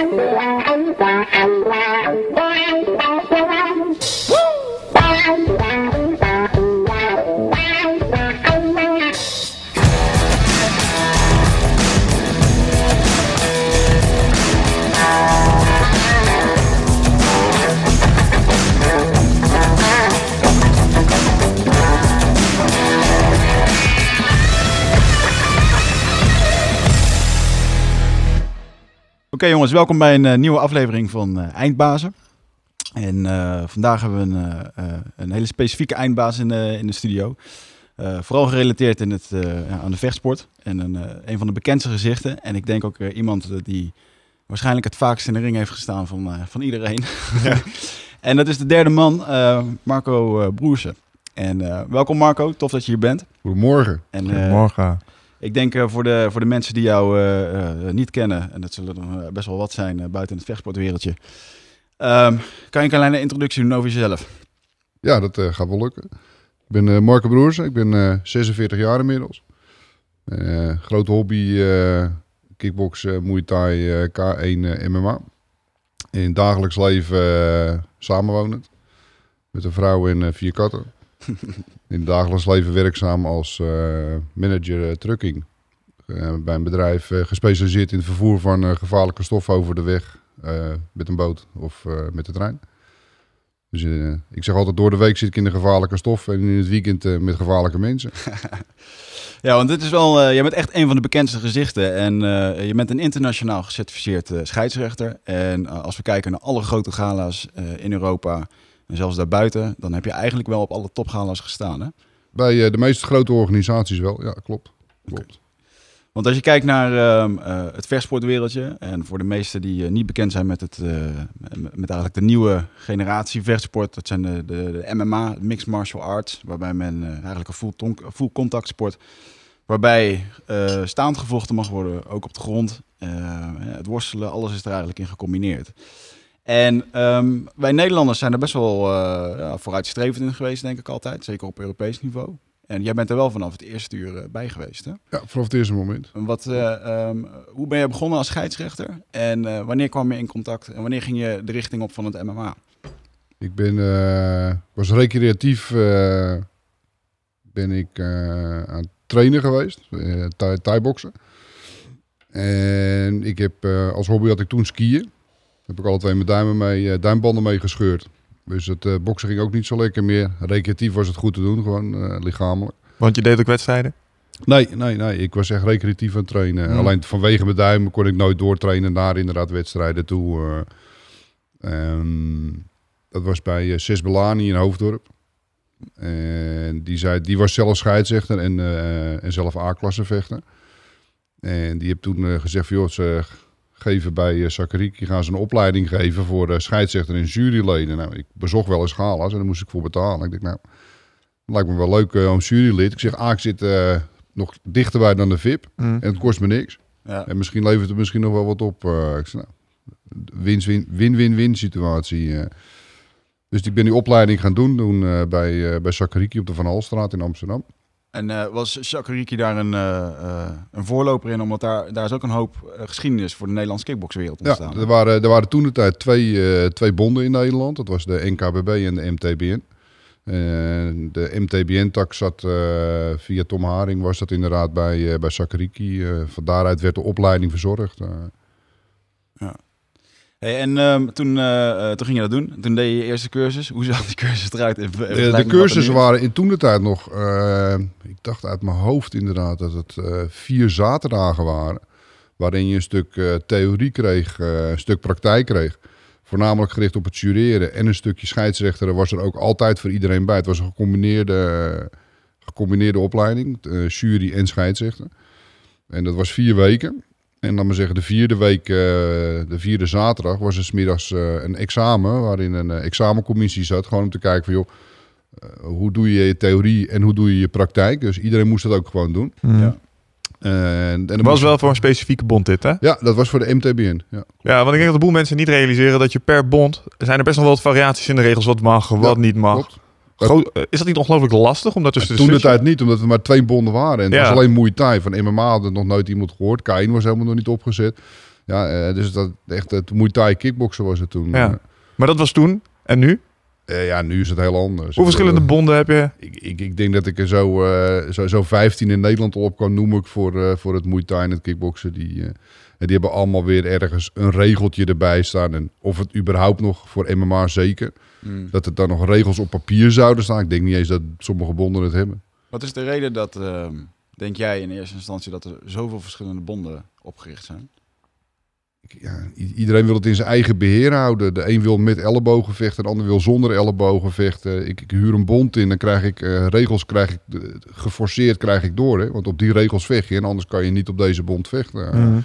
Thank you. Oké jongens, welkom bij een eh, nieuwe aflevering van eh, Eindbazen. En eh, vandaag hebben we een, een, hele specifieke eindbaas in, in de studio. vooral gerelateerd in het, aan de vechtsport. En een, van de bekendste gezichten. En ik denk ook iemand die waarschijnlijk het vaakst in de ring heeft gestaan van, van iedereen. en dat is de derde man, Marco Broersen. En welkom Marco, tof dat je hier bent. Goedemorgen. En, Goedemorgen. Ik denk eh, voor, de, voor de mensen die jou eh, eh, niet kennen, en dat zullen er best wel wat zijn buiten het vechtsportwereldje. Ehm, kan je een kleine introductie doen over jezelf? Ja, dat gaat wel lukken. Ik ben Marco Broers, ik ben 46 jaar inmiddels. grote hobby, kickboxen, Muay Thai, K1 MMA. In dagelijks leven samenwonend. Met een vrouw en vier katten. in het dagelijks leven werkzaam als eh, manager eh, trucking. Eh, bij een bedrijf gespecialiseerd in het vervoer van gevaarlijke stoffen over de weg met een boot of met de trein. Dus ik zeg altijd, door de week zit ik in de gevaarlijke stof en in het weekend met gevaarlijke mensen. ja, want dit is wel, uh, jij bent echt een van de bekendste gezichten. En je bent een internationaal gecertificeerd scheidsrechter. En als we kijken naar alle grote gala's in Europa, en zelfs daarbuiten, dan heb je eigenlijk wel op alle topgala's gestaan. Hè? Bij eh, de meeste grote organisaties wel, ja, klopt. klopt. Want als je kijkt naar ehm, eh, het vechtsportwereldje, en voor de meesten die eh, niet bekend zijn met, het, met eigenlijk de nieuwe generatie vechtsport, dat zijn de, de, de MMA, Mixed Martial Arts, waarbij men eigenlijk een full, tonk, full contact sport waarbij staand gevochten mag worden, ook op de grond. het worstelen, alles is er eigenlijk in gecombineerd. En ehm, wij Nederlanders zijn er best wel uh, vooruitstrevend in geweest, denk ik altijd. Zeker op Europees niveau. En jij bent er wel vanaf het eerste uur eh, bij geweest, hè? Ja, vanaf het eerste moment. Wat, eh, ehm, hoe ben je begonnen als scheidsrechter? En wanneer kwam je in contact? En wanneer ging je de richting op van het MMA? Ik ben, was recreatief ben ik, aan het trainen geweest, uh, thai, En ik heb, als hobby had ik toen skiën heb ik alle twee mijn duimen mee, eh, duimbanden mee gescheurd. Dus het eh, boksen ging ook niet zo lekker meer. Recreatief was het goed te doen, gewoon eh, lichamelijk. Want je deed ook wedstrijden? Nee, nee, nee. Ik was echt recreatief aan het trainen. Hmm. Alleen vanwege mijn duimen kon ik nooit doortrainen naar inderdaad wedstrijden toe. Ehm, dat was bij Sis Belani in Hoofddorp. En die, zei, die was zelf scheidsrechter en, en zelf A-klasse vechter. En die heb toen gezegd, joh, zeg, geven bij eh, Sakariki. Gaan ze een opleiding geven voor eh, scheidsrechter en juryleden. Nou, ik bezocht wel eens galas en daar moest ik voor betalen. Ik denk, nou, lijkt me wel leuk eh, om jurylid. Ik zeg, ah, ik zit nog dichterbij dan de VIP. Mm. En het kost me niks. Ja. En misschien levert het misschien nog wel wat op. ik zeg, nou, win-win-win situatie. Dus ik ben die opleiding gaan doen, doen bij, bij Sakariki op de Van Alstraat in Amsterdam. En eh, was Sakuriki daar een, eh, eh, een voorloper in, omdat daar, daar is ook een hoop geschiedenis voor de Nederlandse kickboxwereld ontstaan. Ja, er waren, er waren toen de tijd twee, twee bonden in Nederland. Dat was de NKBB en de MTBN. de MTBN-tak zat via Tom Haring, was dat inderdaad bij, bij Sakariki. van daaruit werd de opleiding verzorgd en ehm, toen, eh, eh, toen ging je dat doen. Toen deed je je eerste cursus. Hoe zag die cursus eruit? de, cursussen waren in toen de tijd nog, eh, ik dacht uit mijn hoofd inderdaad, dat het vier zaterdagen waren. Waarin je een stuk theorie kreeg, een stuk praktijk kreeg. Voornamelijk gericht op het jureren en een stukje scheidsrechter was er ook altijd voor iedereen bij. Het was een gecombineerde, gecombineerde opleiding, jury en scheidsrechter. En dat was vier weken. En dan maar zeggen, de vierde week, eh, de vierde zaterdag, was er smiddags uh, een examen. Waarin een eh, examencommissie zat. Gewoon om te kijken van, joh, hoe doe je je theorie en hoe doe je je praktijk? Dus iedereen moest dat ook gewoon doen. Mhm. Ja. en dat was wel voor een specifieke bond dit, hè? Ja, dat was voor de MTBN. Ja, ja want ik denk dat een boel mensen niet realiseren dat je per bond... zijn er best nog wel wat variaties in de regels. Wat mag, wat niet mag. Eh, is dat niet ongelooflijk lastig? Omdat dus toen de tijd niet, omdat we maar twee bonden waren. En het was alleen moeite. Van MMA had nog nooit iemand gehoord. Kain was helemaal nog niet opgezet. Ja, eh, dus dat echt het Muay Thai kickboksen was het toen. Eh. Maar dat was toen. En nu? ja, nu is het heel anders. Hoe verschillende bonden heb je? Ik, ik, ik denk dat ik er zo, zo, zo 15 in Nederland op kan noemen voor, voor het Muay Thai en het kickboksen. Die, uh, die hebben allemaal weer ergens een regeltje erbij staan. En of het überhaupt nog voor MMA zeker. Hmm. Dat er dan nog regels op papier zouden staan. Ik denk niet eens dat sommige bonden het hebben. Wat is de reden dat, ehm, denk jij in eerste instantie, dat er zoveel verschillende bonden opgericht zijn? Ja, iedereen wil het in zijn eigen beheer houden. De een wil met ellebogen vechten, de ander wil zonder ellebogen vechten. Ik, ik huur een bond in, dan krijg ik eh, regels krijg ik, geforceerd krijg ik door. Hè? Want op die regels vecht je en anders kan je niet op deze bond vechten. Mhm.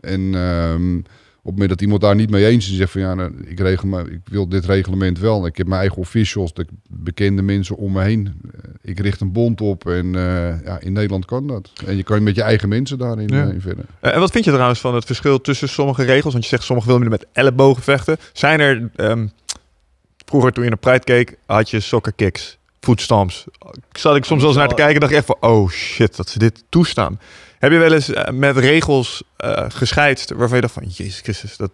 En ehm, op het moment dat iemand daar niet mee eens is en zegt van ja, nou, ik, regel me, ik wil dit reglement wel. Ik heb mijn eigen officials, de bekende mensen om me heen. Eh, ik richt een bond op en eh, ja, in Nederland kan dat. En je kan met je eigen mensen daarin ja. Eh, verder. en wat vind je trouwens van het verschil tussen sommige regels? Want je zegt sommige willen met ellebogen vechten. Zijn er, ehm, vroeger toen je naar Pride keek, had je soccer kicks, footstamps. Zat ik soms wel eens naar te kijken en dacht ik echt van, oh shit, dat ze dit toestaan. Heb je wel eens eh, met regels uh, eh, gescheidst waarvan je dacht van, Jezus Christus, dat...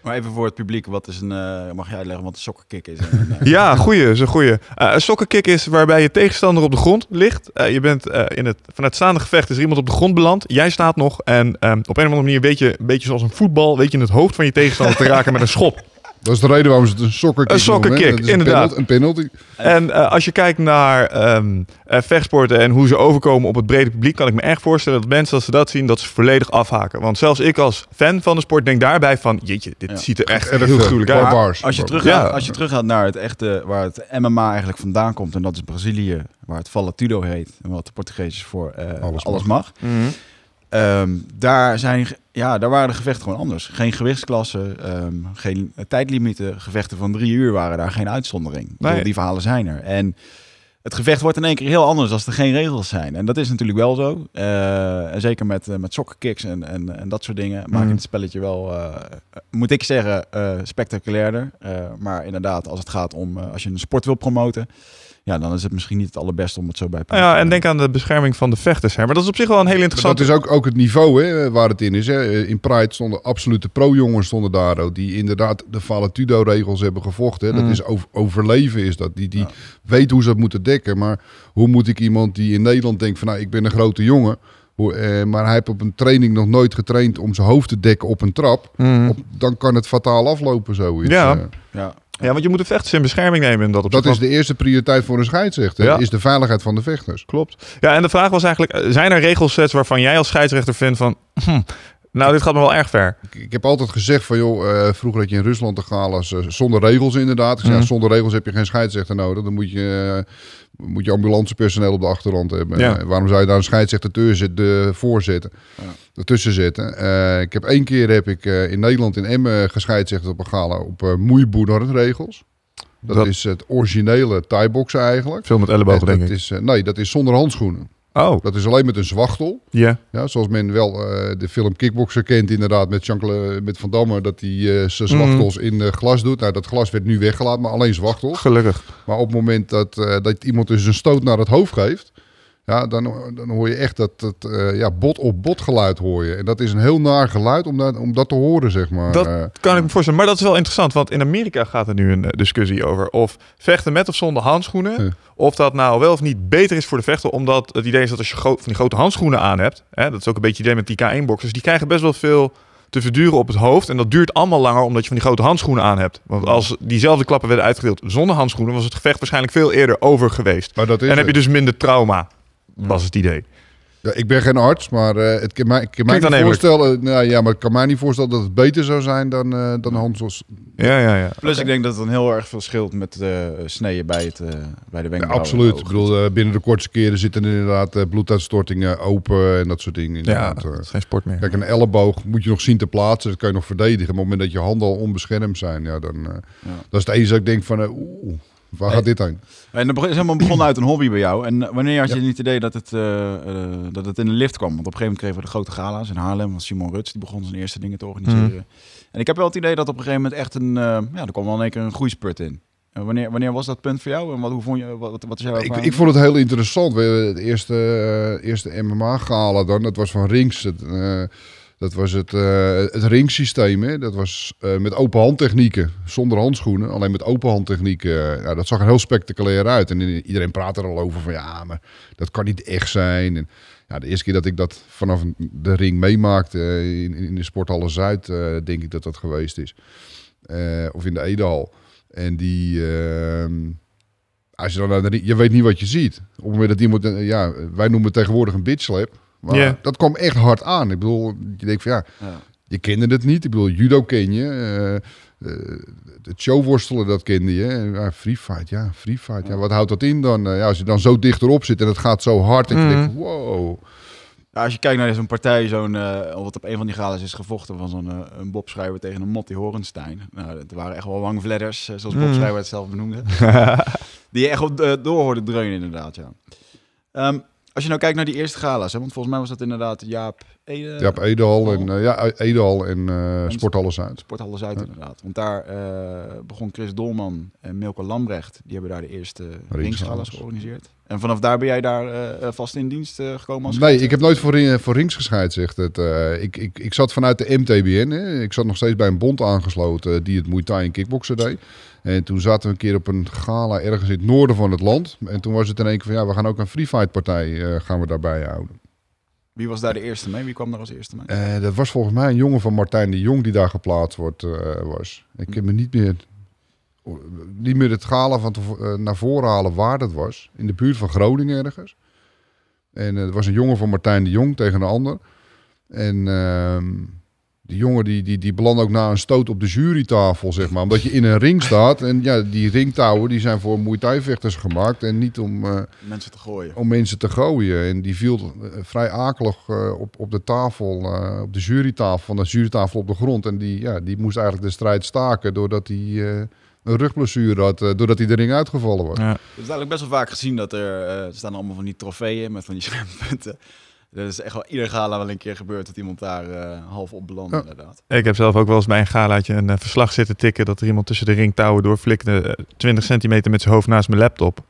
Maar even voor het publiek, wat is een, eh, mag jij uitleggen wat een sokkenkick is? ja, goeie, is een goeie. Uh, een sokkenkick is waarbij je tegenstander op de grond ligt. je bent in het, vanuit staande gevecht is iemand op de grond beland. Jij staat nog en ehm, op een of andere manier weet je, een beetje zoals een voetbal, weet je in het hoofd van je tegenstander te raken met een schop. Dat is de reden waarom ze het een sokkerkick Een sokkerkick, inderdaad. Een penalty. En eh, als je kijkt naar ehm, eh, vechtsporten en hoe ze overkomen op het brede publiek... kan ik me echt voorstellen dat mensen als ze dat zien, dat ze volledig afhaken. Want zelfs ik als fan van de sport denk daarbij van... jeetje, dit ziet er echt heel gruwelijk uit. als, je terug gaat, als je teruggaat naar het echte, waar het MMA eigenlijk vandaan komt... en dat is Brazilië, waar het Valatudo heet... en wat de Portugees voor eh, alles, mag... Mhm. Ehm, daar, zijn, ja, daar waren de gevechten gewoon anders. Geen gewichtsklassen, ehm, geen tijdlimieten. Gevechten van drie uur waren daar geen uitzondering. die verhalen zijn er. En het gevecht wordt in één keer heel anders als er geen regels zijn. En dat is natuurlijk wel zo. Eh, en zeker met, uh, met sokkenkicks en, en, en dat soort dingen. Mm. het spelletje wel, eh, moet ik zeggen, spectaculairder. maar inderdaad, als het gaat om als je een sport wil promoten ja, dan is het misschien niet het allerbeste om het zo bij te Ja, en denk aan de bescherming van de vechters. Hè. Maar dat is op zich wel een heel interessant... Dat is ook, ook het niveau hè, waar het in is. Hè. Eh, in Pride stonden absolute pro-jongens stonden daar, die inderdaad de Valetudo-regels hebben gevochten. Hè. Dat mhm. is over, overleven is dat. Die, die weet hoe ze het moeten dekken. Maar hoe moet ik iemand die in Nederland denkt van, nou, ik ben een grote jongen... Eh, maar hij heeft op een training nog nooit getraind om zijn hoofd te dekken op een trap. Mhm. Op, dan kan het fataal aflopen zoiets. Ja. Eh. ja. Ja, want je moet de vechters in bescherming nemen. In dat opzicht. dat is de eerste prioriteit voor een scheidsrechter. Is de veiligheid van de vechters. Klopt. Ja, en de vraag was eigenlijk: eh, zijn er regelsets waarvan jij als scheidsrechter vindt van. Hm, nou, dit gaat me wel erg ver. Ik, heb altijd gezegd van, joh, uh, vroeger dat je in Rusland te galas eh, zonder regels inderdaad. Ik mhm. zonder regels heb je geen scheidsrechter nodig. Dan moet je, eh, moet je ambulancepersoneel op de achtergrond hebben. waarom zou je daar een scheidsrechter tussen zitten, voor zitten? Ja. Ertussen zitten. ik heb één keer heb ik in Nederland in Emmen gescheidsrechter op een gala op uh, regels. Dat, is het originele thai eigenlijk. Veel met ellebogen, denk ik. Is, nee, dat is zonder handschoenen. Oh. Dat is alleen met een zwachtel. Yeah. Ja. Zoals men wel eh, de film Kickboxer kent inderdaad met, Jean met Van Damme. Dat hij eh, zijn mhm. zwachtels in eh, glas doet. Nou, dat glas werd nu weggelaten, maar alleen zwachtel. Gelukkig. Maar op het moment dat, dat iemand dus een stoot naar het hoofd geeft... Ja, dan, dan hoor je echt dat, dat eh, ja, bot op bot geluid hoor je. En dat is een heel naar geluid om dat, om dat te horen, zeg maar. Dat eh, kan ik me voorstellen. Maar dat is wel interessant, want in Amerika gaat er nu een eh, discussie over of vechten met of zonder handschoenen. Of dat nou wel of niet beter is voor de vechter, omdat het idee is dat als je van die grote handschoenen aan hebt, hè, dat is ook een beetje het idee met die K1-boxers, die krijgen best wel veel te verduren op het hoofd. En dat duurt allemaal langer omdat je van die grote handschoenen aan hebt. Want als diezelfde klappen werden uitgedeeld zonder handschoenen, was het gevecht waarschijnlijk veel eerder over geweest. Maar dat is en heb je dus minder trauma was het idee. Ja, ik ben geen arts, maar eh, het kan mij, ik kan mij niet voorstellen. nou, ja, maar kan mij niet voorstellen dat het beter zou zijn dan, uh, dan Hansos. Ja, ja, ja. Plus, ik denk dat het dan heel erg veel scheelt met eh, sneden bij, het, bij de wenkbrauwen. absoluut. Ik bedoel, binnen de kortste keren zitten inderdaad bloeduitstortingen open en dat soort dingen. Ja, dat is geen sport meer. Kijk, een elleboog moet je nog zien te plaatsen. Dat kan je nog verdedigen. Maar op het moment dat je handen al onbeschermd zijn, ja, dan dat is het enige dat ik denk van. oeh. Waar gaat dit aan? En dat is helemaal begonnen uit een hobby bij jou. En wanneer had je niet het idee dat het, eh, eh, dat het in de lift kwam? Want op een gegeven moment kregen we de grote gala's in Haarlem. van Simon Ruts die begon zijn eerste dingen te organiseren. Mm. En ik heb wel het idee dat op een gegeven moment echt een... Eh, ja, er kwam wel in één keer een groeispurt in. En wanneer, wanneer was dat punt voor jou en wat, hoe vond je, wat, wat is jouw ik, ik, vond het heel interessant. We, het eerste, eerste MMA-gala dan, dat was van Rings. Het, dat was het, uh, het ringsysteem. Hè? Dat was eh, met open handtechnieken, zonder handschoenen. Alleen met open handtechnieken. Eh, nou, dat zag er heel spectaculair uit. En iedereen praatte er al over van ja, maar dat kan niet echt zijn. En, ja, de eerste keer dat ik dat vanaf de ring meemaakte in, in de Sporthalle Zuid, denk ik dat dat geweest is. of in de Edehal. En die ehm, als je dan je weet niet wat je ziet. Op een moment dat iemand, ja, wij noemen het tegenwoordig een bitch slap ja dat kwam echt hard aan. Ik bedoel, je denkt van ja, je kende het niet. Ik bedoel, judo ken je. Uh, het showworstelen, dat kende je. Ja, free fight, ja, free fight. Ja, wat houdt dat in dan? Eh, ja, als je dan zo dichterop zit en het gaat zo hard en mm. je mhm. denkt, wow. als je kijkt naar zo'n partij, zo'n, wat op een van die galas is gevochten van zo'n uh, een bobschrijver tegen een Motti Horenstein. Nou, het waren echt wel wangvledders, zoals mhm. Bob mm. het zelf benoemde. die je echt op, door hoorde dreunen inderdaad, ja. Ehm, als je nou kijkt naar die eerste gala's, hè, want volgens mij was dat inderdaad Jaap Ede, ja, op en, uh, ja, Edehal en, uh, en Sporthallen Zuid. Sporthallen Zuid, inderdaad. Want daar eh, begon Chris Dolman en Milke Lambrecht. Die hebben daar de eerste ringschallers georganiseerd. En vanaf daar ben jij daar eh, eh, vast in dienst gekomen? Als nee, ik heb nooit voor, voor rings gescheid, zegt het. ik, ik, ik zat vanuit de MTBN. Hè. Ik zat nog steeds bij een bond aangesloten die het Muay Thai en kickboksen deed. En toen zaten we een keer op een gala ergens in het noorden van het land. En toen was het in één keer van ja, we gaan ook een free fight partij gaan we daarbij houden. Wie was daar de eerste mee? Wie kwam daar als eerste mee? Eh, dat was volgens mij een jongen van Martijn de Jong die daar geplaatst wordt, eh, was. Ik kan hm. heb me niet meer, niet meer het halen van te, eh, naar voren halen waar dat was. In de buurt van Groningen ergens. En het was een jongen van Martijn de Jong tegen een ander. En ehm, die jongen die, die, die belandt ook na een stoot op de jurytafel, zeg maar. Omdat je in een ring staat. En ja, die ringtouwen die zijn voor Thai-vechters gemaakt. En niet om... Eh, mensen te gooien. Om mensen te gooien. En die viel eh, vrij akelig eh, op, op de tafel, op de jurytafel, van de jurytafel op de grond. En die, ja, die moest eigenlijk de strijd staken doordat hij een rugblessure had, doordat hij de ring uitgevallen was. Ja. Het is eigenlijk best wel vaak gezien dat er, er staan allemaal van die trofeeën met van die schermpunten. Dat is echt wel ieder gala wel een keer gebeurd dat iemand daar eh, half op belandt, inderdaad. Ik heb zelf ook wel eens bij een galaatje een eh, verslag zitten tikken dat er iemand tussen de ringtouwen doorflikte, 20 eh, centimeter met zijn hoofd naast mijn laptop.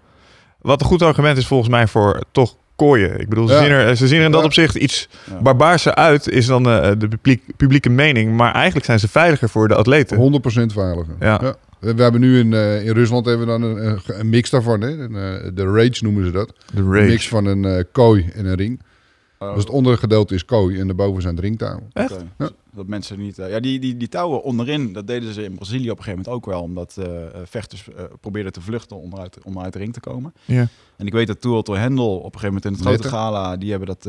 Wat een goed argument is volgens mij voor toch kooien. Ik bedoel, ze, zien, er, ze zien er in dat opzicht iets ja. barbaarser uit, is dan de publieke mening. Maar eigenlijk zijn ze veiliger voor de atleten. 100% veiliger. ja. We hebben nu in, in Rusland hebben we dan een, een mix daarvan. Hè? Een, de rage noemen ze dat. De rage. Een mix van een kooi en een ring. Oh. Dus het ondergedeelte is kooi en daarboven zijn drinktouwen Echt? Ja. Dat mensen niet... Eh, ja, die, die, die touwen onderin, dat deden ze in Brazilië op een gegeven moment ook wel. Omdat eh, eh, vechters probeerden te vluchten om uit, om uit de ring te komen. Ja. En ik weet dat Tool to Hendel op een gegeven moment in het grote gala, die hebben dat...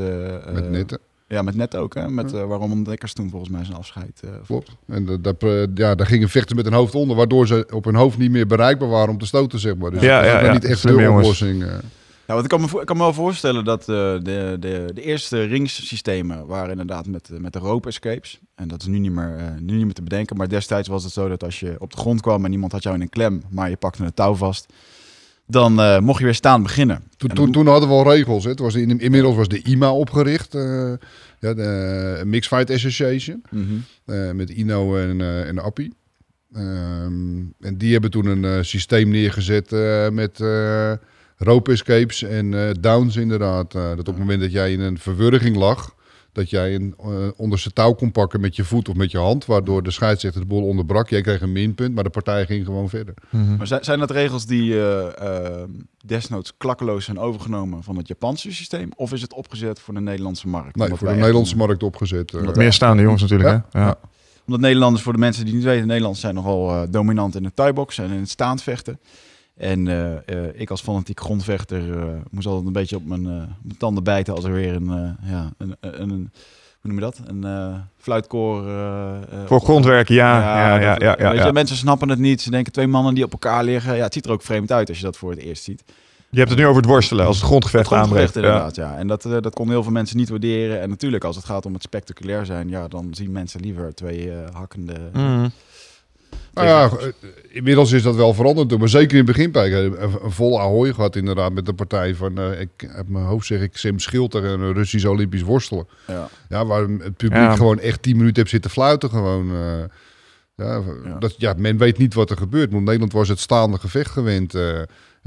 Met netten Ja, met net ook, hè? Met waarom ontdekkers toen volgens mij zijn afscheid. Uh, En dat ja, daar gingen vechten met hun hoofd onder, waardoor ze op hun hoofd niet meer bereikbaar waren om te stoten, zeg maar. Dus ja, dat ja, niet echt de oplossing. Nou, wat ik kan me, ik kan me wel voorstellen dat eh, de, de, de eerste ringsystemen waren inderdaad met, eh, met de rope escapes. En dat is nu niet, meer, eh, nu niet meer te bedenken. Maar destijds was het zo dat als je op de grond kwam en niemand had jou in een klem, maar je pakte een touw vast, dan mocht je weer staan beginnen. Toen, toen, toen hadden we al regels. Hè? Het was in, inmiddels was de IMA opgericht, uh, ja, de Mixed Fight Association, mhm. met Ino en, en Appie. Ehm, en die hebben toen een systeem neergezet met rope escapes en eh, downs inderdaad. Eh, dat op het moment dat jij in een verwurging lag, dat jij een eh, onderste touw kon pakken met je voet of met je hand, waardoor de scheidsrechter de boel onderbrak. Jij kreeg een minpunt, maar de partij ging gewoon verder. Mhm. Maar zijn dat regels die uh, desnoods klakkeloos zijn overgenomen van het Japanse systeem, of is het opgezet voor de Nederlandse markt? Nee, voor de Nederlandse markt opgezet. wat meer staande jongens natuurlijk, Hè? Ja. Omdat Nederlanders, voor de mensen die niet weten, Nederlands zijn nogal dominant in het thai en in het staand vechten. En eh, eh, ik als fanatiek grondvechter eh, moest altijd een beetje op mijn, mijn, tanden bijten als er weer een, ja, een, een, een hoe noem je dat? Een fluitkoor. Voor grondwerk, ja. Ja, ja, ja, ja, mensen snappen het niet. Ze denken twee mannen die op elkaar liggen. Ja, het ziet er ook vreemd uit als je dat voor het eerst ziet. Je hebt het nu over het worstelen als het grondgevecht, het grondgevecht inderdaad, ja. En dat, dat kon heel veel mensen niet waarderen. En natuurlijk, als het gaat om het spectaculair zijn, ja, dan zien mensen liever twee hakkende. Mm. Nou ja, eh, inmiddels is dat wel veranderd. Maar zeker in het begin, een, een vol ahoy gehad inderdaad met de partij van... Eh, ik heb mijn hoofd zeg ik Sim Schilter en een Russisch Olympisch worstelen. Ja. ja waar het publiek gewoon echt tien minuten heeft zitten fluiten gewoon... Eh. ja, Dat, ja, men weet niet wat er gebeurt. Nederland was het staande gevecht gewend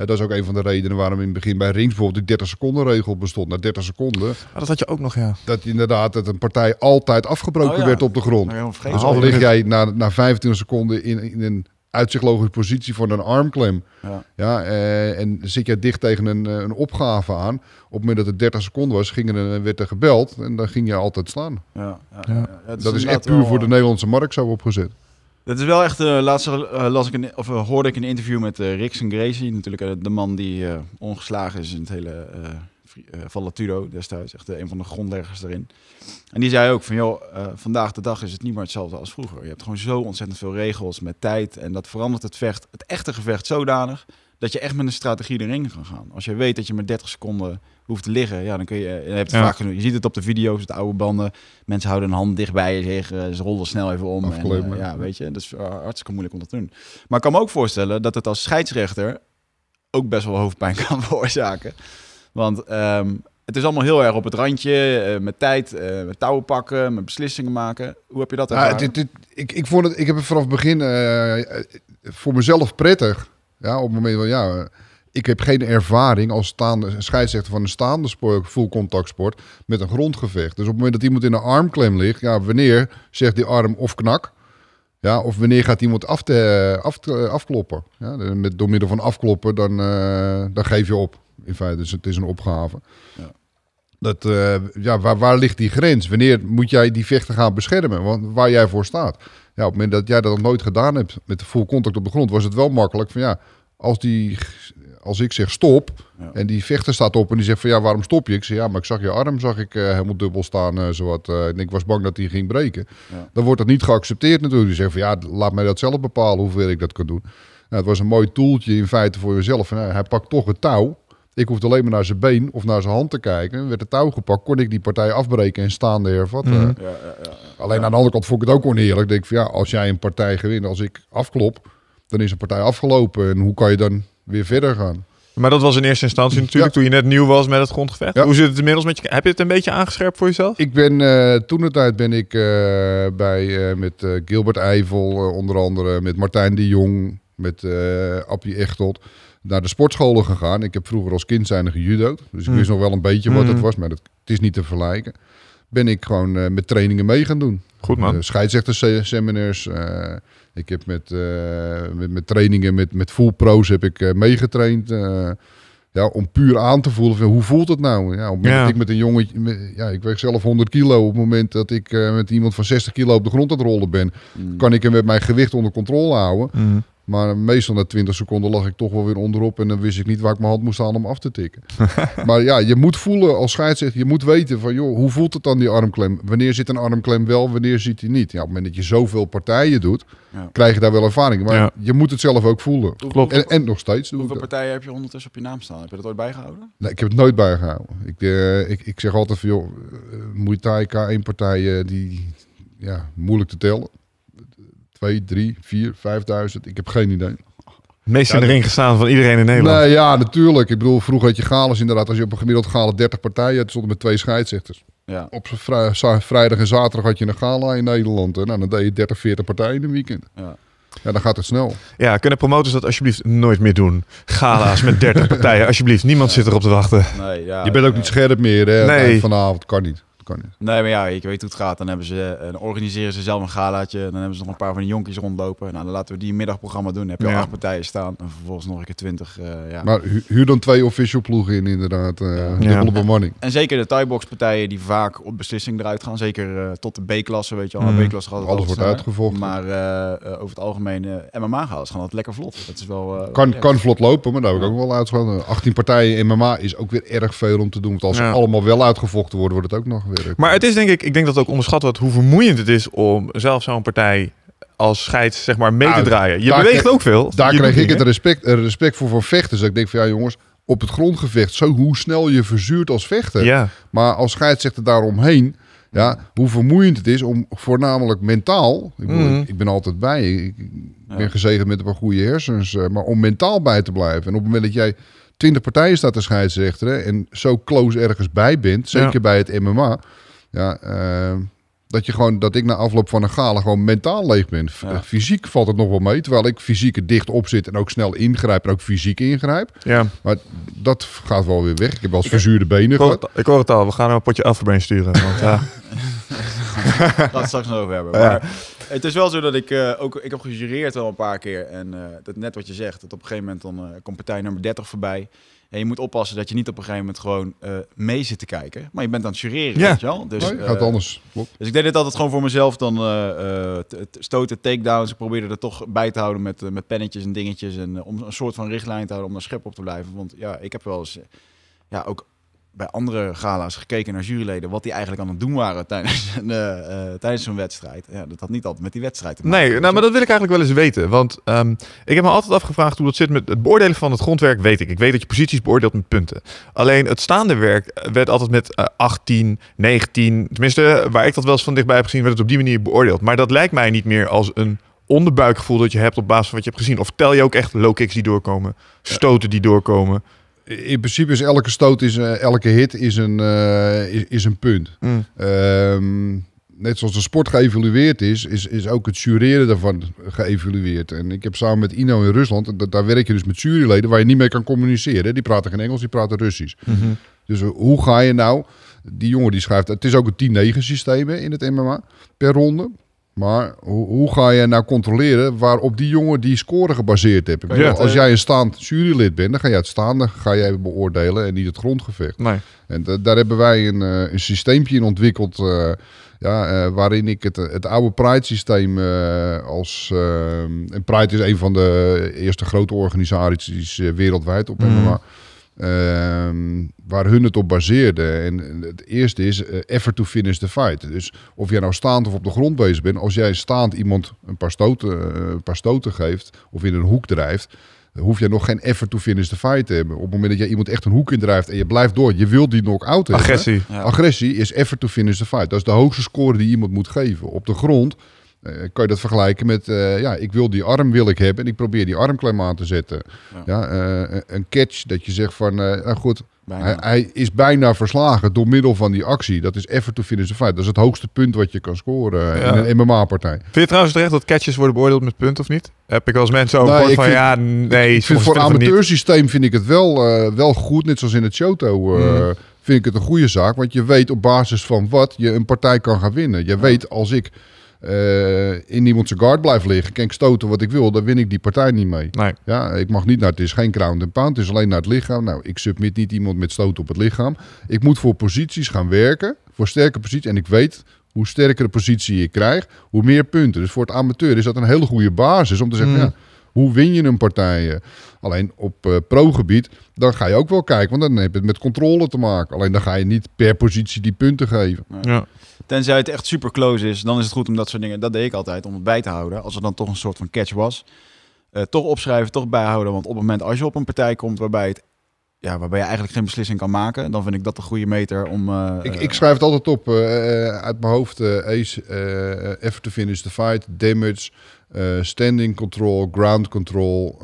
dat is ook een van de redenen waarom in het begin bij Rings bijvoorbeeld die 30 seconden regel bestond. Na 30 seconden. Ah, dat had je ook nog, ja. Dat inderdaad dat een partij altijd afgebroken oh werd op de grond. Nou, dus al lig jij na, na 25 seconden in, in een uitzichtlogische positie voor een armklem. Ja. ja eh, en zit jij dicht tegen een, eh, een opgave aan. Op het moment dat het 30 seconden was, ging er, werd er gebeld. En dan ging je altijd slaan. Ja, ja, dat is echt puur voor de eh, Nederlandse markt zo opgezet. Dat is wel echt, uh, laatst eh, las ik een, of, eh, hoorde ik een interview met Rix en Gracie. Natuurlijk de man die ongeslagen is in het hele Vallatudo destijds. Echt een van de grondleggers erin. En die zei ook van, joh, vandaag de dag is het niet meer hetzelfde als vroeger. Je hebt gewoon zo ontzettend veel regels met tijd. En dat verandert het vecht, het echte gevecht zodanig dat je echt met een strategie erin kan gaan. Als je weet dat je maar 30 seconden hoeft te liggen. Ja, dan kun je, eh, je hebt het vaak genoeg. Je ziet het op de video's, de oude banden. Mensen houden een hand dichtbij zeggen eh, ze rollen snel even om. en, eh, ja, weet je, dat is hartstikke moeilijk om dat te doen. Maar ik kan me ook voorstellen dat het als scheidsrechter ook best wel hoofdpijn kan veroorzaken. Want ehm, het is allemaal heel erg op het randje, met tijd, met touwen pakken, met beslissingen maken. Hoe heb je dat Ja, ik, ik, vond het, ik heb het vanaf het begin voor mezelf prettig. Ja, op het moment van ja ik heb geen ervaring als staande, scheidsrechter van een staande sport, full contact sport met een grondgevecht. Dus op het moment dat iemand in een armklem ligt, ja, wanneer zegt die arm of knak? Ja, of wanneer gaat iemand af te, af afkloppen? Ja, met, door middel van afkloppen, dan, eh, dan geef je op. In feite, dus het is een opgave. Ja. Dat, eh, ja, waar, waar ligt die grens? Wanneer moet jij die vechten gaan beschermen? Want waar jij voor staat. Ja, op het moment dat jij dat nog nooit gedaan hebt met de full contact op de grond, was het wel makkelijk van ja, als die als ik zeg stop en die vechter staat op en die zegt van ja, waarom stop je? Ik zeg ja, maar ik zag je arm, zag ik eh, helemaal dubbel staan uh, en ik was bang dat die ging breken. Dan wordt dat niet geaccepteerd natuurlijk. Die zegt van ja, laat mij dat zelf bepalen hoeveel ik dat kan doen. Nou, het was een mooi toeltje in feite voor jezelf. hij pakt toch het touw. Ik hoefde alleen maar naar zijn been of naar zijn hand te kijken. En werd het touw gepakt, kon ik die partij afbreken en staande hervatten. Mm -hmm. ja, alleen aan de andere kant vond ik het ook oneerlijk. Denk ik van ja, als jij een partij gewint, als ik afklop, dan is een partij afgelopen. En hoe kan je dan weer verder gaan. Maar dat was in eerste instantie natuurlijk toen je net nieuw was met het grondgevecht. Hoe zit het inmiddels met je? Heb je het een beetje aangescherpt voor jezelf? Ik ben eh, toen de tijd ben ik eh, bij eh, met Gilbert Eivel, onder andere met Martijn de Jong, met Appie Echtold naar de sportscholen gegaan. Ik heb vroeger als kind zijn judo, dus ik hmm. wist nog wel een beetje wat het hmm. was, maar het is niet te vergelijken. Ben ik gewoon met trainingen mee gaan doen. Goed man. scheidsrechtersseminars. seminars ik heb met, eh, met, met, trainingen met, met full pros heb ik eh, meegetraind eh, ja, om puur aan te voelen hoe voelt het nou? Ja, op het moment dat ik met een jongetje, ja, ik weeg zelf 100 kilo. Op het moment dat ik met iemand van 60 kilo op de grond aan het rollen ben, mm. kan ik hem met mijn gewicht onder controle houden. Mm. Maar meestal na 20 seconden lag ik toch wel weer onderop. En dan wist ik niet waar ik mijn hand moest halen om af te tikken. maar ja, je moet voelen als scheidsrechter. Je moet weten van, joh, hoe voelt het dan die armklem? Wanneer zit een armklem wel, wanneer zit hij niet? Ja, op het moment dat je zoveel partijen doet, krijg je daar wel ervaring. Maar je moet het zelf ook voelen. En, en nog steeds. Hoeveel partijen heb je ondertussen op je naam staan? Heb je dat ooit bijgehouden? Nee, ik heb het nooit bijgehouden. Ik, eh, ik, ik zeg altijd van, joh, uh, Muay K1-partijen, eh, die ja, moeilijk te tellen drie 3, 4, 5000. Ik heb geen idee. Meest in de ring gestaan van iedereen in Nederland. Nee, ja, natuurlijk. Ik bedoel, vroeger had je gala's inderdaad. Als je op een gemiddeld gala 30 partijen had, stond met twee scheidsrechters. Ja. Op vrijdag en zaterdag had je een gala in Nederland. En nou, dan deed je 30, 40 partijen in een weekend. Ja. Ja, dan gaat het snel. Ja, kunnen promotors dat alsjeblieft nooit meer doen? Gala's met 30 partijen, alsjeblieft. Niemand zit erop te wachten. Nee, ja, je bent ook niet scherp meer hè, nee. vanavond, kan niet. Nee, maar ja, ik weet hoe het gaat. Dan, hebben ze, eh, dan organiseren ze zelf een galaatje. Dan hebben ze nog een paar van de jonkies rondlopen. Nou, dan laten we die middagprogramma doen. Dan heb je al acht partijen staan. En vervolgens nog een keer twintig. Eh, ja. Maar huur dan twee official ploegen in, inderdaad. Uh, ja. Dubbele bemanning. En, en zeker de box partijen die vaak op beslissing eruit gaan. Zeker tot de B-klasse, weet je al. Mm. B-klasse gaat Alles wordt uitgevochten. Maar over het algemeen, MMA-gals gaan dat lekker vlot. Dat is wel, kan, kan vlot lopen, maar daar heb ik ook wel uitgevochten. 18 partijen MMA is ook weer erg veel om te doen. Want als ze allemaal wel uitgevochten worden, wordt het ook nog weer maar het is denk ik, ik denk dat ook onderschat wordt hoe vermoeiend het is om zelf zo'n partij als scheids zeg maar mee te ah, draaien. Je beweegt ook veel. Daar kreeg ik het respect, eh, respect voor voor vechten. Dus ik denk van ja jongens, op het grondgevecht, zo hoe snel je verzuurt als vechter. Ja. Maar als zegt er daaromheen, ja, hoe vermoeiend het is om voornamelijk mentaal, ik, mhm. ik, ben altijd bij, ik, ben gezegend met een paar goede hersens, eh, maar om mentaal bij te blijven. En op het moment dat jij twintig partijen staat de scheidsrechter. en zo close ergens bij bent, zeker bij het MMA. Ja, ehm, dat, je gewoon, dat ik na afloop van een gala gewoon mentaal leeg ben. Eh, fysiek valt het nog wel mee. Terwijl ik fysiek dicht op zit en ook snel ingrijp. En ook fysiek ingrijp. Ja. Maar dat gaat wel weer weg. Ik heb wel verzuurde benen ik hoor, het, ik hoor het al. We gaan een potje Alpha sturen. Want, ja. dat straks nog over hebben. Maar het is wel zo dat ik eh, ook... Ik heb gejureerd al een paar keer. En eh, dat net wat je zegt. Dat op een gegeven moment dan uh, komt partij nummer 30 voorbij. En je moet oppassen dat je niet op een gegeven moment gewoon mee zit te kijken. Maar je bent aan het jureren, ja. weet je wel? Dus, nee, gaat anders. Dus ik deed het altijd gewoon voor mezelf. Dan stoten, takedowns. Ik probeerde er toch bij te houden met, met pennetjes en dingetjes. En om een soort van richtlijn te houden om daar schep op te blijven. Want ja, ik heb wel eens... ja, ook bij andere gala's gekeken naar juryleden wat die eigenlijk aan het doen waren tijdens, een, eh, eh, tijdens zo'n wedstrijd. Ja, dat had niet altijd met die wedstrijd te maken. Nee, nou, maar dat wil ik eigenlijk wel eens weten. Want ehm, ik heb me altijd afgevraagd hoe dat zit met het beoordelen van het grondwerk, weet ik. Ik weet dat je posities beoordeelt met punten. Alleen het staande werk eh, werd altijd met 18, 19, tenminste waar ik dat wel eens van dichtbij heb gezien, werd het op die manier beoordeeld. Maar dat lijkt mij niet meer als een onderbuikgevoel dat je hebt op basis van wat je hebt gezien. Of tel je ook echt low kicks die doorkomen, stoten die doorkomen? in principe is elke stoot, is, eh, elke hit is een, eh, is, is, een punt. Mm. Ehm, net zoals de sport geëvalueerd is, is, is ook het jureren daarvan geëvalueerd. En ik heb samen met Ino in Rusland, daar werk je dus met juryleden waar je niet mee kan communiceren. Die praten geen Engels, die praten Russisch. Mhm. Dus eh, hoe ga je nou, die jongen die schrijft, het is ook een 10-9 systeem in het MMA per ronde. Maar hoe, ga je nou controleren waarop die jongen die score gebaseerd heeft? als jij een staand jurylid bent, dan ga je het staande ga jij beoordelen en niet het grondgevecht. Nee. En daar hebben wij een, eh, een systeempje in ontwikkeld. Eh, ja, eh, waarin ik het, het oude Pride-systeem als... en Pride is een van de eerste grote organisaties wereldwijd op mm. Ehm, waar hun het op baseerden. En het eerste is eh, effort to finish the fight. Dus of jij nou staand of op de grond bezig bent, als jij staand iemand een paar stoten, eh, een paar stoten geeft of in een hoek drijft, hoef je nog geen effort to finish the fight te hebben. Op het moment dat jij iemand echt een hoek in drijft en je blijft door, je wilt die knock-out hebben. Agressie. Ja. Agressie is effort to finish the fight. Dat is de hoogste score die iemand moet geven. Op de grond eh, kan je dat vergelijken met, eh, ja, ik wil die arm wil ik hebben en ik probeer die arm aan te zetten. Ja. Eh, een catch dat je zegt van, nou goed, hij, is bijna verslagen door middel van die actie. Dat is effort to finish the fight. Dat is het hoogste punt wat je kan scoren ja. in een MMA-partij. Vind je trouwens terecht dat catches worden beoordeeld met punten of niet? Heb ik wel eens mensen ook nou, van ja, nee. Ik vind voor een amateursysteem vind ik het wel, wel goed, net zoals in het Shoto. Mm. Vind ik het een goede zaak, want je weet op basis van wat je een partij kan gaan winnen. Je weet als ik uh, in zijn guard blijf liggen. Kan ik stoten wat ik wil, dan win ik die partij niet mee. Ja, ik mag niet naar het is geen ground en pound, het is alleen naar het lichaam. Nou, ik submit niet iemand met stoten op het lichaam. Ik moet voor posities gaan werken, voor sterke posities. En ik weet hoe sterkere positie ik krijg, hoe meer punten. Dus voor het amateur is dat een hele goede basis om te zeggen, mm. ja, hoe win je een partij? Alleen op uh, pro-gebied, dan ga je ook wel kijken, want dan heb je het met controle te maken. Alleen dan ga je niet per positie die punten geven. Ja. Tenzij het echt super close is, dan is het goed om dat soort dingen. Dat deed ik altijd om het bij te houden. Als er dan toch een soort van catch was. Eh, toch opschrijven, toch bijhouden. Want op het moment als je op een partij komt waarbij, het, ja, waarbij je eigenlijk geen beslissing kan maken, dan vind ik dat de goede meter om. Eh, ik, eh, ik, schrijf het altijd op uit mijn hoofd: ace, effort to finish the fight, damage, standing control, ground control,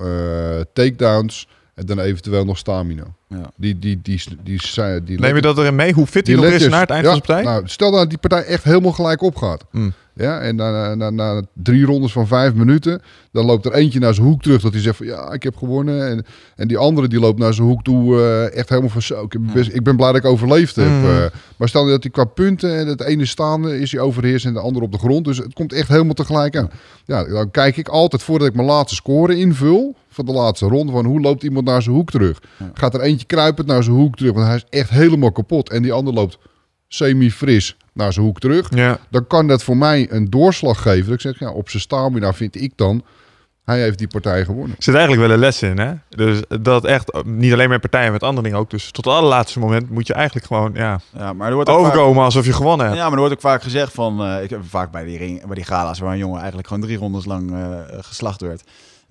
takedowns. En dan eventueel nog stamina. Ja. Die, die, die, die, die, die Neem je dat erin mee? Hoe fit die, nog is naar het eind van de partij? Nou, stel nou dat die partij echt helemaal gelijk opgaat. Mm. Ja, en na, na, na, drie rondes van vijf minuten, dan loopt er eentje naar zijn hoek terug. Dat hij zegt van ja, ik heb gewonnen. En, en die andere die loopt naar zijn hoek toe eh, echt helemaal van zo. Ik, ik, ben blij dat ik overleefd heb. Mhm. Eh. maar stel dat hij qua punten, en eh, het ene staande is hij overheerst en de andere op de grond. Dus het komt echt helemaal tegelijk aan. Ja, dan kijk ik altijd voordat ik mijn laatste score invul van de laatste ronde. Van hoe loopt iemand naar zijn hoek terug? Gaat er eentje kruipend naar zijn hoek terug? Want hij is echt helemaal kapot. En die ander loopt semi-fris naar zijn hoek terug. Ja. Dan kan dat voor mij een doorslag geven. Dat ik zeg, ja, op zijn stamina vind ik dan... Hij heeft die partij gewonnen. Er zit eigenlijk wel een les in, hè? Dus dat echt, niet alleen met partijen, met andere dingen ook. Dus tot het allerlaatste moment moet je eigenlijk gewoon ja, ja maar er wordt overkomen vaak, alsof je gewonnen hebt. Ja, maar er wordt ook vaak gezegd van... Eh, ik heb vaak bij die, ring, bij die gala's waar een jongen eigenlijk gewoon drie rondes lang eh, geslacht werd.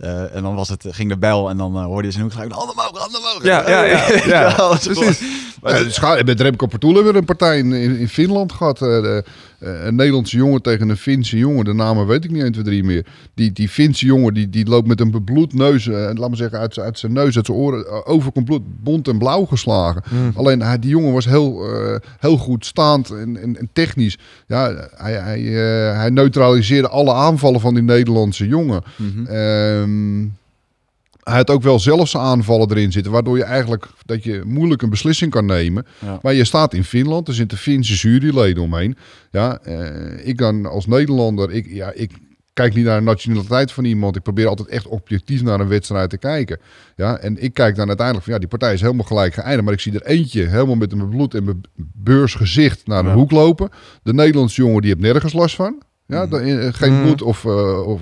Uh, en dan was het, ging de bel en dan uh, hoorde je ze ook gelijk, handen omhoog, handen omhoog. Ja, ja, ja. ja, ja. precies. Maar, ja, dus ga, met Remco hebben weer een partij in, in, in Finland gehad. Eh, de, eh, een Nederlandse jongen tegen een Finse jongen. De namen weet ik niet 1, 2, 3 meer. Die, die Finse jongen die, die loopt met een bebloed neus. en eh, laat maar zeggen, uit, uit zijn neus, uit zijn oren. Eh, overkomt bloed, bont en blauw geslagen. Hmm. Alleen hij, ah, die jongen was heel, heel goed staand en, en, technisch. Ja, hij, hij, hij neutraliseerde alle aanvallen van die Nederlandse jongen. Mm hij had ook wel zelf aanvallen erin zitten, waardoor je eigenlijk dat je moeilijk een beslissing kan nemen. Maar je staat in Finland, er zitten Finse juryleden omheen. Ja, eh, ik dan als Nederlander, ik, ja, ik kijk niet naar de nationaliteit van iemand. Ik probeer altijd echt objectief naar een wedstrijd te kijken. Ja, en ik kijk dan uiteindelijk van ja, die partij is helemaal gelijk geëindigd. Maar ik zie er eentje helemaal met mijn bloed en mijn beursgezicht naar de hoek lopen. De Nederlandse jongen die hebt nergens last van. Ja, mm. eh, geen bloed mm. of, eh, of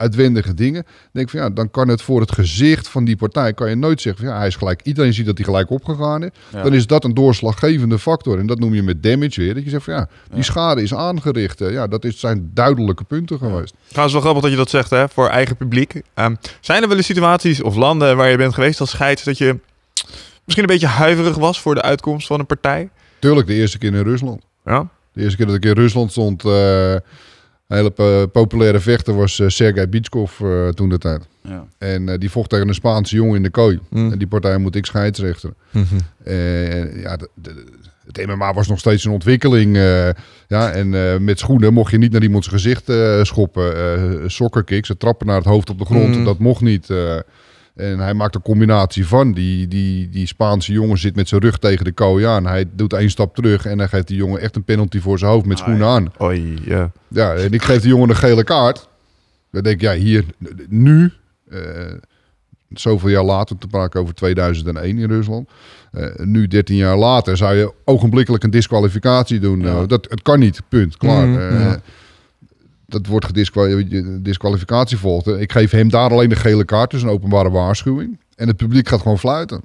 uitwendige dingen. denk ik van ja, dan kan het voor het gezicht van die partij kan je nooit zeggen ja, hij is gelijk. Iedereen ziet dat hij gelijk opgegaan is. Dan is dat een doorslaggevende factor. En dat noem je met damage weer. Dat je zegt van ja, die schade is aangericht. Ja, dat is, zijn duidelijke punten geweest geweest. Trouwens, wel grappig dat je dat zegt hè, voor eigen publiek. Um, zijn er wel eens situaties of landen waar je bent geweest als scheids dat je misschien een beetje huiverig was voor de uitkomst van een partij? Tuurlijk, de eerste keer in Rusland. Ja. De eerste keer dat ik in Rusland stond. Eh, een hele populaire vechter was eh, Sergei Bitschkov eh, toen de tijd. Ja. En eh, die vocht tegen een Spaanse jongen in de kooi. Mm. En die partij moet ik scheidsrechter. Mhm. ja, het MMA was nog steeds een ontwikkeling. ja, en met schoenen mocht je niet naar iemands gezicht uh, schoppen. sokkerkicks, het trappen naar het hoofd op de grond, mm. dat mocht niet. En hij maakt een combinatie van. Die, die, die Spaanse jongen zit met zijn rug tegen de kooi aan. Hij doet één stap terug en dan geeft die jongen echt een penalty voor zijn hoofd met schoenen aan. Oei, ja. ja, en ik geef die jongen een gele kaart. Dan denk ik, ja, hier, nu, eh, zoveel jaar later, te praten over 2001 in Rusland. Eh, nu, 13 jaar later, zou je ogenblikkelijk een disqualificatie doen. Nou, dat, het kan niet, punt, klaar. Mm, eh, dat wordt gedisqualificatie volgt. Ik geef hem daar alleen de gele kaart, dus een openbare waarschuwing. En het publiek gaat gewoon fluiten.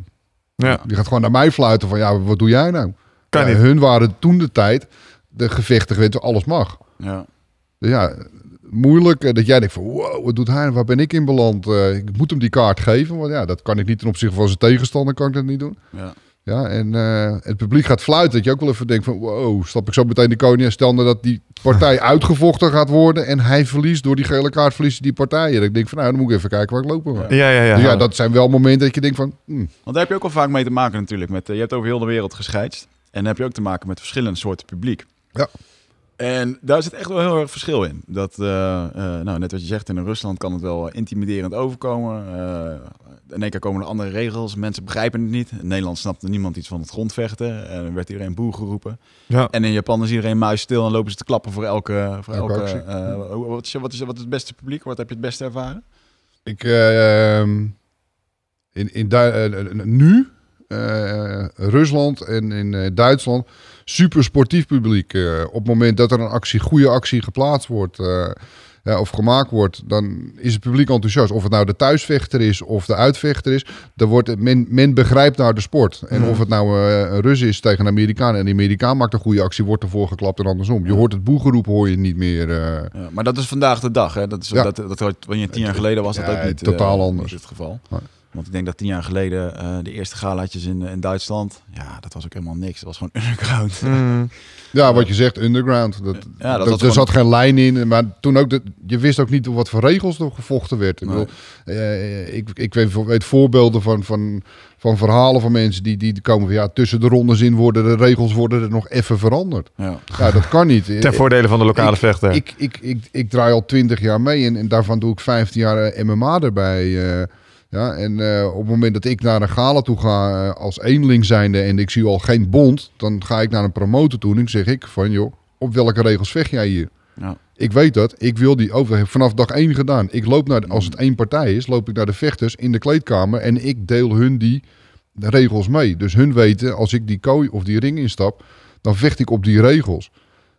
Ja. Die gaat gewoon naar mij fluiten van, ja, wat doe jij nou? Kan hun waren toen de tijd de gevechten gewend, alles mag. Ja. Dus ja, moeilijk eh, dat jij denkt van, wow, wat doet hij? Waar ben ik in beland? Eh, ik moet hem die kaart geven, want ja, dat kan ik niet ten opzichte van zijn tegenstander, kan ik dat niet doen. Ja. Ja, en eh, het publiek gaat fluiten. Dat je ook wel even denkt van... wow, stap ik zo meteen de koning... en stel nou dat die partij uitgevochten gaat worden... en hij verliest, door die gele kaart verliest die partij. En ik denk van, nou, dan moet ik even kijken waar ik lopen maar Ja, ja, ja. Dus ja, dat zijn wel momenten dat je denkt van... Hmm. Want daar heb je ook wel vaak mee te maken natuurlijk. Met, eh, je hebt over heel de wereld gescheidst. En dan heb je ook te maken met verschillende soorten publiek. Ja. En daar zit echt wel heel erg verschil in. Dat, eh, eh, nou, net wat je zegt, in Rusland kan het wel intimiderend overkomen. Eh, in één keer komen er andere regels. Mensen begrijpen het niet. In Nederland snapte niemand iets van het grondvechten. En dan werd iedereen boer geroepen. Ja. En in Japan is iedereen muisstil en lopen ze te klappen voor elke... Voor elke, wat, is, wat, is, wat is het beste publiek? Wat heb je het beste ervaren? Ik... Ehm, in, in nu... Rusland en in Duitsland super sportief publiek. Eh, op het moment dat er een actie, goede actie geplaatst wordt eh, of gemaakt wordt, dan is het publiek enthousiast. Of het nou de thuisvechter is of de uitvechter is, dan wordt men, men begrijpt naar de sport. En mm. of het nou eh, een Rus is tegen een Amerikaan en de Amerikaan maakt een goede actie, wordt ervoor geklapt en andersom. Je hoort het boegeroep, hoor je niet meer. maar dat is vandaag de dag. Hè? Dat is, dat, dat, wanneer tien jaar geleden was dat ook niet, totaal anders. in dit geval. Want ik denk dat tien jaar geleden eh, de eerste galaatjes in, eh, in Duitsland, ja, dat was ook helemaal niks. Dat was gewoon underground. Mm. Ja, wat je zegt, underground. Dat, dat, er zat geen lijn in. Maar toen ook, dat, je wist ook niet wat voor regels er gevochten werd. Ik, eh, ik, ik weet, voorbeelden van, van, van verhalen van mensen die, die komen van ja, tussen de rondes in worden de regels worden er nog even veranderd. Ja, dat kan niet. Ten voordele van de lokale ik, Ik, ik, ik, ik, draai al twintig jaar mee en, en daarvan doe ik vijftien jaar MMA erbij. Ja, en eh, op het moment dat ik naar een gala toe ga eh, als eenling zijnde en ik zie al geen bond, dan ga ik naar een promotor toe en zeg ik van joh, op welke regels vecht jij hier? Ja. Ik weet dat, ik wil die over vanaf dag één gedaan. Ik loop naar, de, als het één partij is, loop ik naar de vechters in de kleedkamer en ik deel hun die regels mee. Dus hun weten, als ik die kooi of die ring instap, dan vecht ik op die regels.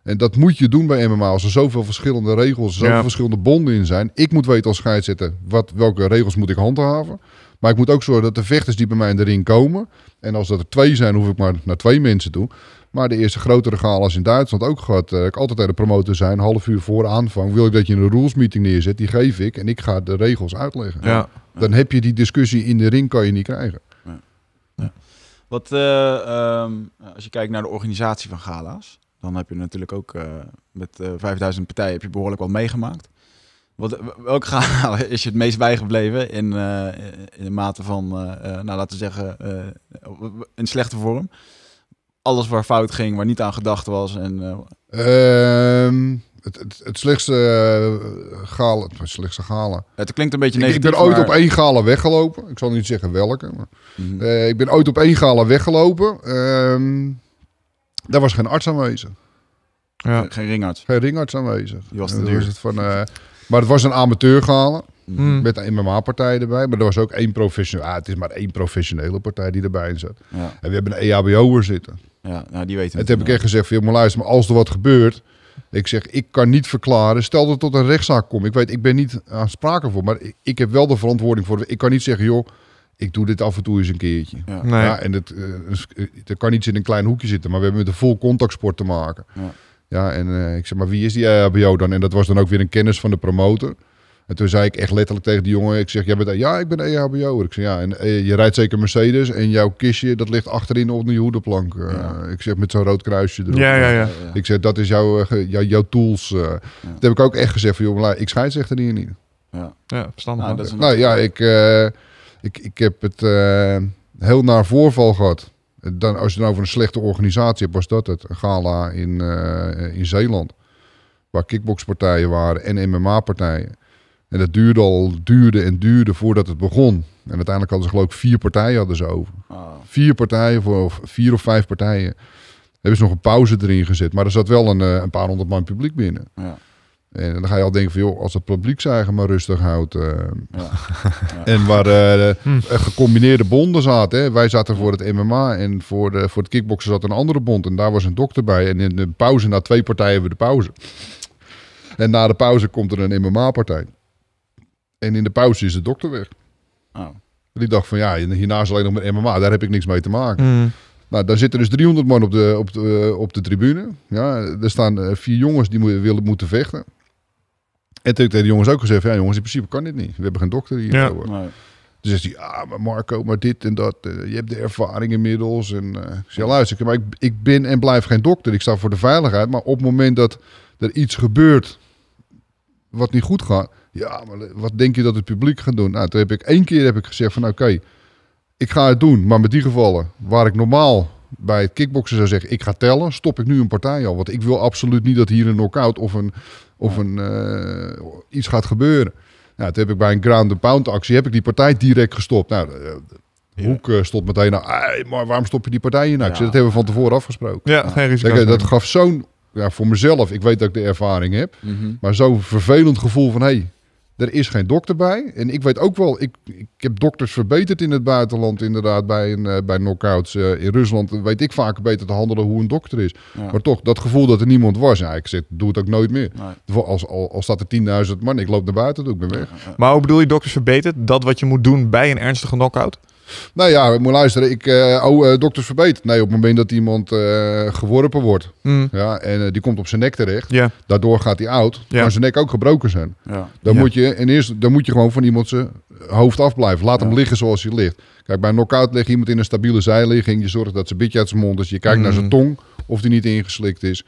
En dat moet je doen bij MMA. Als er zoveel verschillende regels, zoveel verschillende bonden in zijn. Ik moet weten als scheidsrechter wat, welke regels moet ik handhaven. Maar ik moet ook zorgen dat de vechters die bij mij in de ring komen. En als dat er twee zijn, hoef ik maar naar twee mensen toe. Maar de eerste grotere galas in Duitsland ook gehad. Eh, ik altijd aan de promotor zijn, half uur voor aanvang. Wil ik dat je een rules meeting neerzet, die geef ik. En ik ga de regels uitleggen. Dan heb je die discussie in de ring, kan je niet krijgen. Ja. Wat, eh, ehm, als je kijkt naar de organisatie van gala's dan heb je natuurlijk ook eh, met 5000 eh, partijen heb je behoorlijk wat meegemaakt. Wat, welke gehalen is je het meest bijgebleven in, eh, in de mate van, nou laten we zeggen, in slechte vorm? Alles waar fout ging, waar niet aan gedacht was. En, ehm, Het, het, het, slechtste uh, Het slechtste galen. Het klinkt een beetje negatief. Ik, ben ooit op één galen weggelopen. Ik zal niet zeggen welke. Maar, mhm. ik ben ooit op één galen weggelopen. Ehm, daar was geen arts aanwezig. Ja. Geen ringarts. Geen ringarts aanwezig. Die was Het van, eh, maar het was een amateur gehalen. Mm. Mm. Met een MMA-partij erbij. Maar er was ook één professioneel. Ah, het is maar één professionele partij die erbij zat. En we hebben een EHBO'er zitten. Ja, nou, die weten Het heb ik echt gezegd: van, maar luister, maar als er wat gebeurt. Ik zeg, ik kan niet verklaren. Stel dat tot een rechtszaak komt. Ik weet, ik ben niet aansprakelijk voor. Maar ik, ik heb wel de verantwoording voor. Ik kan niet zeggen, joh ik doe dit af en toe eens een keertje. Ja. ja en dat, eh, dat dus, eh, kan niet in een klein hoekje zitten, maar we hebben met een vol contactsport te maken. Ja, ja en eh, ik zeg maar, wie is die EHBO dan? En dat was dan ook weer een kennis van de promotor. En toen zei ik echt letterlijk tegen die jongen, ik zeg, jij bent, ja, ik ben EHBO. Ik zeg, ja, en je rijdt zeker Mercedes en jouw kistje, dat ligt achterin op de hoedenplank. Ik zeg, met zo'n rood kruisje erop. Ja, ja, ja. Ik zeg, dat is jouw, jouw tools. Dat heb ik ook echt gezegd van, jongen ik die er niet. Ja, ja verstandig. nou, nou ja, ik... Ik, ik heb het eh, heel naar voorval gehad. Dan, als je dan nou over een slechte organisatie hebt, was dat het. Een gala in, eh, in Zeeland. Waar kickboxpartijen waren en MMA-partijen. En dat duurde al, duurde en duurde voordat het begon. En uiteindelijk hadden ze geloof ik vier partijen hadden ze over. Ah. Vier partijen, voor, of vier of vijf partijen. Hebben ze nog een pauze erin gezet. Maar er zat wel een, eh, een paar honderd man publiek binnen. Ja. En dan ga je al denken van, joh, als het publiek zijn maar rustig houdt. Eh. Ja. en waar uh, gecombineerde bonden zaten. Hè. Wij zaten voor het MMA en voor, de, voor het kickboksen zat een andere bond. En daar was een dokter bij. En in de pauze, na twee partijen hebben we de pauze. En na de pauze komt er een MMA-partij. En in de pauze is de dokter weg. Oh. Die dacht van, ja, hierna is alleen nog met MMA. Daar heb ik niks mee te maken. Hm. Nou, daar zitten dus 300 man op de, op de, op de tribune. Ja, er staan vier jongens die willen, moeten vechten toen heb ik de jongens ook gezegd, ja jongens, in principe kan dit niet. We hebben geen dokter hier. Ja. Nou, nee. Dus is hij, ah, maar Marco, maar dit en dat. Eh, je hebt de ervaring inmiddels. En uh, ik zei, luister, maar ik, ik ben en blijf geen dokter. Ik sta voor de veiligheid. Maar op het moment dat er iets gebeurt wat niet goed gaat. Ja, maar wat denk je dat het publiek gaat doen? Nou, toen heb ik één keer heb ik gezegd van oké, ik ga het doen. Maar met die gevallen waar ik normaal bij het kickboksen zou zeggen: ik ga tellen, stop ik nu een partij al. Want ik wil absoluut niet dat hier een knockout of, een, of een, eh, iets gaat gebeuren. Nou, toen heb ik bij een ground and pound actie heb ik die partij direct gestopt. Nou, eh, de Hoek eh, stopt meteen nou, maar waarom stop je die partij in? Nou, ja. dat hebben we van tevoren afgesproken. Ja, geen risico. dat gaf zo'n, ja, voor mezelf, ik weet dat ik de ervaring heb, mhm. maar zo'n vervelend gevoel van, hé, hey, er is geen dokter bij. En ik weet ook wel, ik, ik heb dokters verbeterd in het buitenland, inderdaad, bij, een, eh, bij knockouts eh, in Rusland. Weet ik vaak beter te handelen hoe een dokter is. Maar toch, dat gevoel dat er niemand was, eigenlijk zit, doe het ook nooit meer. Nee. Als, al, als staat er 10.000 man, ik loop naar buiten, doe ik ben weg. Maar hoe bedoel je dokters verbeterd? Dat wat je moet doen bij een ernstige knockout? Nou ja, ik moet luisteren. Ik, eh, oh, eh, dokters verbeterd. Nee, op het moment dat iemand eh, geworpen wordt mm. ja, en die komt op zijn nek terecht, daardoor gaat hij oud, yeah. maar zijn nek ook gebroken zijn. Ja. Dan, Moet je, en eerst, dan moet je gewoon van iemand zijn hoofd afblijven. Laat hem liggen zoals hij ligt. Kijk, bij een leg je iemand in een stabiele zijligging. Je zorgt dat ze bitje uit zijn mond is. Je kijkt naar mm. zijn tong of die niet ingeslikt is.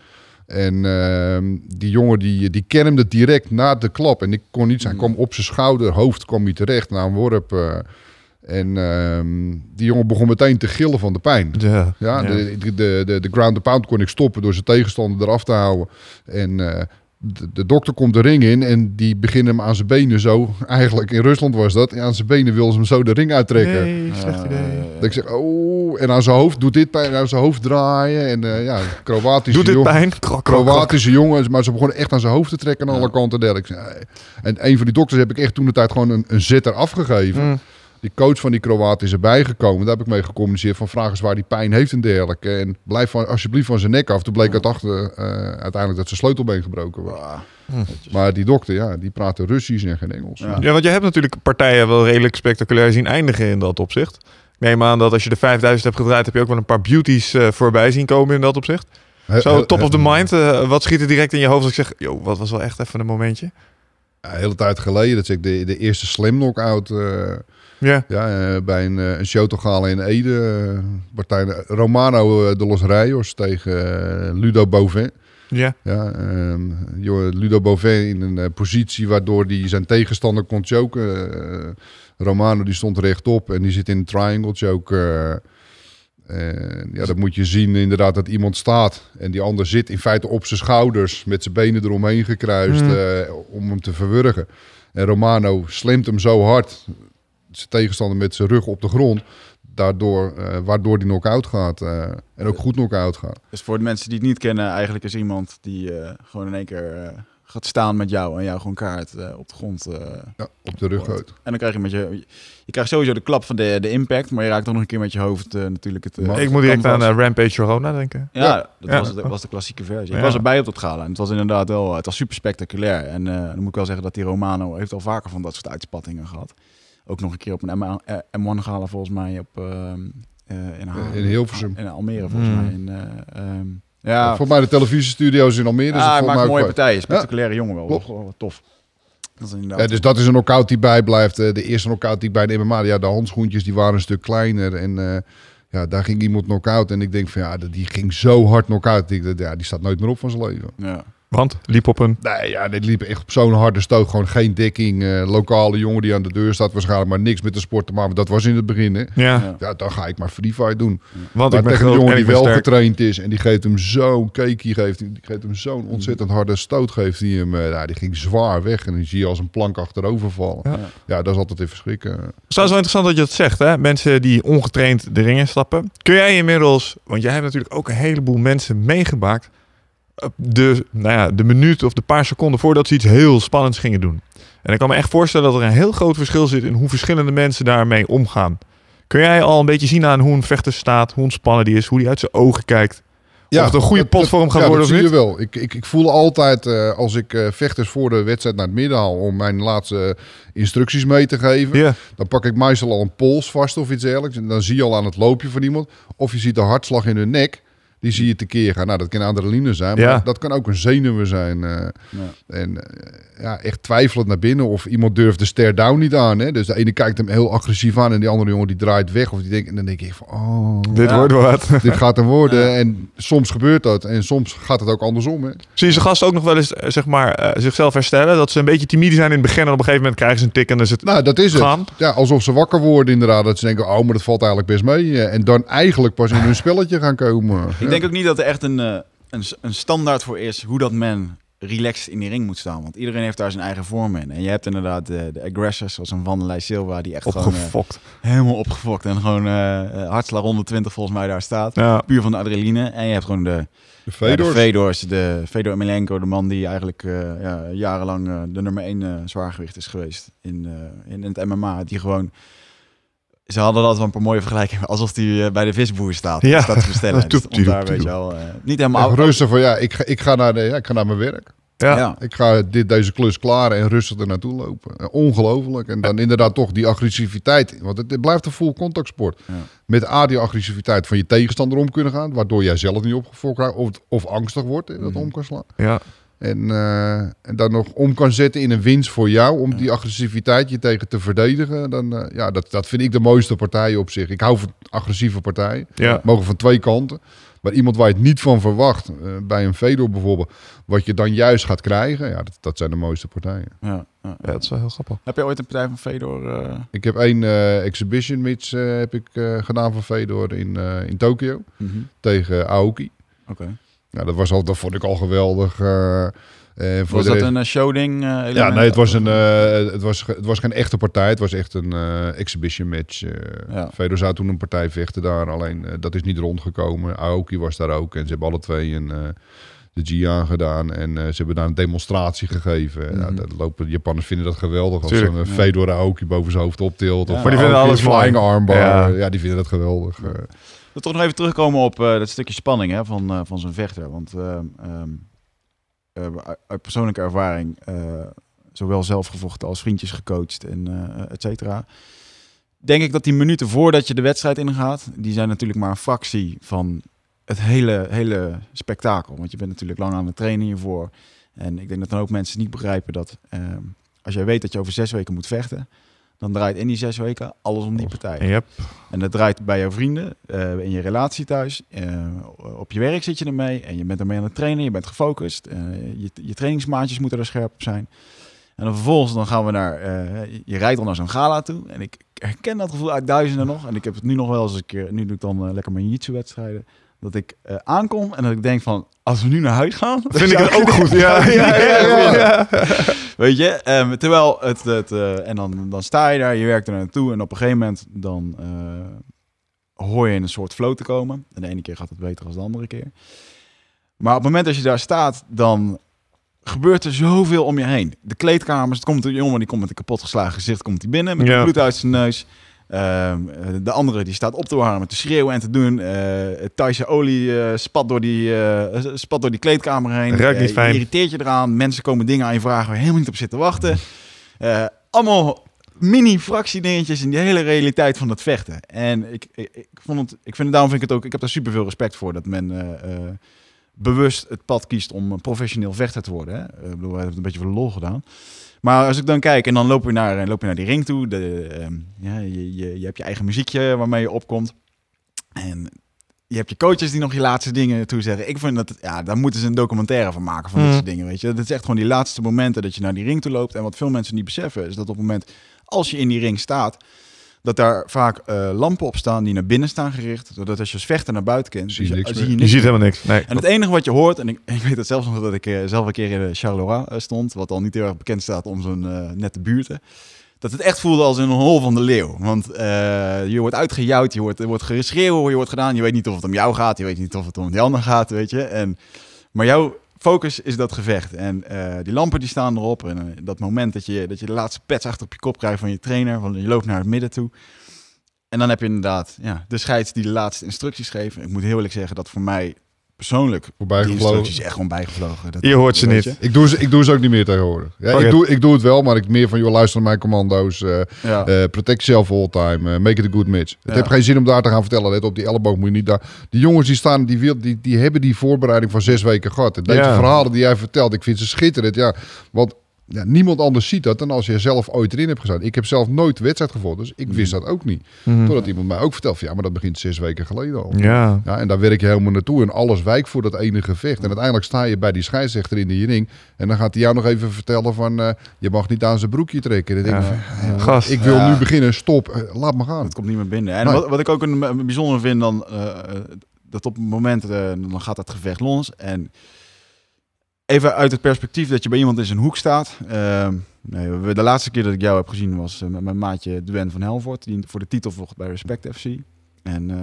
En ehm, die jongen die, die direct na de klap. En ik kon niet zijn. Mm. kwam op zijn schouder, hoofd kwam hij terecht na een worp. En ehm, die jongen begon meteen te gillen van de pijn. Ja, ja, De, de, de, ground and pound kon ik stoppen door zijn tegenstander eraf te houden. En eh, de, de, dokter komt de ring in en die beginnen hem aan zijn benen zo. Eigenlijk in Rusland was dat. Aan zijn benen wil ze hem zo de ring uittrekken. Nee, slecht ah. idee. dat ik zeg, oh, en aan zijn hoofd doet dit pijn, aan zijn hoofd draaien. En uh, ja, Kroatische doet jongen, pijn? Kroatische jongen. jongens, maar ze begonnen echt aan zijn hoofd te trekken aan alle kanten. En, en een van die dokters heb ik echt toen de tijd gewoon een, een zitter afgegeven. Mm. Die coach van die Kroaten is erbij gekomen. Daar heb ik mee gecommuniceerd van vraag eens waar die pijn heeft en dergelijke. En blijf van, alsjeblieft van zijn nek af. Toen bleek het achter, eh, uiteindelijk dat zijn sleutelbeen gebroken was. Ah. Hm. Maar die dokter, ja, die praatte Russisch en geen Engels. Ja. want je hebt natuurlijk partijen wel redelijk spectaculair zien eindigen in dat opzicht. Ik neem aan dat als je de 5000 hebt gedraaid, heb je ook wel een paar beauties eh, voorbij zien komen in dat opzicht. Zo, top of the mind. Eh, wat schiet er direct in je hoofd als ik zeg, joh, wat was wel echt even een momentje? Ja, een hele tijd geleden, dat ik de, de eerste slim knockout... out ja. ja eh, bij een, eh, een showtogale in Ede. partij eh, Romano de Los Rijos tegen Ludo Bovin. Ja. ja ehm, Ludo Bovin in een positie waardoor hij zijn tegenstander kon choken. Romano die stond rechtop en die zit in een triangle choke. En ja, dat moet je zien inderdaad dat iemand staat en die ander zit in feite op zijn schouders met zijn benen eromheen gekruist mm. om hem te verwurgen. En Romano slimt hem zo hard zijn tegenstander met zijn rug op de grond. Daardoor, eh, waardoor die knock-out gaat. Eh, en ook goed knock-out gaat. Dus voor de mensen die het niet kennen, eigenlijk is iemand die eh, gewoon in één keer gaat staan met jou en jou gewoon kaart op de grond. ja, op de rug uit. En dan krijg je met je. Je krijgt sowieso de klap van de, de impact, maar je raakt dan nog een keer met je hoofd natuurlijk het. ik moet direct aan Rampage Corona denken. Ja, dat Was, de, was de klassieke versie. Ik was erbij op dat gala en het was inderdaad wel. Het was super spectaculair. En dan moet ik wel zeggen dat die Romano heeft al vaker van dat soort uitspattingen gehad. Ook nog een keer op een M1 halen eh, volgens mij op, uh, in, in Hilversum. Almere volgens hmm. mij. Eh, ehm, ja. Voor mij de televisiestudio's in Almere. Dus ah, hij maakt mooie partijen. Spectaculaire jongen wel. Klopt. tof. Dat ja, dus dat is een knockout die bijblijft. De eerste knockout die bij de MMA... Ja, de handschoentjes die waren een stuk kleiner. En ja, daar ging iemand knockout. En ik denk van ja, die ging zo hard knockout. Ik, ja, die staat nooit meer op van zijn leven. Ja. Want? Liep op een... Nee, ja, dit liep echt op zo'n harde stoot. Gewoon geen dekking. Uh, lokale jongen die aan de deur staat. Waarschijnlijk maar niks met de sport te maken. Dat was in het begin, hè? Ja. ja dan ga ik maar free fight doen. Want ik ben tegen een jongen die wel getraind is. En die geeft hem zo'n keekie. Geeft, die geeft hem zo'n ontzettend harde stoot. Geeft hij hem... Uh, die ging zwaar weg. En dan zie je als een plank achterover vallen. Ja, dat is altijd even schrikken. Het is wel interessant dat je dat zegt, hè? Mensen die ongetraind de ringen stappen. Kun jij inmiddels... Want jij hebt natuurlijk ook een heleboel mensen meegemaakt de, nou ja, de minuut of de paar seconden voordat ze iets heel spannends gingen doen. En ik kan me echt voorstellen dat er een heel groot verschil zit in hoe verschillende mensen daarmee omgaan. Kun jij al een beetje zien aan hoe een vechter staat, hoe ontspannen die is, hoe die uit zijn ogen kijkt? Ja, of het een goede platform gaat worden Ja, zie je wel. Ik, ik, ik voel altijd eh, als ik eh, vechters voor de wedstrijd naar het midden haal om mijn laatste instructies mee te geven, dan pak ik meestal al een pols vast of iets dergelijks. En dan zie je al aan het loopje van iemand of je ziet de hartslag in hun nek die zie je tekeer gaan. Nou, dat kan adrenaline zijn, maar dat, kan ook een zenuwen zijn. Eh. ja. En eh, ja, echt twijfelend naar binnen of iemand durft de stare down niet aan. Hè? Dus de ene kijkt hem heel agressief aan en die andere jongen die draait weg. Of die denkt, en dan denk ik van, oh... Dit wordt wat. Dit gaat hem worden. En soms gebeurt dat en soms gaat het ook andersom. Hè? Zie je ze gasten ook nog wel eens, eh, zeg maar, zichzelf herstellen? Dat ze een beetje timide zijn in het begin en op een gegeven moment krijgen ze een tik en dan is het Nou, dat is gaan. het. Ja, alsof ze wakker worden inderdaad. Dat ze denken, oh, maar dat valt eigenlijk best mee. En dan eigenlijk pas in hun spelletje gaan komen. Ik denk ook niet dat er echt een, eh, een, een standaard voor is hoe dat men relaxed in die ring moet staan. Want iedereen heeft daar zijn eigen vorm in. En je hebt inderdaad de, de zoals een Wanderlei Silva die echt gewoon... Eh, helemaal opgefokt. En gewoon uh, hartslag 120 volgens mij daar staat. Ja. Puur van de adrenaline. En je hebt gewoon de... De Fedors. Ja, de Fedors, de Fedor Emelianenko, de man die eigenlijk eh, ja, jarenlang de nummer 1 zwaargewicht is geweest in, in, in het MMA. Die gewoon ze hadden dat wel een mooie vergelijking. Alsof die eh, bij de visboer staat. Ja, staat dus bestellen. Dus daar, weet je eh, niet helemaal... Rustig van, ja, ik ga, ik ga, naar, ik ga naar mijn werk. Ja. Ik ga dit, deze klus klaren en rustig er naartoe lopen. Eh, ongelooflijk. En dan inderdaad toch die agressiviteit. Want het, blijft een full contact sport. Met A, die agressiviteit van je tegenstander om kunnen gaan. Waardoor jij zelf niet opgefokt Of, of angstig wordt in dat mm Ja. Eh, en, dan en nog om kan zetten in een winst voor jou. Om die agressiviteit je tegen te verdedigen. Dan, eh, ja, dat, dat vind ik de mooiste partij op zich. Ik hou van agressieve partijen. Ja. Mogen van twee kanten. Maar iemand waar je het niet van verwacht. Eh, bij een Fedor bijvoorbeeld. Wat je dan juist gaat krijgen. Ja, dat, dat zijn de mooiste partijen. Ja, ja, dat is wel heel grappig. Heb je ooit een partij van Fedor? Ik heb één exhibition match heb ik, gedaan van Fedor in, in Tokio. Mhm. Tegen Aoki. Oké ja nou, dat, was al, dat vond ik al geweldig. Uh, voor was dat een eh, showding? Uh, ja, nee, het was, een, het, was, het was geen echte partij. Het was echt een exhibition match. Ja. Fedor zou toen een partij vechten daar. Alleen dat is niet rondgekomen. Aoki was daar ook. En ze hebben alle twee een de G gedaan. En ze hebben daar een demonstratie gegeven. Mhm. dat lopen, de Japanners vinden dat geweldig. Als zo'n ja. Fedor Aoki boven zijn hoofd optilt. Of maar die vinden alles flying armbar. Ja. die vinden dat geweldig. We toch nog even terugkomen op eh, dat stukje spanning hè, van, uh, van zijn vechter. Want eh, ehm, uit persoonlijke ervaring, zowel zelf gevochten als vriendjes gecoacht en et cetera. Denk ik dat die minuten voordat je de wedstrijd ingaat, die zijn natuurlijk maar een fractie van het hele, hele spektakel. Want je bent natuurlijk lang aan het trainen hiervoor. En ik denk dat dan ook mensen niet begrijpen dat ehm, als jij weet dat je over zes weken moet vechten, dan draait in die zes weken alles om die partij. Yep. En dat draait bij jouw vrienden, uh, in je relatie thuis, eh, op je werk zit je ermee en je bent ermee aan het trainen, je bent gefocust, eh, je, je, trainingsmaatjes moeten er scherp op zijn. En dan vervolgens dan gaan we naar, je rijdt dan naar zo'n gala toe en ik herken dat gevoel uit duizenden nog en ik heb het nu nog wel eens een keer, nu doe ik dan lekker mijn jitsu wedstrijden dat ik eh, aankom en dat ik denk van, als we nu naar huis gaan... vind ik het ook goed, ja. ja, ja, ja Weet je, ehm, terwijl het... het eh, en dan, dan sta je daar, je werkt er naartoe en op een gegeven moment dan eh, hoor je in een soort flow te komen. En de ene keer gaat het beter dan de andere keer. Maar op het moment dat je daar staat, dan gebeurt er zoveel om je heen. De kleedkamers, het komt een jongen die komt met een kapotgeslagen gezicht, komt hij binnen met bloed uit zijn neus. Ehm, eh, de andere die staat op te warmen, te schreeuwen en te doen. Uh, Thaise olie eh, spat, door die, spat door die kleedkamer heen. Ruikt irriteert je eraan. Mensen komen dingen aan je vragen waar helemaal niet op zit te wachten. allemaal mini dingetjes in die hele realiteit van het vechten. En ik, ik, vond ik vind daarom vind ik het ook, ik heb daar super veel respect voor dat men bewust het pad kiest om een professioneel vechter te worden. Hè? Ik bedoel, we hebben het een beetje voor lol gedaan. Maar als ik dan kijk en dan loop je naar, eh, loop je naar die ring toe. De, ehm, ja, je, je, je hebt je eigen muziekje waarmee je opkomt. En je hebt je coaches die nog je laatste dingen toe zeggen. Ik vind dat, ja, daar moeten ze een documentaire van maken van mm. dit mhm. soort dingen, weet je. Dat is echt gewoon die laatste momenten dat je naar die ring toe loopt. En wat veel mensen niet beseffen is dat op het moment, als je in die ring staat dat daar vaak eh, lampen op staan die naar binnen staan gericht. Doordat als je als naar buiten kent, zie dus je, niks zie je, niks je ziet helemaal niks. Nee, en het enige wat je hoort, en ik, ik weet dat zelfs nog dat ik eh, zelf een keer in eh, Charleroi stond, wat al niet heel erg bekend staat om zo'n nette buurten. Dat het echt voelde als in een hol van de leeuw. Want je wordt uitgejouwd, je wordt, je wordt je wordt gedaan. Je weet niet of het om jou gaat, je weet niet of het om die ander gaat, weet je. En, maar jouw focus is dat gevecht. En eh, die lampen die staan erop. En eh, dat moment dat je, dat je de laatste pets achter op je kop krijgt van je trainer. Want je loopt naar het midden toe. En dan heb je inderdaad ja, de scheids die de laatste instructies geeft. Ik moet heel eerlijk zeggen dat voor mij persoonlijk voorbij gevlogen. is echt gewoon bijgevlogen. Dat je hoort ze niet. Ik doe ze, ik doe ze ook niet meer tegenwoordig. Ja, ik, doe, ik doe het wel, maar ik meer van, joh, luister naar mijn commando's. Eh, eh, protect yourself all time. Eh, make it a good match. Het heeft geen zin om daar te gaan vertellen. Let op, die elleboog moet je niet daar... Die jongens die staan, die, wil, die, die hebben die voorbereiding van zes weken gehad. En deze verhalen die jij vertelt, ik vind ze schitterend. Ja, want ja, niemand anders ziet dat dan als je zelf ooit erin hebt gezeten. Ik heb zelf nooit de wedstrijd gevolgd, dus ik wist mm. dat ook niet. Mm. Totdat iemand mij ook vertelt van, ja, maar dat begint zes weken geleden al. Ja. en daar werk je helemaal naartoe en alles wijkt voor dat ene gevecht. En uiteindelijk sta je bij die scheidsrechter in de ring en dan gaat hij jou nog even vertellen van, eh, je mag niet aan zijn broekje trekken. dan denk ik, Gast. ik wil nu beginnen, stop, eh, laat me gaan. Het komt niet meer binnen. En wat, wat, ik ook een, eh, bijzonder vind dan, dat op het moment, dan gaat dat gevecht los en even uit het perspectief dat je bij iemand in zijn hoek staat. Ehm, nee, de laatste keer dat ik jou heb gezien was eh, met mijn maatje Duen van Helvoort. Die voor de titel volgt bij Respect FC. En eh,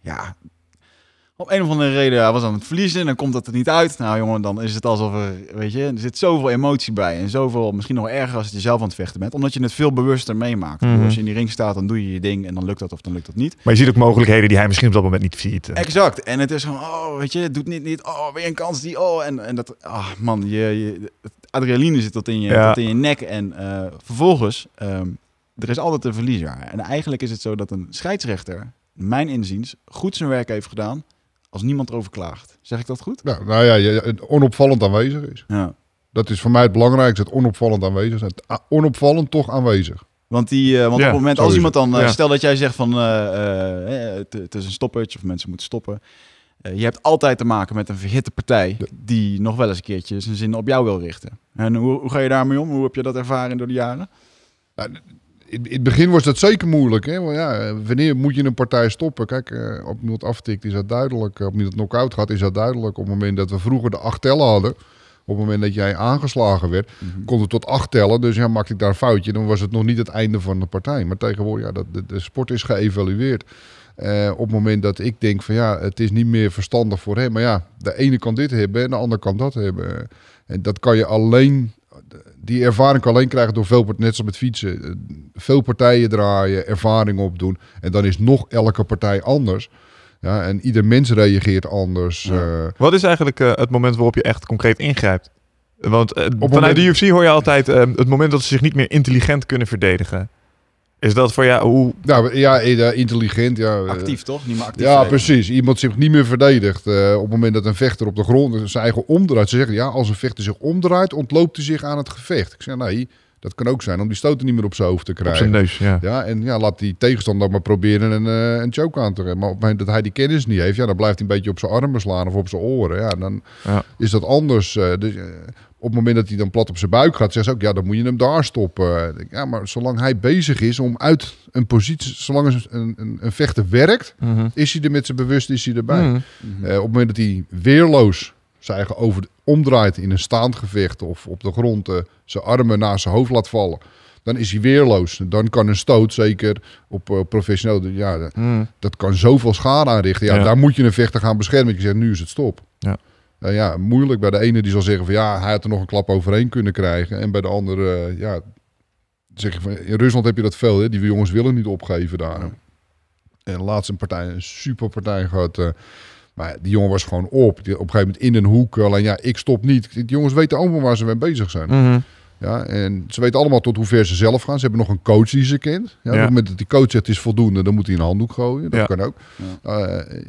ja, op een of andere reden hij was aan het verliezen en dan komt dat er niet uit. Nou jongen, dan is het alsof er, weet je, er zit zoveel emotie bij. En zoveel, misschien nog erger als je zelf aan het vechten bent. Omdat je het veel bewuster meemaakt. Mhm. als je in die ring staat, dan doe je je ding en dan lukt dat of dan lukt dat niet. Maar je ziet ook mogelijkheden die hij misschien op dat moment niet ziet. Exact. En het is gewoon, oh, weet je, het doet niet, niet. Oh, weer een kans die, oh. En, en dat, ah man, je, je, adrenaline zit tot in je, tot in je nek. En eh, vervolgens, ehm, er is altijd een verliezer. En eigenlijk is het zo dat een scheidsrechter, mijn inziens, goed zijn werk heeft gedaan als niemand erover klaagt. Zeg ik dat goed? Nou, nou ja, je, onopvallend aanwezig is. Ja. Dat is voor mij het belangrijkste, het onopvallend aanwezig zijn. Onopvallend toch aanwezig. Want, die, eh, want op het moment als iemand dan... Eh, stel dat jij zegt van... Uh, het is een stoppertje of mensen moeten stoppen. je hebt altijd te maken met een verhitte partij... die nog wel eens een keertje zijn zin op jou wil richten. En hoe, hoe ga je daarmee om? Hoe heb je dat ervaren door de jaren? Nou, in het begin was dat zeker moeilijk. Hè? ja, wanneer moet je een partij stoppen? Kijk, uh, op iemand aftikt is dat duidelijk. Op het knock-out gaat is dat duidelijk. Op het moment dat we vroeger de acht tellen hadden... Op het moment dat jij aangeslagen werd, mm kon het tot acht tellen. Dus ja, maakte ik daar een foutje, dan was het nog niet het einde van de partij. Maar tegenwoordig, ja, dat, de, sport is geëvalueerd. Eh, op het moment dat ik denk van ja, het is niet meer verstandig voor hem. Maar ja, de ene kan dit hebben en de ander kan dat hebben. En dat kan je alleen die ervaring kan alleen krijgen door veel partijen, net zoals met fietsen, eh, veel partijen draaien, ervaring opdoen. En dan is nog elke partij anders. Ja, en ieder mens reageert anders. Eh. Wat is eigenlijk eh, het moment waarop je echt concreet ingrijpt? Want bij de UFC hoor je altijd het moment dat ze zich niet meer intelligent kunnen verdedigen. Is dat voor jou hoe? Nou ja, eh, intelligent. Ja. Actief toch? Ja, precies. Iemand zich niet meer verdedigt. Eh, op het moment dat een vechter op de grond zijn eigen omdraait. Ze zeggen ja, als een vechter zich omdraait, ontloopt hij zich aan het gevecht. Ik zeg nee, dat kan ook zijn om die stoten niet meer op zijn hoofd te krijgen. Op zijn neus, ja. ja en ja, laat die tegenstander maar proberen een, eh, een choke aan te geven. Maar op het moment dat hij die kennis niet heeft, ja, dan blijft hij een beetje op zijn armen slaan of op zijn oren. Ja, dan is dat anders. Dus, op het moment dat hij dan plat op zijn buik gaat, zegt ze ook, ja, dan moet je hem daar stoppen. Ja, maar zolang hij bezig is om uit een positie, zolang een, een, een vechter werkt, mhm. is hij er met zijn bewust, is hij erbij. Mhm. Eh, op het moment dat hij weerloos zijn eigen over, omdraait in een staand gevecht of op de grond eh, zijn armen naast zijn hoofd laat vallen, dan is hij weerloos. Dan kan een stoot, zeker op eh, professioneel, ja, mhm. dat kan zoveel schade aanrichten. Ja, ja, daar moet je een vechter gaan beschermen. Je zegt, nu is het stop. Ja. Uh, ja, moeilijk bij de ene die zal zeggen van ja, hij had er nog een klap overheen kunnen krijgen. En bij de andere, eh, ja, zeg je van, in Rusland heb je dat veel. Hè? Die jongens willen niet opgeven daar. En laatst een partij, een superpartij gehad. Uh, maar die jongen was gewoon op. Die, op een gegeven moment in een hoek. Alleen ja, ik stop niet. Die jongens weten allemaal waar ze mee bezig zijn. Mhm. Ja, en ze weten allemaal tot hoe ver ze zelf gaan. Ze hebben nog een coach die ze kent. Ja, Op het moment dat die coach zegt, het is voldoende, dan moet hij een handdoek gooien. Dat kan ook. Eh,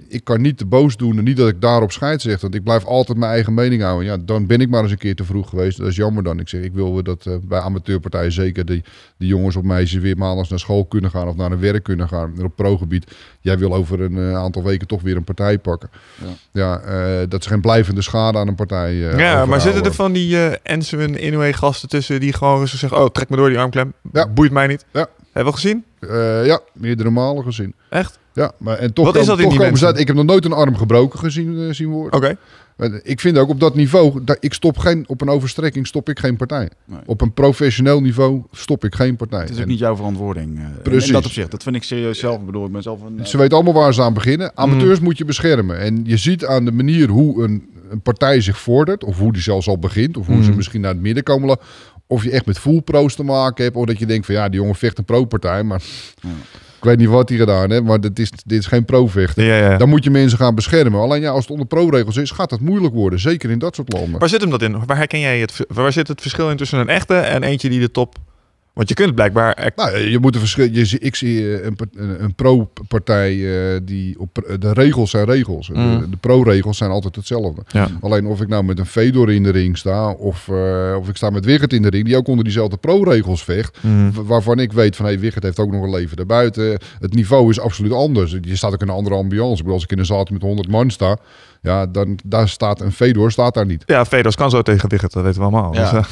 ik kan niet te boos doen en niet dat ik daarop scheid zeg. Want ik blijf altijd mijn eigen mening houden. Ja, dan ben ik maar eens een keer te vroeg geweest. Dat is jammer dan. Ik zeg, ik wil dat eh, bij amateurpartijen zeker die, die jongens of meisjes weer maandags naar school kunnen gaan of naar een werk kunnen gaan. En op progebied, jij wil over een eh, aantal weken toch weer een partij pakken. Ja, ja dat is geen blijvende schade aan een partij. ja, maar zitten er van die uh, en Inoue gasten tussen? die gewoon rustig zeggen: Oh, trek me door die armklem. Ja. Boeit mij niet. Ja. Hebben we gezien? Eh, ja, meerdere malen gezien. Echt? Ja, maar en toch, Wat is dat toch in ik heb nog nooit een arm gebroken gezien eh, zien worden. Oké. Ik vind ook op dat niveau, dat, ik stop geen, op een overstrekking stop ik geen partij. Op een professioneel niveau stop ik geen partij. Het is ook niet jouw verantwoording. Eh, precies. In dat dat vind ik serieus zelf. bedoel, ik ben zelf een, Ze weten allemaal waar ze aan beginnen. Mm. Amateurs moet je beschermen. En je ziet aan de manier hoe een, een partij zich vordert, of hoe die zelfs al begint, of hoe ze mm. misschien naar het midden komen, of je echt met full pro's te maken hebt. Of dat je denkt van ja, die jongen vecht een pro-partij. Maar ik weet niet wat hij gedaan heeft. Maar dit is, dit is geen pro-vechten. Dan moet je mensen gaan beschermen. Alleen ja, als het onder pro-regels is, gaat dat moeilijk worden. Zeker in dat soort landen. Waar zit hem dat in? Waar herken jij het? Waar zit het verschil in tussen een echte en eentje die de top want je kunt blijkbaar. Nou, je moet een verschil. Je, ik zie eh, een, een pro-partij eh, die op de regels zijn regels. De, mm. pro-regels zijn altijd hetzelfde. Alleen of ik nou met een Fedor in de ring sta, of, eh, of ik sta met Wigert in de ring, die ook onder diezelfde pro-regels vecht. Mm. Waarvan ik weet van hé, hey, Wigert heeft ook nog een leven daarbuiten. Het niveau is absoluut anders. Je staat ook in een andere ambiance. Ik bedoel, als ik in een zaal met 100 man sta. Ja, dan daar staat een Fedor staat daar niet. Ja, Fedor kan zo tegen Wiggert, dat weten we allemaal. Ja, dus,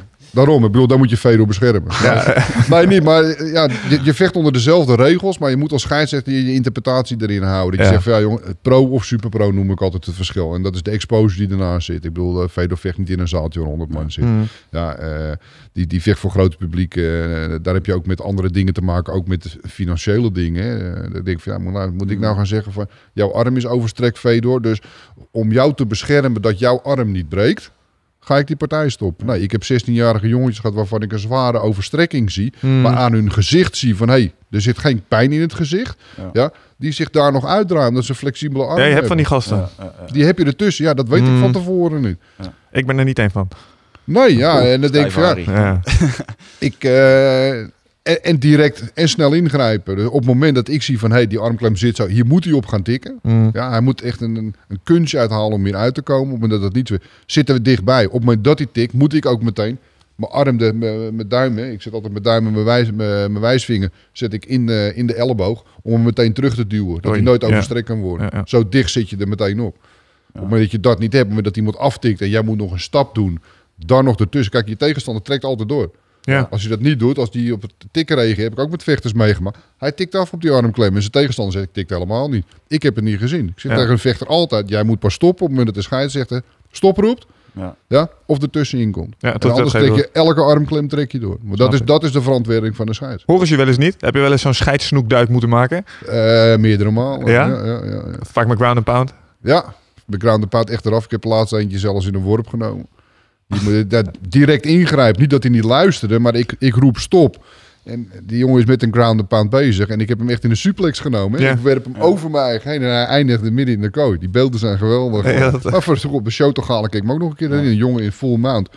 Daarom, ik bedoel, daar moet je Fedor beschermen. Ja. nee, niet, maar ja, je, vecht onder dezelfde regels, maar je moet als scheidsrechter je, interpretatie erin houden. die je zegt van, ja jongen, pro of superpro noem ik altijd het verschil. En dat is de exposure die ernaar zit. Ik bedoel, eh, Fedor vecht niet in een zaaltje waar 100 man zit. Mm. Ja, eh, die, die vecht voor grote publiek. Eh, daar heb je ook met andere dingen te maken, ook met financiële dingen. dan denk ik van, ja, moet, nou, moet, ik nou gaan zeggen van, jouw arm is overstrekt, Fedor. Dus om jou te beschermen dat jouw arm niet breekt, ga ik die partij stoppen. Nee, ik heb 16-jarige jongetjes gehad waarvan ik een zware overstrekking zie. Hmm. Maar aan hun gezicht zie van, hé, hey, er zit geen pijn in het gezicht. Ja. die zich daar nog uitdraaien. Dat ze flexibele armen Ja, je hebt van die gasten. Die heb je ertussen. Ja, dat weet ik van hmm. tevoren niet. Ik ben er niet één van. Nee, ja, en dan denk ik van, ja, ik, eh, en, direct en snel ingrijpen. Dus op het moment dat ik zie van hey, die armklem zit zo, hier moet hij op gaan tikken. Mm. Ja, hij moet echt een, een, uithalen om hier uit te komen. Op dat niet zo zitten we dichtbij. Op het moment dat hij tikt, moet ik ook meteen mijn arm, de, mijn, duimen, ik zet altijd mijn duimen, mijn, wijs, mijn, wijsvinger, zet ik in, uh, in de elleboog om hem meteen terug te duwen. Dat hij nooit overstrekt kan worden. Zo dicht zit je er meteen op. Op het moment dat je dat niet hebt, omdat dat iemand aftikt en jij moet nog een stap doen, dan nog ertussen. Kijk, je tegenstander trekt altijd door. Ja. Als je dat niet doet, als die op het tikken reageert, heb ik ook met vechters meegemaakt. Hij tikt af op die armklem en zijn tegenstander zegt, ik tikt helemaal niet. Ik heb het niet gezien. Ik zit ja. tegen een vechter altijd, jij moet pas stoppen op het moment dat de scheidsrechter stop roept. Ja. ja. of ertussenin komt. Ja, en anders trek je elke armklem trek je door. dat is, dat is de verantwoording van de scheids. Horen je wel eens niet? Heb je wel eens zo'n snoekduik moeten maken? Eh, meerdere malen. Ja? Ja, ja? Vaak met ground and pound? Ja, met ground and pound echt eraf. Ik heb laatst eentje zelfs in een worp genomen. Die moet dat direct ingrijpt. Niet dat hij niet luisterde, maar ik, ik roep stop. En die jongen is met een ground and pound bezig. En ik heb hem echt in de suplex genomen. en Ik werp hem ja. over mij heen en hij eindigde midden in de kooi. Die beelden zijn geweldig. Ja, dat... Maar voor op de show toch haal ik hem ook nog een keer in. Een jongen in full mount.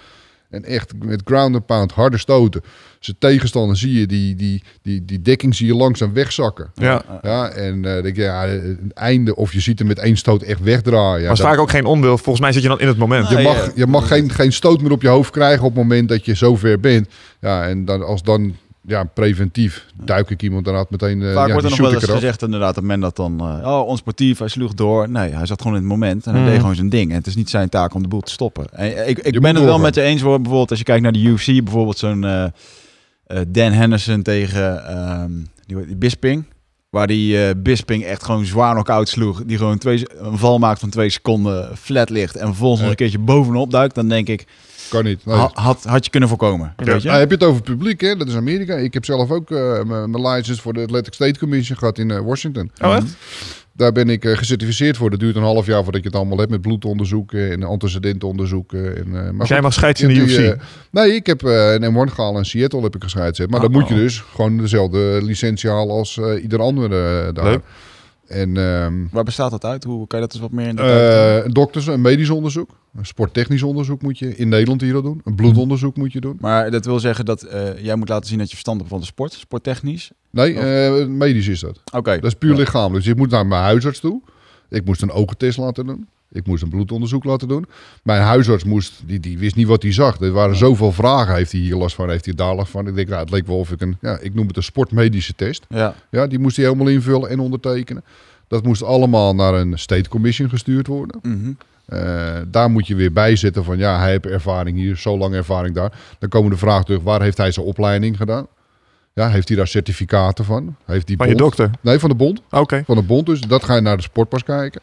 En echt met ground and pound, harde stoten. Zijn tegenstander zie je, die, die, die, die dekking zie je langzaam wegzakken. Ja. ja en uh, denk je, ja, einde, of je ziet hem met één stoot echt wegdraaien. Ja, maar vaak ook geen onwil. Volgens mij zit je dan in het moment. je mag, je mag geen, geen stoot meer op je hoofd krijgen op het moment dat je zo ver bent. Ja, en dan, als dan ja, preventief duik ik iemand had meteen. Uh, Vaak ja, wordt er nog wel eens gezegd inderdaad dat men dat dan... Uh, oh, onsportief, hij sloeg door. Nee, hij zat gewoon in het moment en hij deed mhm. gewoon zijn ding. En het is niet zijn taak om de boel te stoppen. En, eh, ik ik ben het wel met je eens, bijvoorbeeld als je kijkt naar de UFC. Bijvoorbeeld zo'n Dan Henderson tegen ehm, die, Bisping. Waar die Bisping echt gewoon zwaar knock-out sloeg. Die gewoon twee, een val maakt van twee seconden flat ligt. En volgens nog een keertje bovenop duikt. Dan denk ik... Kan niet. had, had je kunnen voorkomen. Weet je? Ja, nou, heb je het over publiek, hè? dat is Amerika. Ik heb zelf ook eh, mijn license voor de Atlantic State Commission gehad in eh, Washington. Oh, daar ben ik eh, gecertificeerd voor. Dat duurt een half jaar voordat je het allemaal hebt met bloedonderzoeken en antecedentenonderzoeken. En, uh, maar dus jij mag in de UFC? nee, ik heb uh, een M1 gehaald en Seattle heb ik gescheid. Maar dan ah, moet je oh. dus gewoon dezelfde licentie halen als ieder andere daar. En, ehm, Waar bestaat dat uit? Hoe kan je dat eens wat meer in de uh, eh, Dokters, een medisch onderzoek, een sporttechnisch onderzoek moet je in Nederland hier al doen. Een bloedonderzoek moet je doen. Maar dat wil zeggen dat eh, jij moet laten zien dat je verstand hebt van de sport, sporttechnisch? Nee, eh, medisch is dat. Oké. Dat is puur ja. lichamelijk. Dus je moet naar mijn huisarts toe. Ik moest een oogentest laten doen. Ik moest een bloedonderzoek laten doen. Mijn huisarts moest, die, die wist niet wat hij zag. Er waren zoveel vragen. Heeft hij hier last van? Heeft hij daar last van? Ik denk, nou, het leek wel of ik een, ja, ik noem het een sportmedische test. Ja. ja, die moest hij helemaal invullen en ondertekenen. Dat moest allemaal naar een state commission gestuurd worden. Mhm. Eh, daar moet je weer bij zitten van ja, hij heeft ervaring hier, zo lang ervaring daar. Dan komen de vragen terug, waar heeft hij zijn opleiding gedaan? Ja, heeft hij daar certificaten van? Heeft die van je dokter? Nee, van de bond. Ah, oké. Van de bond dus. Dat ga je naar de sportpas kijken.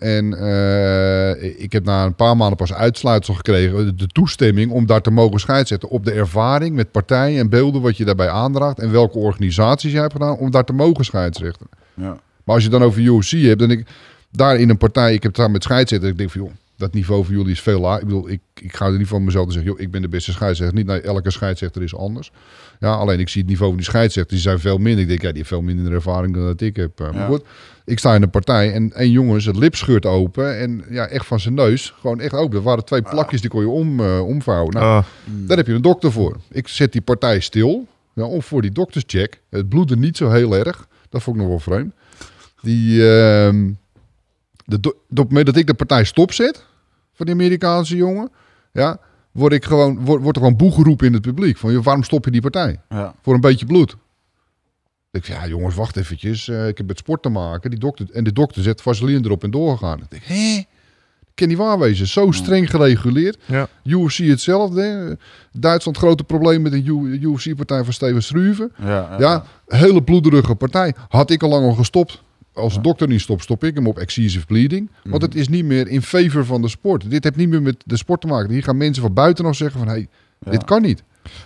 En eh, ik heb na een paar maanden pas uitsluitsel gekregen, de toestemming om daar te mogen scheidszetten, Op de ervaring met partijen en beelden wat je daarbij aandraagt en welke organisaties jij hebt gedaan om daar te mogen scheidsrechten. Ja. Maar als je dan over UFC hebt, dan ik daar in een partij, ik heb daar met scheidszetten, ik denk van joh, dat niveau voor jullie is veel laag. Ik bedoel, ik, ik ga er ieder van mezelf te zeggen, joh, ik ben de beste scheidsrechter. Niet, naar elke scheidsrechter is anders. Ja, alleen ik zie het niveau van die scheidsrechters, die zijn veel minder. Ik denk, ja, die heeft veel minder ervaring dan dat ik heb. Eh. Maar goed, ik sta in een partij en een jongen het lip scheurt open en ja, echt van zijn neus, gewoon echt open. Er waren twee ah. plakjes, die kon je om, eh, omvouwen. Nou, ah. daar heb je een dokter voor. Ik zet die partij stil, ja, of voor die dokterscheck. Het bloedde niet zo heel erg. Dat vond ik nog wel vreemd. Die... Ehm, de, op het moment dat ik de partij stopzet, van die Amerikaanse jongen. Ja, word ik gewoon, word, wordt er gewoon boegeroep in het publiek. Van waarom stop je die partij? Ja. Voor een beetje bloed. Ik ja jongens, wacht eventjes. Eh, ik heb met sport te maken. Die dokter, en de dokter zet vaseline erop en doorgegaan. Ik denk, hé? kan waar Zo streng gereguleerd. Ja. UFC hetzelfde. Duitsland grote probleem met de UFC-partij van Steven Struve. Ja, ja, ja, hele bloederige partij. Had ik al lang al gestopt als dokter niet stopt, stop ik hem op excessive bleeding. Want mhm. het is niet meer in favor van de sport. Dit heeft niet meer met de sport te maken. Hier gaan mensen van buitenaf zeggen van, hey, dit kan niet.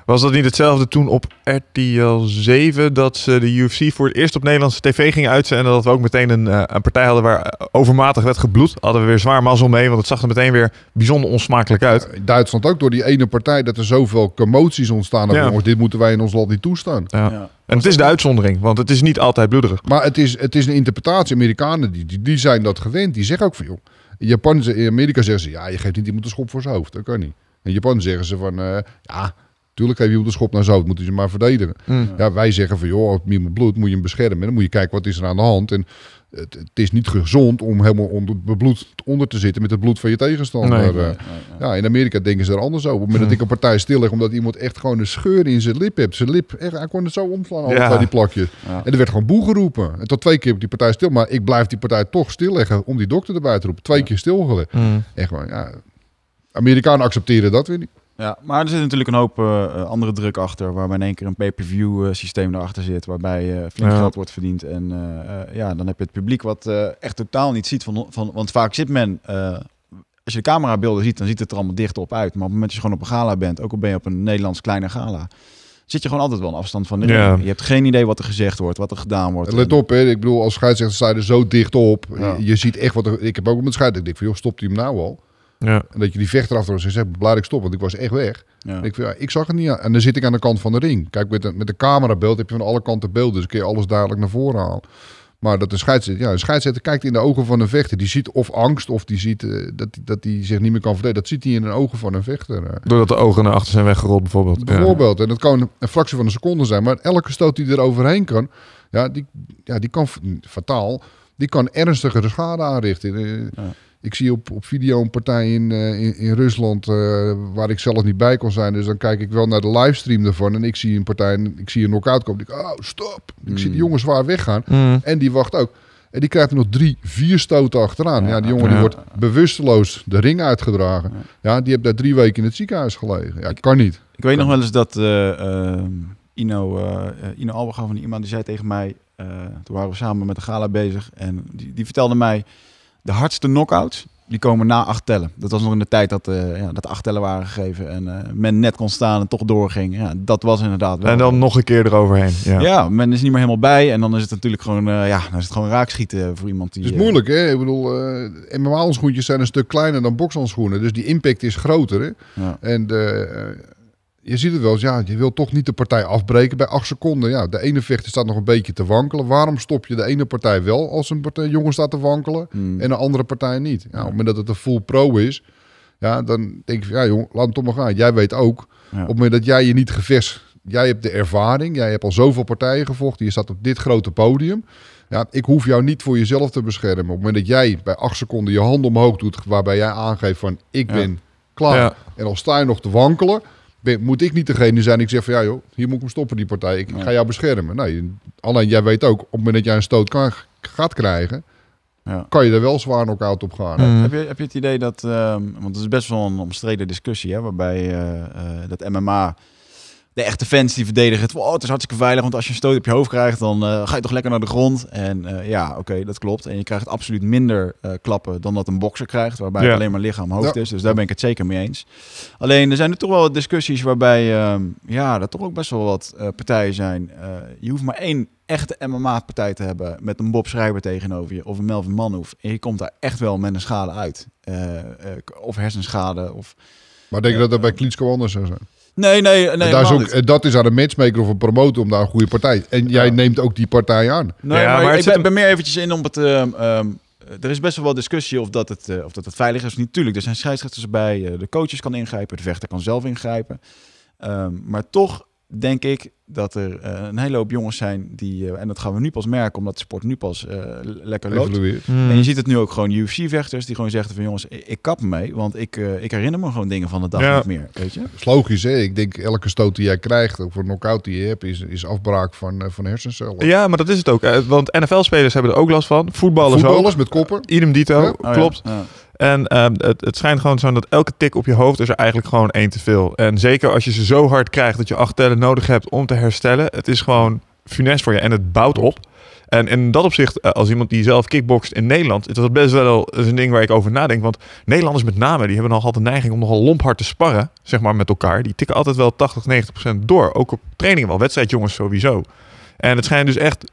Was dat niet hetzelfde toen op RTL 7 dat ze de UFC voor het eerst op Nederlandse tv gingen uitzenden en dat we ook meteen een, eh, een partij hadden waar eh, overmatig werd gebloed? Hadden we weer zwaar mazzel mee, want het zag er meteen weer bijzonder onsmakelijk uit. Eh, Duitsland ook door die ene partij dat er zoveel commoties ontstaan. Ja. Jongens, dit moeten wij in ons land niet toestaan. Ja. En het is de uitzondering, want het is niet altijd bloederig. Maar het is, het is een interpretatie. Amerikanen die, die, zijn dat gewend. Die zeggen ook van, In in Amerika zeggen ze, ja, je geeft niet iemand een schop voor zijn hoofd. Dat kan niet. In Japan zeggen ze van, ja, Tuurlijk geef je op de schop naar zout, moeten ze maar verdedigen. Mm. Ja, wij zeggen van joh, het met bloed moet je hem beschermen. dan moet je kijken wat is er aan de hand. En het, het, is niet gezond om helemaal onder, bloed onder te zitten met het bloed van je tegenstander. Eh, ja, in Amerika denken ze er anders over. Op dat mm. ik een partij stilleg omdat iemand echt gewoon een scheur in zijn lip hebt. Zijn lip, echt, hij kon het zo omslaan ja. die plakjes. En er werd gewoon boe geroepen. En tot twee keer heb die partij stil. Maar ik blijf die partij toch stilleggen om die dokter erbij te roepen. Twee keer stilgelegd. Mm. Echt waar. ja. Amerikanen accepteren dat weer niet. Ja, maar er zit natuurlijk een hoop eh, eh, andere druk achter, waarbij in één keer een pay-per-view uh, systeem erachter zit, waarbij uh, flink geld wordt verdiend. En ja, dan heb je het publiek wat echt totaal niet ziet. Van, van, want vaak zit men, als je de camerabeelden ziet, dan ziet het er allemaal dicht op uit. Maar op het moment dat je gewoon op een gala bent, ook al ben je op een Nederlands kleine gala, zit je gewoon altijd wel een afstand van Je hebt geen idee wat er gezegd wordt, wat er gedaan wordt. Let op, hè. ik bedoel, als scheidsrechter sta je er zo dicht op. Je, je, ziet echt wat er... Ik heb ook met scheidsrechter, ik denk van, joh, stopt hij hem nou al? Ja. En dat je die vechter achter ons zegt, blijf ik stoppen, want ik was echt weg. Ik, ja, ik zag het niet. Aan. En dan zit ik aan de kant van de ring. Kijk, met de, met de camerabeeld heb je van alle kanten beelden, dus kun je alles dadelijk naar voren halen. Maar dat de scheidsrechter, ja, een scheidsrechter kijkt in de ogen van een vechter. Die ziet of angst of die ziet uh, dat, dat die zich niet meer kan verdedigen. Dat ziet hij in de ogen van een vechter. Eh. Doordat de ogen naar achter zijn weggerold bijvoorbeeld. Bijvoorbeeld. En dat kan een, fractie van een seconde zijn. Maar elke stoot die er overheen kan, ja, die, ja, die kan fataal, die kan ernstigere schade aanrichten. Eh, ja. Ik zie op, op video een partij in, eh, in, in, Rusland eh, waar ik zelf niet bij kon zijn. Dus dan kijk ik wel naar de livestream ervan. En ik zie een partij, en ik zie een knockout komen. Ik oh, stop. Ik zie hmm. die jongen zwaar weggaan. Hmm. En die wacht ook. En die krijgt er nog drie, vier stoten achteraan. Ja, die jongen die wordt bewusteloos de ring uitgedragen. Ja. die heeft daar drie weken in het ziekenhuis gelegen. Ja, ik, kan niet. Ik weet nog wel eens dat eh, Ino, Ino Alberga van iemand die zei tegen mij... toen waren we samen met de gala bezig. En die, die vertelde mij... De hardste knockouts, die komen na acht tellen. Dat was nog in de tijd dat, uh, ja, dat acht tellen waren gegeven en eh, men net kon staan en toch doorging. Ja, dat was inderdaad wel. En dan nog een keer eroverheen. Ja. men is niet meer helemaal bij en dan is het natuurlijk gewoon, eh, ja, dan is het gewoon raakschieten voor iemand die... Het is moeilijk, hè? Ik bedoel, mma schoentjes zijn een stuk kleiner dan bokshandschoenen, dus die impact is groter, hè? Ja. En je ziet het wel eens, ja, je wil toch niet de partij afbreken bij acht seconden. Ja, de ene vechter staat nog een beetje te wankelen. Waarom stop je de ene partij wel als een partij, jongen staat te wankelen hmm. en de andere partij niet? Ja, op het moment dat het een full pro is, ja, dan denk ik, ja jong, laat het toch maar gaan. Jij weet ook, op het moment dat jij je niet gevest, jij hebt de ervaring, jij hebt al zoveel partijen gevochten, je staat op dit grote podium. Ja, ik hoef jou niet voor jezelf te beschermen. Op het moment dat jij bij acht seconden je hand omhoog doet, waarbij jij aangeeft van ik ben klaar. En al sta je nog te wankelen, ben, moet ik niet degene zijn die zeg van ja joh, hier moet ik hem stoppen die partij. Ik, ga jou beschermen. Nee, nou, alleen jij weet ook, op het moment dat jij een stoot kan, gaat krijgen, ja. kan je er wel zwaar knock-out op gaan. Mhm. Heb, je, heb je het idee dat, ehm, want het is best wel een omstreden discussie, hè, waarbij eh, eh, dat MMA de echte fans die verdedigen het. Oh, het is hartstikke veilig, want als je een stoot op je hoofd krijgt, dan eh, ga je toch lekker naar de grond. En eh, ja, oké, dat klopt. En je krijgt absoluut minder eh, klappen dan dat een bokser krijgt, waarbij het alleen maar lichaam hoofd is. Dus daar ben ik het zeker mee eens. Alleen er zijn er toch wel discussies waarbij, ehm, ja, er toch ook best wel wat partijen zijn. je hoeft maar één echte MMA-partij te hebben met een Bob Schrijver tegenover je of een Melvin Manhoef. En je komt daar echt wel met een schade uit. of hersenschade of... Maar denk je dat dat bij Klitschko anders zou zijn? Nee, nee, nee. Daar is ook, eh, dat is aan een matchmaker of een promotor om daar een goede partij. En jij neemt ook die partij aan. Nee, ja, maar, ik ben, meer eventjes in om het. Ehm, ehm, er is best wel wat discussie of dat het, eh, of dat het veilig is of niet. Tuurlijk, er zijn scheidsrechters bij, eh, de coaches kan ingrijpen, de vechter kan zelf ingrijpen. Ehm, maar toch denk ik dat er eh, een hele hoop jongens zijn die, eh, en dat gaan we nu pas merken, omdat de sport nu pas eh, lekker loopt. Hmm. En je ziet het nu ook gewoon UFC-vechters die gewoon zeggen van jongens, ik, kap mee, want ik, ik herinner me gewoon dingen van de dag ja. niet meer. Weet je? Dat is logisch, hè? Ik denk elke stoot die jij krijgt, of een knockout die je hebt, is, is afbraak van, van hersencellen. Ja, maar dat is het ook. want NFL-spelers hebben er ook last van. Voetballers, Voetballers met koppen. idem dito, klopt. Oh ja. En ehm, het, het schijnt gewoon zo dat elke tik op je hoofd is er eigenlijk gewoon één te veel. En zeker als je ze zo hard krijgt dat je acht tellen nodig hebt om te herstellen. Het is gewoon funest voor je en het bouwt op. En in dat opzicht, eh, als iemand die zelf kickbokst in Nederland, is dat best wel een ding waar ik over nadenk. Want Nederlanders met name, die hebben altijd de neiging om nogal lomp hard te sparren, zeg maar, met elkaar. Die tikken altijd wel 80, 90 procent door. Ook op trainingen wel, wedstrijdjongens sowieso. En het schijnt dus echt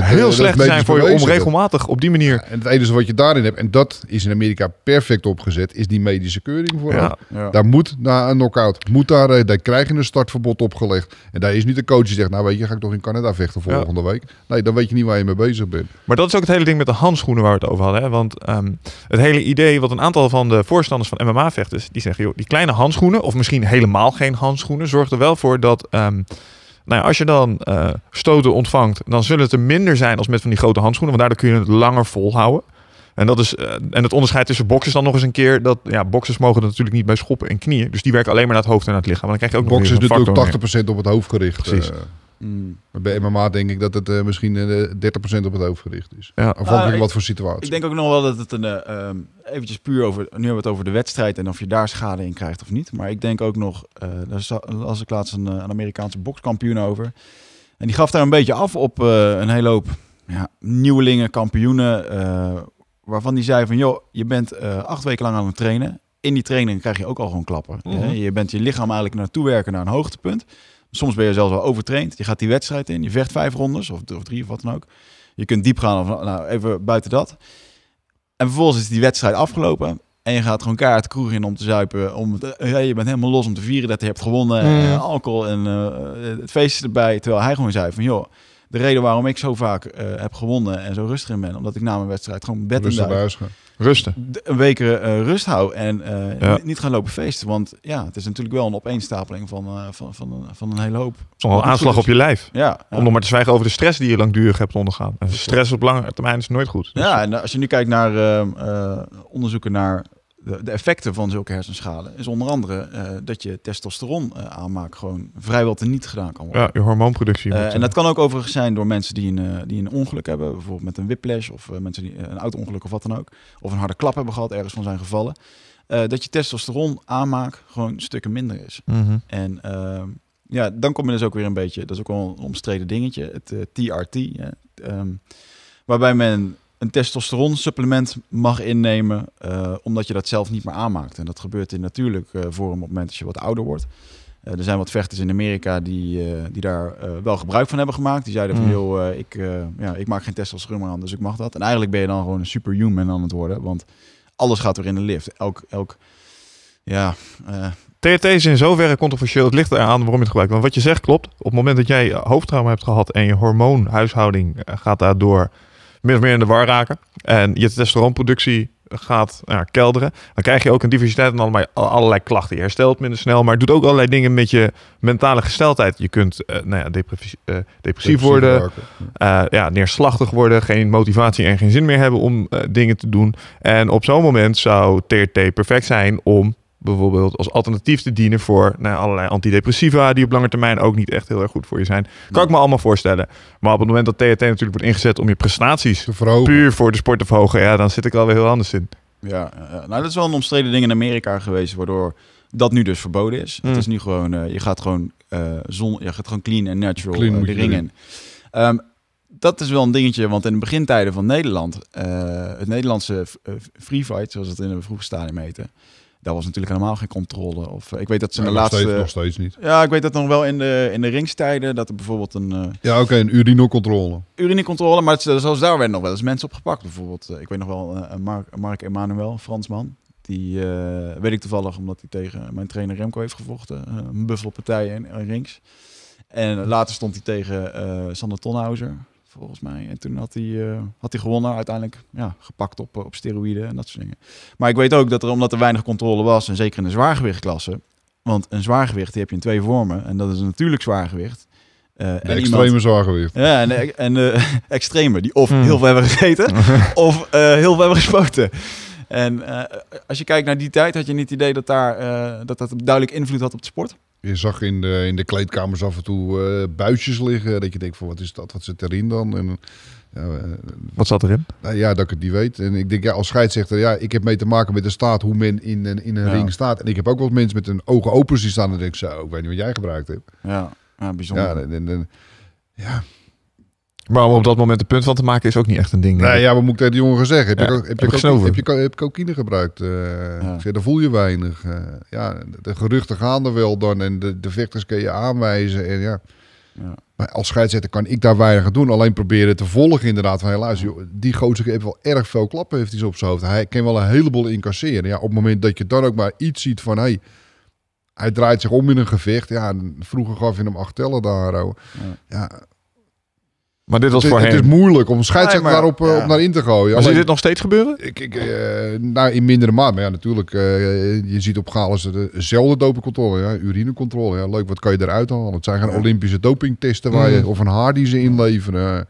heel slecht zijn voor je om regelmatig op die manier. en het enige wat je daarin hebt, en dat is in Amerika perfect opgezet, is die medische keuring voor. Daar moet na een knockout, moet daar, eh, daar krijg je een startverbod opgelegd. En daar is niet de coach die zegt, nou weet je, ga ik toch in Canada vechten volgende week. Nee, dan weet je niet waar je mee bezig bent. Maar dat is ook het hele ding met de handschoenen waar we het over hadden. Want ehm, het hele idee wat een aantal van de voorstanders van MMA-vechters, die zeggen, joh, die kleine handschoenen, of misschien helemaal geen handschoenen, zorgt er wel voor dat. Ehm, nou ja, als je dan eh, stoten ontvangt, dan zullen het er minder zijn als met van die grote handschoenen. Want daardoor kun je het langer volhouden. En, dat is, eh, en het onderscheid tussen boxers dan nog eens een keer. Dat, ja, boxers mogen dat natuurlijk niet bij schoppen en knieën. Dus die werken alleen maar naar het hoofd en naar het lichaam. Maar dan krijg je ook boxers nog een doet ook 80% op het hoofd gericht. Precies. Eh. Mm. Maar bij MMA denk ik dat het eh, misschien 30% eh, op het hoofd gericht is. Ja. Afhankelijk ah, wat voor situatie. Ik denk ook nog wel dat het een... Um, eventjes puur over... Nu hebben we het over de wedstrijd en of je daar schade in krijgt of niet. Maar ik denk ook nog... daar las ik laatst een, een Amerikaanse bokskampioen over. En die gaf daar een beetje af op een hele hoop ja, nieuwelingen, kampioenen. waarvan die zei van... joh, je bent acht weken lang aan het trainen in die training krijg je ook al gewoon klappen. Mhm. Je bent je lichaam eigenlijk naartoe werken naar een hoogtepunt. Soms ben je zelfs wel overtraind. Je gaat die wedstrijd in, je vecht vijf rondes of, drie of wat dan ook. Je kunt diep gaan of nou, even buiten dat. En vervolgens is die wedstrijd afgelopen. En je gaat gewoon kaart kroeg in om te zuipen. Om eh, ja, je bent helemaal los om te vieren dat je hebt gewonnen. Mm. En eh, alcohol en eh, het feest erbij. Terwijl hij gewoon zei van joh, de reden waarom ik zo vaak heb gewonnen en zo rustig in ben. Omdat ik na mijn wedstrijd gewoon bed in rusten. Een week eh, rust hou en eh, niet gaan lopen feesten. Want ja, het is natuurlijk wel een opeenstapeling van, eh, van, van, van een hele hoop. een aanslag op je lijf. Ja, Om nog maar te zwijgen over de stress die je langdurig hebt ondergaan. En stress op lange termijn is nooit goed. ja, en als je nu kijkt naar ehm, onderzoeken naar de effecten van zulke hersenschalen is onder andere eh, dat je testosteron uh, aanmaak gewoon vrijwel teniet gedaan kan worden. Ja, je hormoonproductie. Eh, en dat kan ook overigens zijn door mensen die een, die een ongeluk hebben, bijvoorbeeld met een whiplash of mensen die een oud ongeluk of wat dan ook, of een harde klap hebben gehad, ergens van zijn gevallen, dat je testosteron aanmaak gewoon stukken minder is. Mhm. En ehm, ja, dan kom je dus ook weer een beetje, dat is ook wel een omstreden dingetje, het TRT, um, ehm, waarbij men een supplement mag innemen, eh, omdat je dat zelf niet meer aanmaakt. En dat gebeurt in natuurlijke eh, vorm op moment dat je wat ouder wordt. Eh, er zijn wat vechters in Amerika die, die daar wel gebruik van hebben gemaakt. Die zeiden mm. van, joh, ik, ja, ik maak geen testosteron meer aan, dus ik mag dat. En eigenlijk ben je dan gewoon een superhuman aan het worden, want alles gaat weer in de lift. Elk, elk ja... THT is in zoverre controversieel. Het ligt eraan waarom je het gebruikt. Want wat je zegt klopt. Op het moment dat jij hoofdtrauma hebt gehad en je hormoonhuishouding gaat daardoor min of meer in de war raken. En je testosteronproductie gaat ja, kelderen. Dan krijg je ook een diversiteit en allerlei, allerlei klachten. Je herstelt minder snel, maar doet ook allerlei dingen met je mentale gesteldheid. Je kunt eh, nou ja, eh, depressief, worden, eh, ja, neerslachtig worden, geen motivatie en geen zin meer hebben om dingen te doen. En op zo'n moment zou TRT perfect zijn om bijvoorbeeld als alternatief te dienen voor nou, allerlei antidepressiva, die op lange termijn ook niet echt heel erg goed voor je zijn. Kan ik me allemaal voorstellen. Maar op het moment dat THT natuurlijk wordt ingezet om je prestaties puur voor de sport te verhogen, ja, dan zit ik alweer heel anders in. Ja, eh, nou dat is wel een omstreden ding in Amerika geweest, waardoor dat nu dus verboden is. Het mm. is nu gewoon, eh, je gaat gewoon eh, zon, je gaat gewoon clean en natural clean de ring in. Ehm, dat is wel een dingetje, want in de begintijden van Nederland, het Nederlandse free fight, zoals het in de vroege stadium heette, daar was natuurlijk helemaal geen controle. Of, eh, ik weet dat ze in de nog laatste... Steeds, nog steeds niet. Ja, ik weet dat nog wel in de, in de ringstijden, dat er bijvoorbeeld een... Eh, ja, oké, okay, een urinecontrole. Urinecontrole, maar het, zoals daar werden nog wel eens mensen opgepakt. Bijvoorbeeld, eh, ik weet nog wel, Mark, Mark Emmanuel, Fransman. Die weet ik toevallig omdat hij tegen mijn trainer Remco heeft gevochten. een buffelpartij in, in rings. En later stond hij tegen Sander Tonhouser volgens mij. En toen had hij, eh, had hij gewonnen, uiteindelijk ja, gepakt op, eh, op steroïden en dat soort dingen. Maar ik weet ook dat er, omdat er weinig controle was, en zeker in de zwaargewichtklasse... Want een zwaargewicht die heb je in twee vormen. En dat is een natuurlijk zwaargewicht. Uh, en extreme zwaargewicht. Ja, en, en extreme, die of hmm. heel veel hebben gegeten, of heel veel hebben gespoten. En als je kijkt naar die tijd, had je niet het idee dat, daar, dat dat duidelijk invloed had op de sport? Je zag in de, in de kleedkamers af en toe uh, buisjes liggen. Dat je denkt van wat is dat? Wat zit erin dan? En, ja, eh, wat zat erin? Nou ja, dat ik het niet weet. En ik denk, ja, als scheidsrechter, ja, ik heb mee te maken met de staat, hoe men in, in een ring staat. En ik heb ook wat mensen met hun ogen open zien staan en denk ik, zo, ik weet niet wat jij gebruikt hebt. Ja, ja bijzonder. Ja, ja, maar om op dat moment een punt van te maken is ook niet echt een ding. Nee, ja, wat moet ik tegen de jongen zeggen? Heb, je, heb, heb, je heb, je, heb je cocaïne gebruikt? Uh, voel je weinig. Eh, ja, de geruchten gaan er wel dan en de, de vechters kun je aanwijzen. En ja. ja. Maar als scheidsrechter kan ik daar weinig aan doen. Alleen proberen te volgen inderdaad. Van helaas, die gozer heeft wel erg veel klappen heeft hij op zijn hoofd. Hij kan wel een heleboel incasseren. Ja, op het moment dat je dan ook maar iets ziet van... Hey, hij draait zich om in een gevecht. Ja, vroeger gaf je hem acht tellen daar. ja, maar dit was het, voor het is moeilijk om scheidsrechter daarop eh, op naar in te gooien. Maar dit nog steeds gebeuren? Ik, ik, eh, nou, in mindere mate. Maar ja, natuurlijk. Eh, je ziet op ze dezelfde dopingcontrole. Ja, urinecontrole. Ja. Leuk, wat kan je eruit halen? Het zijn geen Olympische dopingtesten waar je, mm. of een haar die ze inleveren.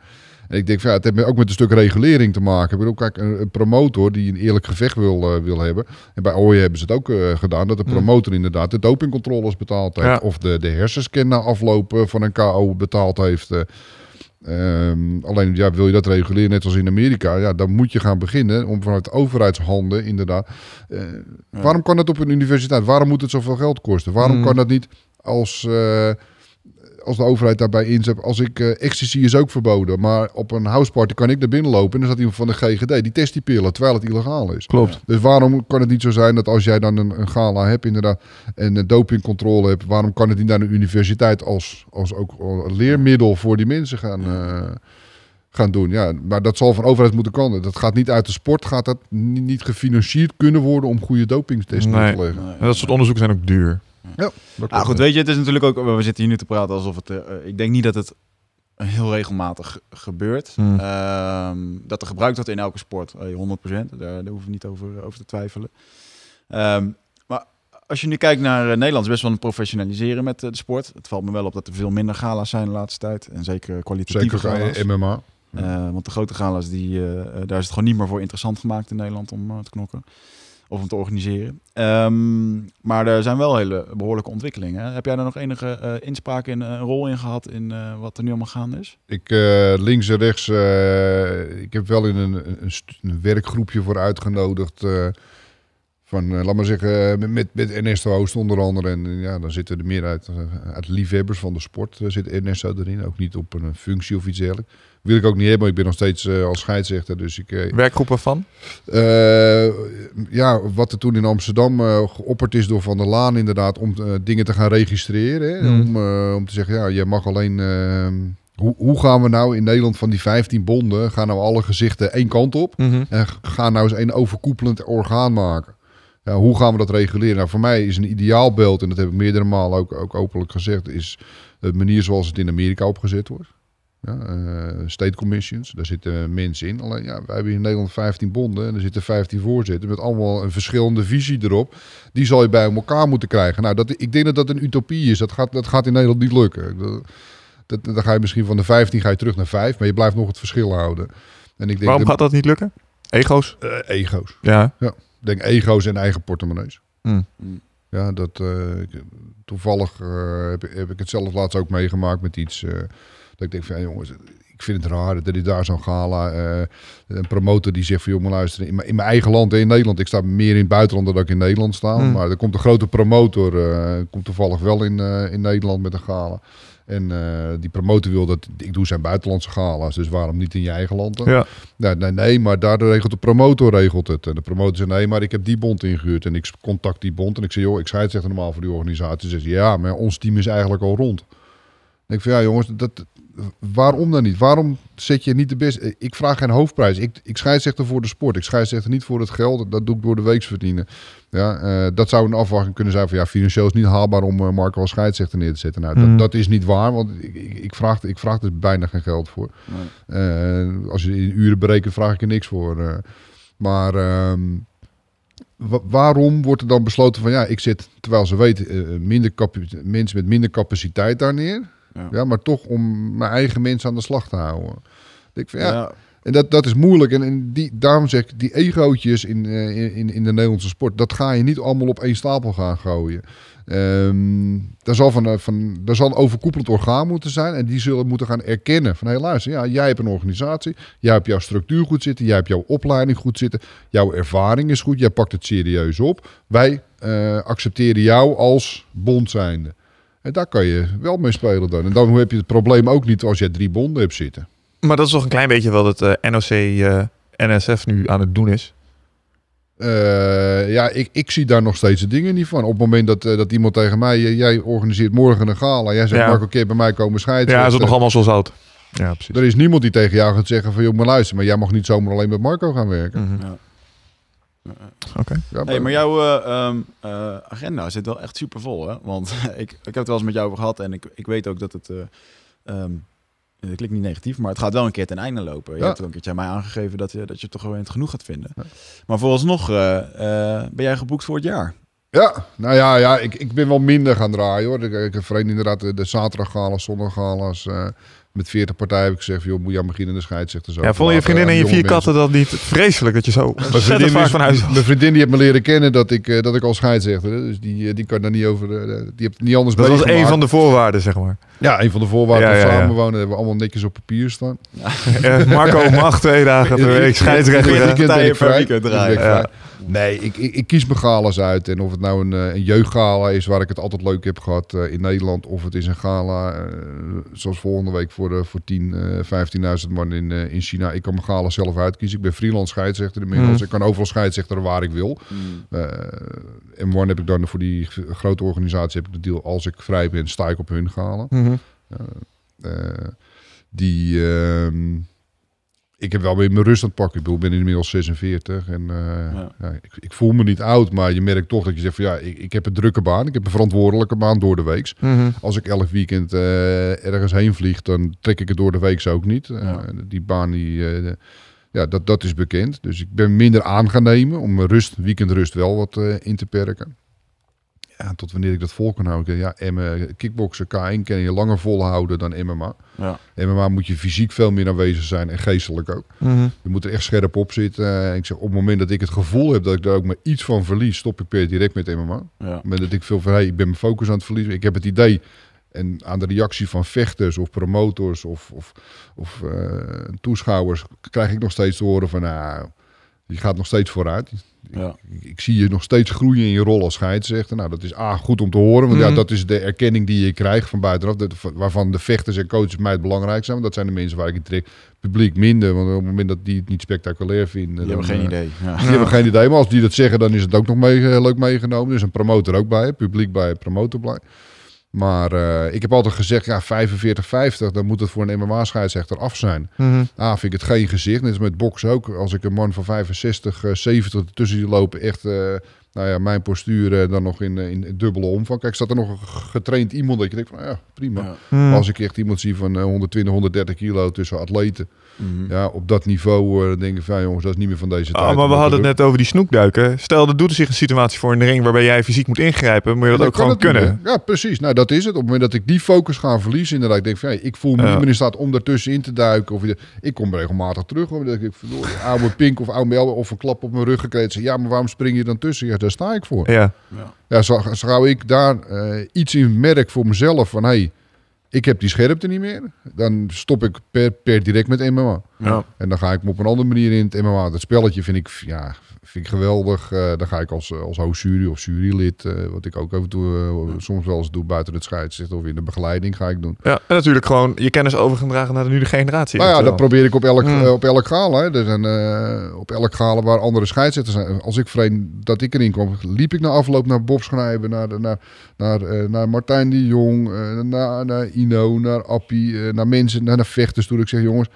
En ik denk, van, ja, het heeft ook met een stuk regulering te maken. Ik bedoel, kijk, een, promotor die een eerlijk gevecht wil, wil hebben. En bij OE hebben ze het ook gedaan. Dat de mm. promotor inderdaad de dopingcontroles betaald heeft. Of de, de hersenscan na aflopen van een KO betaald heeft. Uh, Ehm, alleen ja, wil je dat reguleren, net als in Amerika, ja, dan moet je gaan beginnen om vanuit overheidshanden inderdaad. Eh, waarom kan dat op een universiteit? Waarom moet het zoveel geld kosten? Waarom mm. kan dat niet als eh, als de overheid daarbij inzet. Als ik, uh, ecstasy is ook verboden, maar op een houseparty kan ik naar binnen lopen en dan zat iemand van de GGD, die test die pillen, terwijl het illegaal is. Klopt. Dus waarom kan het niet zo zijn dat als jij dan een, een gala hebt inderdaad en een dopingcontrole hebt, waarom kan het niet naar een universiteit als, als ook leermiddel voor die mensen gaan... Eh, gaan doen. Ja, maar dat zal van overheid moeten komen. Dat gaat niet uit de sport, gaat dat niet gefinancierd kunnen worden om goede dopingtesten nee. te leggen. En dat soort onderzoeken zijn ook duur. Ja, nou goed, weet je, het is natuurlijk ook... We zitten hier nu te praten alsof het... Eh, ik denk niet dat het heel regelmatig gebeurt. Hmm. Ehm, dat er gebruikt wordt in elke sport, 100%. Eh, daar, daar hoeven we niet over, eh, over te twijfelen. Ehm, maar als je nu kijkt naar Nederland, is best wel een professionaliseren met de sport. Het valt me wel op dat er veel minder gala's zijn de laatste tijd. En zeker kwalitatief. zeker gala's. MMA. want de grote gala's, die, daar is het gewoon niet meer voor interessant gemaakt in Nederland om te knokken. Of om te organiseren. Ehm, maar er zijn wel hele behoorlijke ontwikkelingen. Heb jij daar nog enige eh, inspraak in, eh, een rol in gehad in eh, wat er nu allemaal gaande is? Ik links en rechts, ik heb wel in een, een, een werkgroepje voor uitgenodigd. van, laat maar zeggen, met, met Ernesto Oost onder andere. En ja, dan zitten er meer uit, uit liefhebbers van de sport. zit Ernesto erin, ook niet op een functie of iets dergelijks. Wil ik ook niet hebben, ik ben nog steeds eh, als scheidsrechter. Dus ik, eh, Werkgroepen van? Eh, ja, wat er toen in Amsterdam geopperd is door Van der Laan inderdaad, om dingen te gaan registreren. Hè? Hmm. Om, om te zeggen, ja, je mag alleen... Hoe, hoe, gaan we nou in Nederland van die 15 bonden, gaan nou alle gezichten één kant op mhm. en gaan nou eens één overkoepelend orgaan maken? Ja, hoe gaan we dat reguleren? Nou, voor mij is een ideaalbeeld, en dat heb ik meerdere malen ook, ook openlijk gezegd, is de manier zoals het in Amerika opgezet wordt. Ja, eh, state commissions, daar zitten mensen in. Alleen ja, wij hebben in Nederland 15 bonden en er zitten 15 voorzitters met allemaal een verschillende visie erop. Die zal je bij elkaar moeten krijgen. Nou, dat, ik denk dat dat een utopie is. Dat gaat, dat gaat in Nederland niet lukken. Dat, dat, dan ga je misschien van de 15 ga je terug naar 5, maar je blijft nog het verschil houden. En ik denk Waarom gaat dat niet lukken? Ego's? Eh, ego's. Ja. ja. Ik denk ego's en eigen portemonnees. Hmm. Ja, dat, eh, toevallig heb, heb, ik het zelf laatst ook meegemaakt met iets ik denk van ja, jongens, ik vind het raar dat ik daar zo'n gala. Eh, een promotor die zegt van jongen, luister, in mijn, in mijn eigen land in Nederland. Ik sta meer in het buitenland dan ik in Nederland sta. Hmm. Maar er komt een grote promotor. Eh, komt toevallig wel in, eh, in Nederland met een gala. En die promotor wil dat ik doe zijn buitenlandse gala's, dus waarom niet in je eigen land? Ja. Nee, nou, nee, nee, maar daar regelt de promotor regelt het. En de promotor zegt nee, maar ik heb die bond ingehuurd en ik contact die bond en ik zeg joh, ik zei het zegt normaal voor die organisatie. Ze zegt ja, maar ons team is eigenlijk al rond ik van ja jongens, dat, waarom dan niet? Waarom zet je niet de beste? Ik vraag geen hoofdprijs. Ik, ik scheidsrechter voor de sport. Ik scheidsrechter niet voor het geld. Dat doe ik door de weeks verdienen. Ja, eh, dat zou een afwachting kunnen zijn van ja, financieel is niet haalbaar om eh, Marco als scheidsrechter neer te zetten. Nou, dat, hmm. dat, is niet waar, want ik, ik, vraag, ik vraag er bijna geen geld voor. Nee. Eh, als je in uren bereken vraag ik er niks voor. maar ehm, waarom wordt er dan besloten van ja, ik zit, terwijl ze weten, minder mensen met minder capaciteit daar neer ja. maar toch om mijn eigen mensen aan de slag te houden. ja, En dat, dat is moeilijk. En, en die, daarom zeg ik, die egootjes eh, in, in, in de Nederlandse sport, dat ga je niet allemaal op één stapel gaan gooien. Um, daar, zal van, eh, van, daar zal een overkoepelend orgaan moeten zijn. En die zullen moeten gaan erkennen. Van helaas, ja, jij hebt een organisatie. Jij hebt jouw structuur goed zitten. Jij hebt jouw opleiding goed zitten. Jouw ervaring is goed. Jij pakt het serieus op. Wij eh, accepteren jou als bond zijnde. En daar kan je wel mee spelen dan. En dan heb je het probleem ook niet als je drie bonden hebt zitten. Maar dat is toch een klein beetje wat het eh, NOC-NSF eh, nu aan het doen is? Eh, ja, ik, ik zie daar nog steeds de dingen niet van. Op het moment dat, dat iemand tegen mij... jij organiseert morgen een gala. Jij zegt, ja. een keer bij mij komen scheiden. Ja, is nog allemaal zo zout? Ja, precies. Er is niemand die tegen jou gaat zeggen van... joh, maar luister, maar jij mag niet zomaar alleen met Marco gaan werken. Mhm. ja. Oké. hey, maar jouw uh, um, agenda zit wel echt super vol, hè? Want ik, ik heb het wel eens met jou over gehad en ik, ik weet ook dat het... Uh, um, klinkt niet negatief, maar het gaat wel een keer ten einde lopen. Je hebt wel een keertje aan mij aangegeven dat je, dat je toch gewoon het genoeg gaat vinden. Maar vooralsnog ben jij geboekt voor het jaar. Ja, nou ja, ja ik, ik ben wel minder gaan draaien hoor. Ik, ik heb vreemd inderdaad de, de zaterdag galas, zondag met 40 partijen heb ik gezegd, joh, moet jammer beginnen de scheidsrechter zo. Ja, vond je vriendin en je vier katten dat niet vreselijk dat je zo ontzettend vaak van huis De Mijn vriendin die heeft me leren kennen dat ik, eh, dat ik al scheidsrechter, dus die, eh, die kan daar niet over, eh, die hebt niet anders Dat was een van de voorwaarden, zeg maar. Ja, een van de voorwaarden samenwonen hebben we allemaal netjes op papier staan. Marco mag twee dagen per week scheidsrechter. Weekend, weekend, weekend, weekend, weekend, Nee, ik, ik, kies mijn galas uit. En of het nou een, eh, een jeugdgala is waar ik het altijd leuk heb gehad eh, in Nederland. Of het is een gala eh, zoals volgende week voor, uh, voor 10, 15.000 man in, in China. Ik kan mijn gala zelf uitkiezen. Ik ben freelance scheidsrechter inmiddels. Mm. Ik kan overal scheidsrechter waar ik wil. Mm. en wanneer heb ik dan voor die grote organisatie heb ik de deal. Als ik vrij ben, sta ik op hun gala. Mm-hmm. die... Ehm, ik heb wel weer mijn rust aan het pakken. Ik bedoel, ik ben inmiddels 46 en eh, ja. ik, ik, voel me niet oud, maar je merkt toch dat je zegt van ja, ik, ik heb een drukke baan, ik heb een verantwoordelijke baan door de week. Mhm. Als ik elk weekend eh, ergens heen vlieg, dan trek ik het door de week ook niet. Eh, die baan die, ja, dat, dat is bekend. Dus ik ben minder aan gaan nemen om mijn rust, weekendrust wel wat in te perken ja, tot wanneer ik dat vol kan houden. Ja, kickboksen, K1 kan je langer volhouden dan MMA. Ja. MMA moet je fysiek veel meer aanwezig zijn en geestelijk ook. Mhm. Je moet er echt scherp op zitten. ik zeg, op het moment dat ik het gevoel heb dat ik daar ook maar iets van verlies, stop je per direct met MMA. Ja. Met dat ik veel van, hey, ik ben mijn focus aan het verliezen. Ik heb het idee en aan de reactie van vechters of promotors of, of, of eh, toeschouwers krijg ik nog steeds te horen van... nou je gaat nog steeds vooruit. Ja. Ik, zie je nog steeds groeien in je rol als scheidsrechter. Nou, dat is A, goed om te horen. Want ja, mhm. dat is de erkenning die je krijgt van buitenaf. waarvan de vechters en coaches mij het belangrijk zijn. Want dat zijn de mensen waar ik het trek. Publiek minder. Want op het moment dat die het niet spectaculair vinden... Die dan, hebben geen eh, idee. Ja. Die hebben geen idee. Maar als die dat zeggen, dan is het ook nog mee, eh, leuk meegenomen. Dus een promotor ook bij. Publiek bij, promotor blij. Maar eh, ik heb altijd gezegd, ja, 45, 50, dan moet het voor een MMA-scheidsrechter af zijn. Mm ah, vind ik het geen gezicht. Net is met boksen ook. Als ik een man van 65, 70 tussen die lopen, echt, eh, nou ja, mijn postuur eh, dan nog in, in dubbele omvang. Kijk, staat er nog een getraind iemand dat je denkt van, ah ja, prima. Mhm. Als ik echt iemand zie van 120, 130 kilo tussen atleten, Mhm. Ja, op dat niveau uh, denk ik van jongens, dat is niet meer van deze ah, tijd. maar we hadden het net over die snoekduiken. Stel, er doet er zich een situatie voor in de ring waarbij jij fysiek moet ingrijpen, moet je dat ook gewoon kunnen. Ja, precies. Nou, dat is het. Op het moment dat ik die focus ga verliezen, inderdaad, ik denk van, hey, ik voel me ja. niet meer in staat om daartussen in te duiken. Of, ik kom regelmatig terug, omdat ik verdorie, oude pink of oude melden of een klap op mijn rug gekregen. Zeg, ja, maar waarom spring je dan tussen? Ja, daar sta ik voor. Ja. Ja, zou, zou ik daar eh, iets in merk voor mezelf van, hey, ik heb die scherpte niet meer. Dan stop ik per, per direct met MMA. Ja. En dan ga ik me op een andere manier in het MMA. Dat spelletje vind ik, ja, vind ik geweldig. Eh, dan ga ik als, eh, als hoofdjury of jurylid, eh, wat ik ook af toe soms wel eens doe buiten het scheidsrechter of in de begeleiding ga ik doen. Ja, en natuurlijk gewoon je kennis overgedragen naar de nieuwe generatie. Nou ja, dat probeer ik op elk, mm. op elk gala. Hè. Er zijn, op elk gala waar andere scheidsrechters zijn. Als ik vreemd dat ik erin kwam, liep ik na afloop naar Bob Schrijven, naar, naar, naar, naar Martijn de Jong, naar, naar Ino, naar Appie, naar mensen, naar, naar vechters. Toen ik zeg, jongens,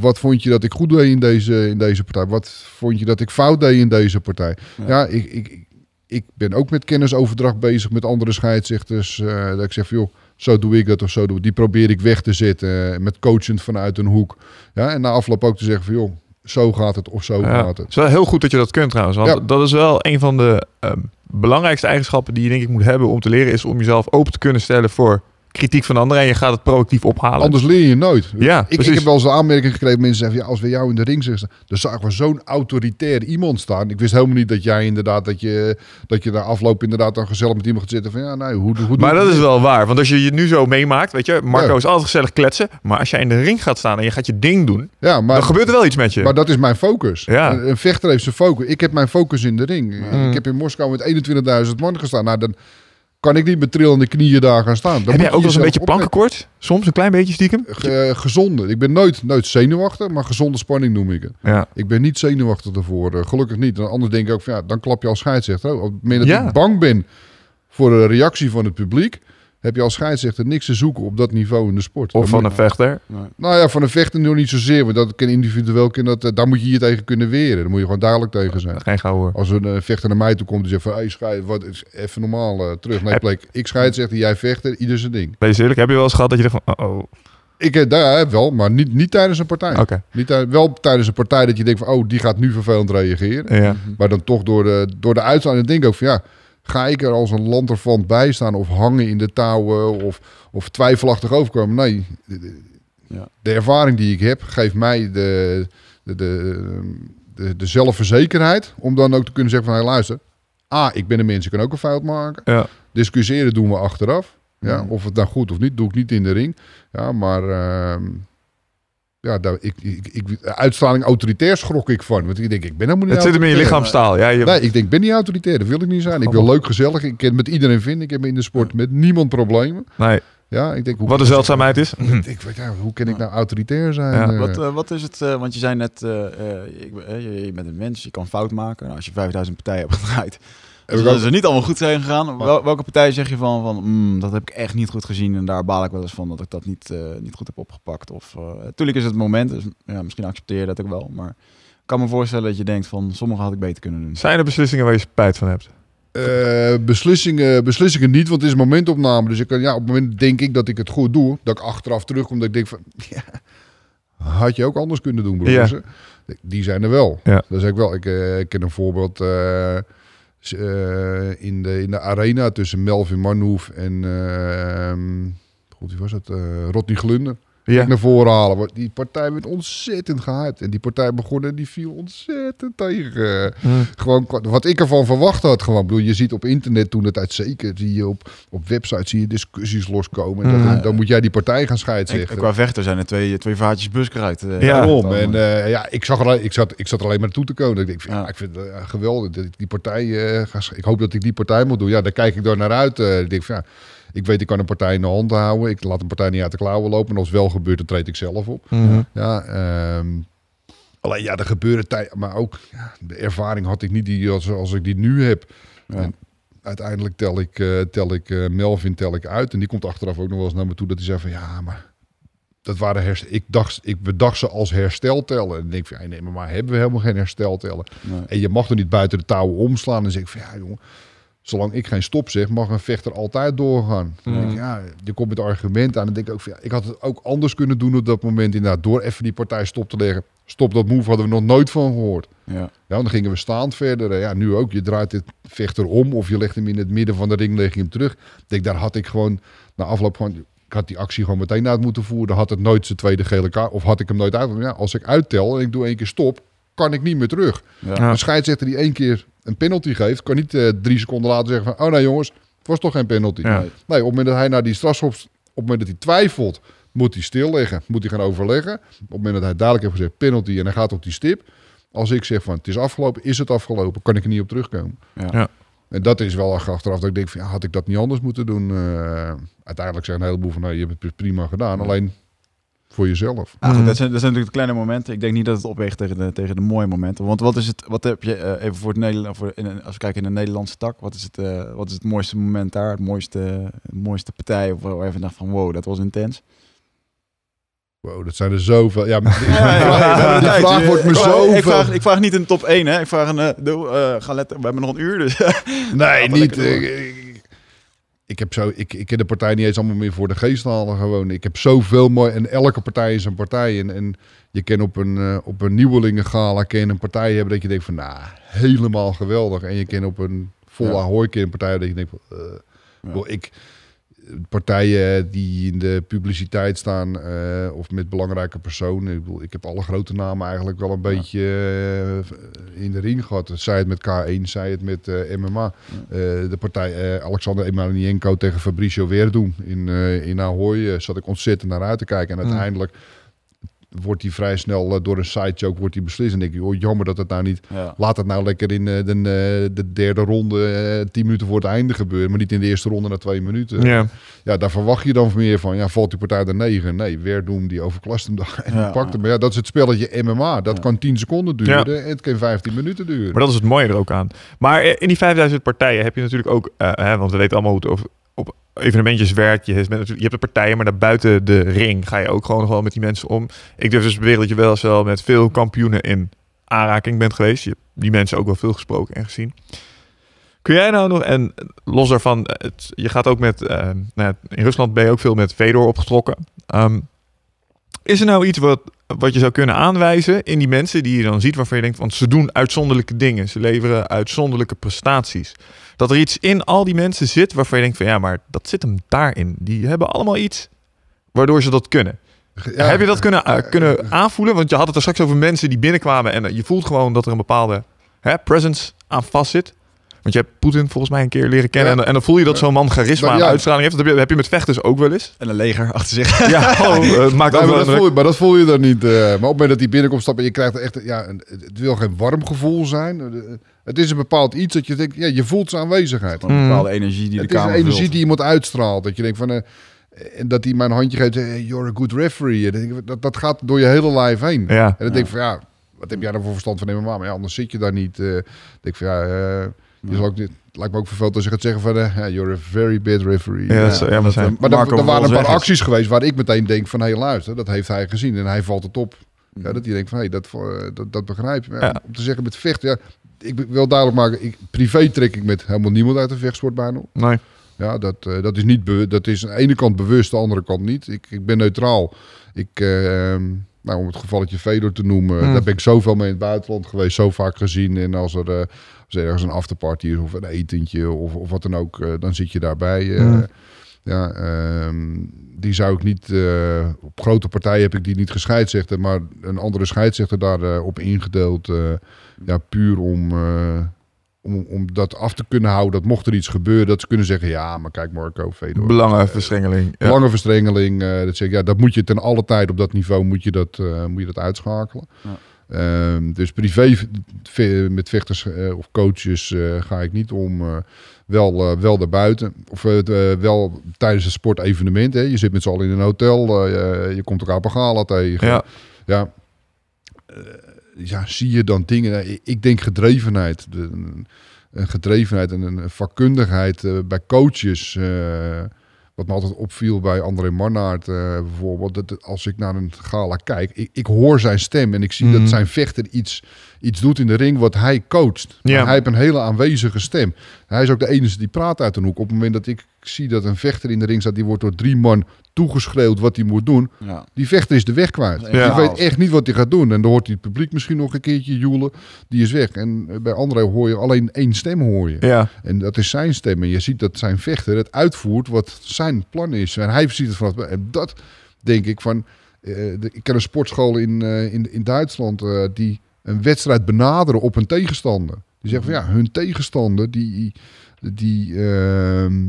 wat wat vond je dat ik goed deed in deze, in deze partij? Wat vond je dat ik fout deed in deze partij? Ja, ik, ik, ik ben ook met kennisoverdracht bezig met andere scheidsrechters. Eh, dat ik zeg van, joh, zo doe ik dat of zo doe ik. Die probeer ik weg te zetten eh, met coachend vanuit een hoek. Ja, en na afloop ook te zeggen van, joh, zo gaat het of zo ja, gaat het. Het is wel heel goed dat je dat kunt trouwens. Want dat is wel een van de ehm, belangrijkste eigenschappen die je denk ik moet hebben om te leren... is om jezelf open te kunnen stellen voor kritiek van anderen en je gaat het proactief ophalen. Anders leer je nooit. Ja, ik, heb wel eens een aanmerking gekregen, mensen zeggen, ja, als we jou in de ring zitten, dan zagen we zo'n autoritair iemand staan. Ik wist helemaal niet dat jij inderdaad, dat je, dat je daar afloopt inderdaad dan gezellig met iemand gaat zitten van, ja, nou, hoe, hoe Maar dat is wel waar, want als je je nu zo meemaakt, weet je, Marco is altijd gezellig kletsen, maar als jij in de ring gaat staan en je gaat je ding doen, ja, maar, dan gebeurt er wel iets met je. Maar dat is mijn focus. Ja. Een, vechter heeft zijn focus. Ik heb mijn focus in de ring. Mm. Ik heb in Moskou met 21.000 man gestaan. Nou, dan kan ik niet met trillende knieën daar gaan staan. Dan Heb jij ook wel eens een beetje plankenkort? Soms een klein beetje stiekem? gezonde. Ik ben nooit, nooit zenuwachtig, maar gezonde spanning noem ik het. Ja. Ik ben niet zenuwachtig daarvoor. Eh, gelukkig niet. En anders denk ik ook van, ja, dan klap je als scheidsrechter. Op het moment dat ja. ik bang ben voor de reactie van het publiek heb je als scheidsrechter niks te zoeken op dat niveau in de sport. Of van een vechter? Nou ja, van een vechter nog niet zozeer. Want dat kan individueel, kan dat, eh, daar moet je je tegen kunnen weren. Dan moet je gewoon duidelijk tegen zijn. Geen hoor. Als een eh, vechter naar mij toe komt en zegt van... Hey, scheid, wat, is even normaal eh, terug. Nee, heb... plek. Ik scheidsrechter, jij vechter, ieder zijn ding. Wees eerlijk, heb je wel eens gehad dat je dacht van... Oh, oh. Ik daar wel, maar niet, niet tijdens een partij. Niet wel tijdens een partij dat je denkt van... Oh, die gaat nu vervelend reageren. Ja. Maar dan toch door de, door de denk ik ook van... ja Ga ik er als een lanterfant bij staan of hangen in de touwen of, of twijfelachtig overkomen? Nee, ja. de ervaring die ik heb geeft mij de, de, de, de, zelfverzekerheid om dan ook te kunnen zeggen van... Hey, luister, A, ik ben een mens, ik kan ook een fout maken. Ja. Discussiëren doen we achteraf. Ja, mm. Of het nou goed of niet, doe ik niet in de ring. Ja, maar... Ehm, ja, daar, ik, ik, ik, uitstraling autoritair schrok ik van. Want ik denk, ik ben helemaal niet Het zit hem in je lichaamstaal. Ja, je... Nee, ik denk, ik ben niet autoritair. Dat wil ik niet zijn. Ik wil leuk, gezellig. Ik ken met iedereen vinden. Ik heb in de sport met niemand problemen. Nee. Ja, ik denk, hoe wat de zeldzaamheid is. Ik, weet ja, hoe kan ik nou autoritair zijn? Eh? Wat, eh, wat is het? Eh, want je zei net, je, je, bent een mens, je kan fout maken. Nou, als je 5000 partijen hebt gedraaid, dus dat ze niet allemaal goed zijn gegaan. Wel, welke partij zeg je van, van mm, dat heb ik echt niet goed gezien en daar baal ik wel eens van dat ik dat niet, eh, niet goed heb opgepakt? Of uh, is het moment, dus, ja, misschien accepteer je dat ook wel. Maar ik kan me voorstellen dat je denkt van sommige had ik beter kunnen doen. Zijn er beslissingen waar je spijt van hebt? Uh, beslissingen, beslissingen niet, want het is momentopname. Dus ik kan, ja, op het moment denk ik dat ik het goed doe, dat ik achteraf terugkom, dat ik denk van, ja, had je ook anders kunnen doen, dus, Die zijn er wel. Dat is ik wel. Ik, ik ken een voorbeeld. Eh, in, de, in de arena tussen Melvin Manhoef en... ehm God, wie was dat? Eh, Rodney Glunder ja. naar voren halen. die partij werd ontzettend gehyped. En die partij begon en die viel ontzettend tegen. Gewoon wat ik ervan verwacht had. Gewoon. bedoel, je ziet op internet toen het uit zeker. je op, op websites zie je discussies loskomen. dan moet jij die partij gaan scheidsrechten. Qua vechter zijn er twee, twee vaatjes buskruid. Uh, eh. ja. En eh, eh, ja, ik, zag alleen, ik, zat, ik zat alleen maar naartoe te komen. Ik, denk, ja. ik vind het geweldig dat ik die partij ga Ik hoop dat ik die partij moet doen. Ja, daar kijk ik door naar uit. ik denk van, ja, ik weet, ik kan een partij in de hand houden. Ik laat een partij niet uit de klauwen lopen. En als het wel gebeurt, dan treed ik zelf op. Mhm. Ja, ehm, alleen ja, er gebeuren tijd. Maar ook ja, de ervaring had ik niet die als, als ik die nu heb. En, uiteindelijk tel ik, eh, tel ik eh, Melvin tel ik uit. En die komt achteraf ook nog wel eens naar me toe dat hij zei van ja, maar dat waren herstel. Ik, dacht, ik bedacht ze als hersteltellen. En denk van ja, nee, maar, maar hebben we helemaal geen hersteltellen. En je mag er niet buiten de touwen omslaan. En zeg ik van ja, jongen zolang ik geen stop zeg, mag een vechter altijd doorgaan. Denk mm. ja, je komt met argumenten aan. En denk ik ook, van, ik had het ook anders kunnen doen op dat moment. Inderdaad, door even die partij stop te leggen. Stop dat move hadden we nog nooit van gehoord. Ja. ja dan gingen we staand verder. Ja, nu ook. Je draait dit vechter om of je legt hem in het midden van de ring, leg je hem terug. Ik denk, daar had ik gewoon na afloop gewoon ik had die actie gewoon meteen uit moeten voeren. Dan had het nooit zijn tweede gele kaart. Of had ik hem nooit uit. Ja, als ik uittel en ik doe één keer stop kan ik niet meer terug. Ja. Een scheidsrechter die één keer een penalty geeft, kan niet eh, drie seconden later zeggen van... oh nee jongens, het was toch geen penalty. Nee, op het moment dat hij naar die strafschop... op het moment dat hij twijfelt, moet hij stilleggen, Moet hij gaan overleggen. Op het moment dat hij dadelijk heeft gezegd penalty en hij gaat op die stip... als ik zeg van het is afgelopen, is het afgelopen, kan ik er niet op terugkomen. Ja. En dat is wel achteraf dat ik denk van, ja, had ik dat niet anders moeten doen? Eh, uiteindelijk zeggen een heleboel van, nou, je hebt het prima gedaan. Alleen voor jezelf. Ah, dat, zijn, dat zijn natuurlijk de kleine momenten. Ik denk niet dat het opweegt tegen de, tegen de mooie momenten. Want wat is het, wat heb je, eh, even voor het Nederland, voor in, als we kijken in de Nederlandse tak, wat is het, eh, wat is het mooiste moment daar? Het mooiste, mooiste partij? Of waar even dacht van wow, dat was intens. Wow, dat zijn er zoveel. Ja, ja, Ik vraag, ik vraag niet een top 1, hè. Ik vraag een... Eh, ga letten, we hebben nog een uur, dus... nee, niet... Ik, ik heb zo, ik, ik ken de partij niet eens allemaal meer voor de geest halen gewoon. Ik heb zoveel mooi en elke partij is een partij. En, en je kent op een, eh, op een nieuwelingengala kan een partij hebben dat je denkt van, nou, helemaal geweldig. En je kent op een volle ja. keer een partij dat je denkt, uh, ja. ik, partijen die in de publiciteit staan eh, of met belangrijke personen. Ik, bedoel, ik heb alle grote namen eigenlijk wel een beetje eh, in de ring gehad. Zij het met K1, zij het met eh, MMA. de partij Alexander Emanienko tegen Fabricio Weerdoen in, in Ahoy zat ik ontzettend naar uit te kijken. En uiteindelijk wordt die vrij snel eh, door een sidechoke wordt die beslist. En denk je, oh, jammer dat het nou niet... Laat het nou lekker in eh, de, eh, de derde ronde, tien minuten voor het einde gebeuren. Maar niet in de eerste ronde na twee minuten. Ja, ja daar verwacht je dan meer van. Ja, valt die partij de negen? Nee, weer doen die overklast hem dan. en ja. pakt hem. Ja, dat is het spelletje MMA. Dat kan 10 seconden duren. Het kan 15 minuten duren. Maar dat is het mooie er ook aan. Maar in die 5000 partijen heb je natuurlijk ook... hè, want we weten allemaal hoe het over op evenementjes werkt. Je, je hebt de partijen, maar daarbuiten de ring ga je ook gewoon wel met die mensen om. Ik durf dus beweren dat je wel eens wel met veel kampioenen in aanraking bent geweest. Je hebt die mensen ook wel veel gesproken en gezien. Kun jij nou nog, en los daarvan, je gaat ook met, eh, nou, in Rusland ben je ook veel met Fedor opgetrokken. Ehm, is er nou iets wat, wat je zou kunnen aanwijzen in die mensen die je dan ziet waarvan je denkt, want ze doen uitzonderlijke dingen, ze leveren uitzonderlijke prestaties. Dat er iets in al die mensen zit waarvan je denkt van ja, maar dat zit hem daarin. Die hebben allemaal iets waardoor ze dat kunnen. Heb je dat kunnen, kunnen aanvoelen? Want je had het er straks over mensen die binnenkwamen en eh, je voelt gewoon dat er een bepaalde hè, presence aan vast zit. Want je hebt Poetin volgens mij een keer leren kennen. En, en, dan voel je dat zo'n man charisma en uitstraling heeft. Dat heb je, heb je met vechters ook wel eens. En een leger achter zich. Ja, oh, eh, maakt nee, maar, dat voel je, maar dat voel je dan niet. Eh. maar op het moment dat die binnenkomt stappen, je krijgt echt... Ja, een, het wil geen warm gevoel zijn. Het is een bepaald iets dat je denkt, ja, je voelt zijn aanwezigheid. Een hmm. bepaalde energie die de kamer is een energie die iemand uitstraalt. Dat je denkt van, eh, en dat hij mijn handje geeft, eh, you're a good referee. Dat, dat gaat door je hele lijf heen. en dan denk ik van, ja, wat heb jij dan voor verstand van mijn Maar ja, anders zit je daar niet. Uh, denk van, ja, uh, je ook lijkt me ook vervelend als je gaat zeggen van... Uh, you're a very bad referee. Ja, ja. maar, zijn, dan, waren een paar acties geweest waar ik meteen denk van... hé, hey, luister, dat heeft hij gezien en hij valt het op. Ja, hmm. dat hij denkt van, hey, dat, dat, begrijp je. om te zeggen met vechten, ja, ik wil duidelijk maken, ik, privé trek ik met helemaal niemand uit de vechtsport bijna. Nee. Ja, dat, eh, dat is niet dat is aan de ene kant bewust, aan de andere kant niet. Ik, ik ben neutraal. Ik, ehm, nou, om het gevalletje Fedor te noemen, hmm. daar ben ik zoveel mee in het buitenland geweest, zo vaak gezien. En als er, uh, als ergens een afterparty is of een etentje of, of wat dan ook, eh, dan zit je daarbij. Hmm. Ja, ehm, die zou ik niet. op grote partijen heb ik die niet gescheidzechter, maar een andere scheidsrechter daarop op ingedeeld. Uh, ja, puur om, eh, om, om dat af te kunnen houden. Dat mocht er iets gebeuren, dat ze kunnen zeggen... Ja, maar kijk Marco, Fedor... Belangenverstrengeling. Eh, uh, ja. Belangenverstrengeling. Eh, dat, zeg, ja, dat moet je ten alle tijd op dat niveau moet je dat, moet je dat uitschakelen. Ja. Ehm, dus privé met vechters of coaches ga ik niet om. wel, wel daarbuiten. Of wel tijdens het sportevenement. Hè. Je zit met z'n allen in een hotel. je komt elkaar op een gala tegen. Ja. ja ja, zie je dan dingen. Ik denk gedrevenheid. een gedrevenheid en een vakkundigheid eh, bij coaches. Eh, wat me altijd opviel bij André Marnaert eh, bijvoorbeeld. Dat, als ik naar een gala kijk, ik, ik hoor zijn stem en ik zie dat mhm. zijn vechter iets, iets doet in de ring wat hij coacht. Hij heeft een hele aanwezige stem. Hij is ook de enige die praat uit een hoek. Op het moment dat ik zie dat een vechter in de ring staat, die wordt door drie man toegeschreeuwd wat hij moet doen. Ja. Die vechter is de weg kwijt. Ja. weet echt niet wat hij gaat doen. En dan hoort hij het publiek misschien nog een keertje joelen. Die is weg. En eh, bij anderen hoor je alleen één stem hoor je. Ja. En dat is zijn stem. En je ziet dat zijn vechter het uitvoert wat zijn plan is. En hij ziet het vanaf... En dat denk ik van... Eh, ik ken een sportschool in, eh, in, in Duitsland die een wedstrijd benaderen op een tegenstander. Die zeggen van ja, hun tegenstander die... die ehm,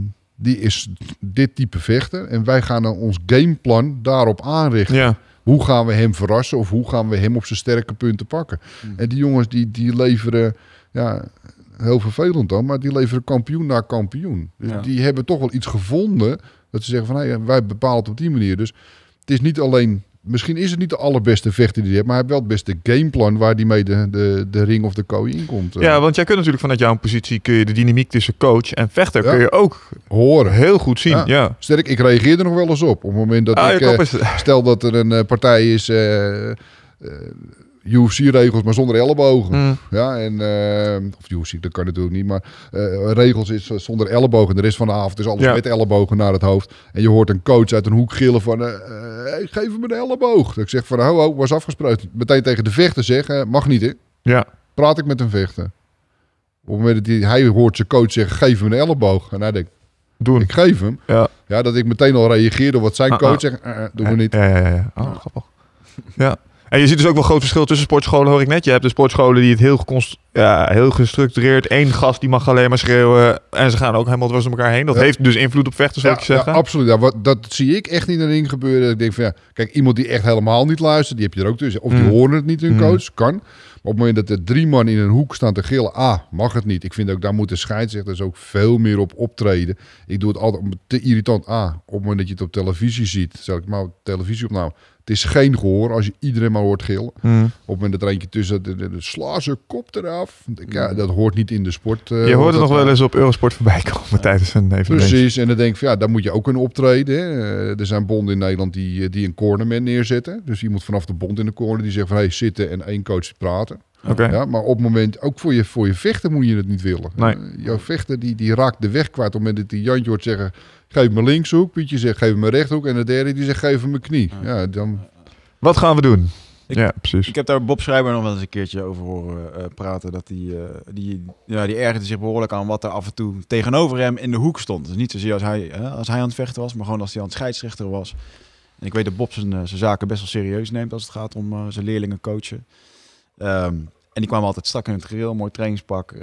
die is dit type vechter. En wij gaan dan ons gameplan daarop aanrichten. Ja. Hoe gaan we hem verrassen of hoe gaan we hem op zijn sterke punten pakken? Hmm. En die jongens die, die leveren, ja, heel vervelend dan, maar die leveren kampioen na kampioen. Dus die hebben toch wel iets gevonden dat ze zeggen van hey, wij bepalen het op die manier. Dus het is niet alleen misschien is het niet de allerbeste vechter die je hebt, maar hij heeft wel het beste gameplan waar die mee de, de, de ring of de kooi in komt. Eh. Ja, want jij kunt natuurlijk vanuit jouw positie kun je de dynamiek tussen coach en vechter kun je ook horen. Heel goed zien. Ja. Sterk, ik reageer er nog wel eens op. Op het moment dat ah, ik uh, stel dat er een eh, partij is. UFC-regels, maar zonder ellebogen. Mm. Ja, en, uh, of UFC, dat kan natuurlijk niet, maar eh, regels is eh, zonder ellebogen. De rest van de avond is alles met ellebogen naar het hoofd. En je hoort een coach uit een hoek gillen van, geef hem een elleboog. Dat ik zeg van, ho, was afgesproken. Meteen tegen de vechter zeggen, mag niet, hè? Ja. Praat ik met een vechter. Op het moment dat hij, hij hoort zijn coach zeggen, geef hem een elleboog. En hij denkt, doen. Ik geef hem. Ja. ja, dat ik meteen al reageerde op wat zijn ah, coach ah. zegt. Uh, doen we niet. Ja, ja, ja. Oh, grappig. ja. En je ziet dus ook wel groot verschil tussen sportscholen, hoor ik net. Je hebt de sportscholen die het heel, ja, heel gestructureerd. Eén gast die mag alleen maar schreeuwen. En ze gaan ook helemaal dwars om elkaar heen. Dat heeft dus invloed op vechten, zou ik zeggen. Ja, absoluut. dat zie ik echt niet in gebeuren. Ik denk van ja, kijk, iemand die echt helemaal niet luistert, die heb je er ook tussen. Of die mm. horen het niet, hun mm. coach. Kan. Maar op het moment dat er drie man in een hoek staan te gillen, ah, mag het niet. Ik vind ook daar moeten scheidsrechters ook veel meer op optreden. Ik doe het altijd te irritant. Ah, op het moment dat je het op televisie ziet, zeg ik maar televisie het is geen gehoor als je iedereen maar hoort gillen. Mm. Op het moment dat er eentje tussen de, de, kop eraf. Ja, mm. dat hoort niet in de sport. Eh, je hoort het nog wel eens op Eurosport voorbij komen tijdens een evenement. Precies, en dan denk ik van ja, daar moet je ook een optreden. Hè. Eh, er zijn bonden in Nederland die, eh, die een cornerman neerzetten. Dus iemand vanaf de bond in de corner die zegt van hey, zitten en één coach praten. Okay. Ja, maar op het moment, ook voor je, voor je vechten moet je het niet willen. Nee. Jouw vechter die, die raakt de weg kwijt. Op het moment dat die Jantje hoort zeggen... Geef me linkshoek. Pietje zegt geef me rechthoek. En de derde die zegt geef me knie. Ja, dan... Wat gaan we doen? ja, precies. Ik heb daar Bob Schrijver nog wel eens een keertje over horen eh, praten. Dat die, eh, die, ja, die ergerde zich behoorlijk aan wat er af en toe tegenover hem in de hoek stond. Dus niet zozeer als hij, als hij aan het vechten was, maar gewoon als hij aan het scheidsrechter was. En ik weet dat Bob zijn, eh, zijn zaken best wel serieus neemt als het gaat om zijn leerlingen coachen. Ehm, en die kwamen altijd strak in het grill, mooi trainingspak. weet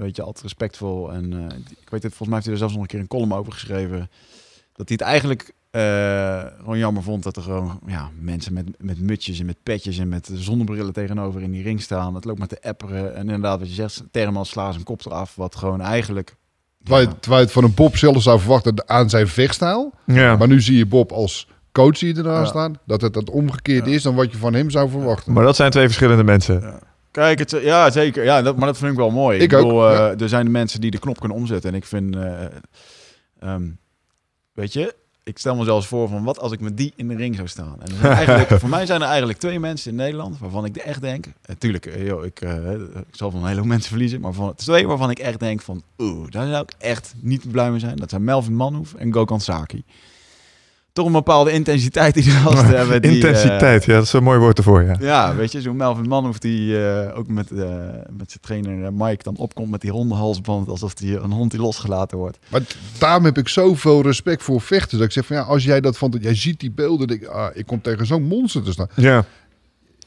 eh, je, altijd respectvol. En eh, ik weet het, volgens mij heeft hij er zelfs nog een keer een column over geschreven. Dat hij het eigenlijk eh, gewoon jammer vond dat er gewoon ja, mensen met, met mutjes en met petjes en met zonnebrillen tegenover in die ring staan. Dat loopt met de apperen. En inderdaad, wat je zegt, termen slaat zijn kop eraf. Wat gewoon eigenlijk... Terwijl, het van een Bob zelf zou verwachten aan zijn vechtstijl. Maar nu zie je Bob als coach hier ernaast staan. Dat het dat omgekeerd is dan wat je van hem zou verwachten. Maar dat zijn twee verschillende mensen. Kijk, het, ja, zeker. Ja, dat, maar dat vind ik wel mooi. Ik, bedoel, eh, Er zijn mensen die de knop kunnen omzetten. En ik vind, eh, ehm, weet je, ik stel me zelfs voor van wat als ik met die in de ring zou staan. En eigenlijk, voor mij zijn er eigenlijk twee mensen in Nederland waarvan ik echt denk. Natuurlijk, eh, ik, ik, zal van een heleboel mensen verliezen. Maar van twee waarvan ik echt denk van oeh, daar zou ik echt niet blij mee zijn. Dat zijn Melvin Manhoef en Gokansaki. Saki toch een bepaalde intensiteit die ze gasten hebben. intensiteit, eh, ja, dat is een mooi woord ervoor, ja. Ja, weet je, zo'n Melvin hoeft die uh, ook met, uh, met zijn trainer Mike dan opkomt met die hondenhalsband, alsof die, een hond die losgelaten wordt. Maar daarom heb ik zoveel respect voor vechten, dat ik zeg van ja, als jij dat van, jij ziet die beelden, denk, ah, ik kom tegen zo'n monster te staan. Ja.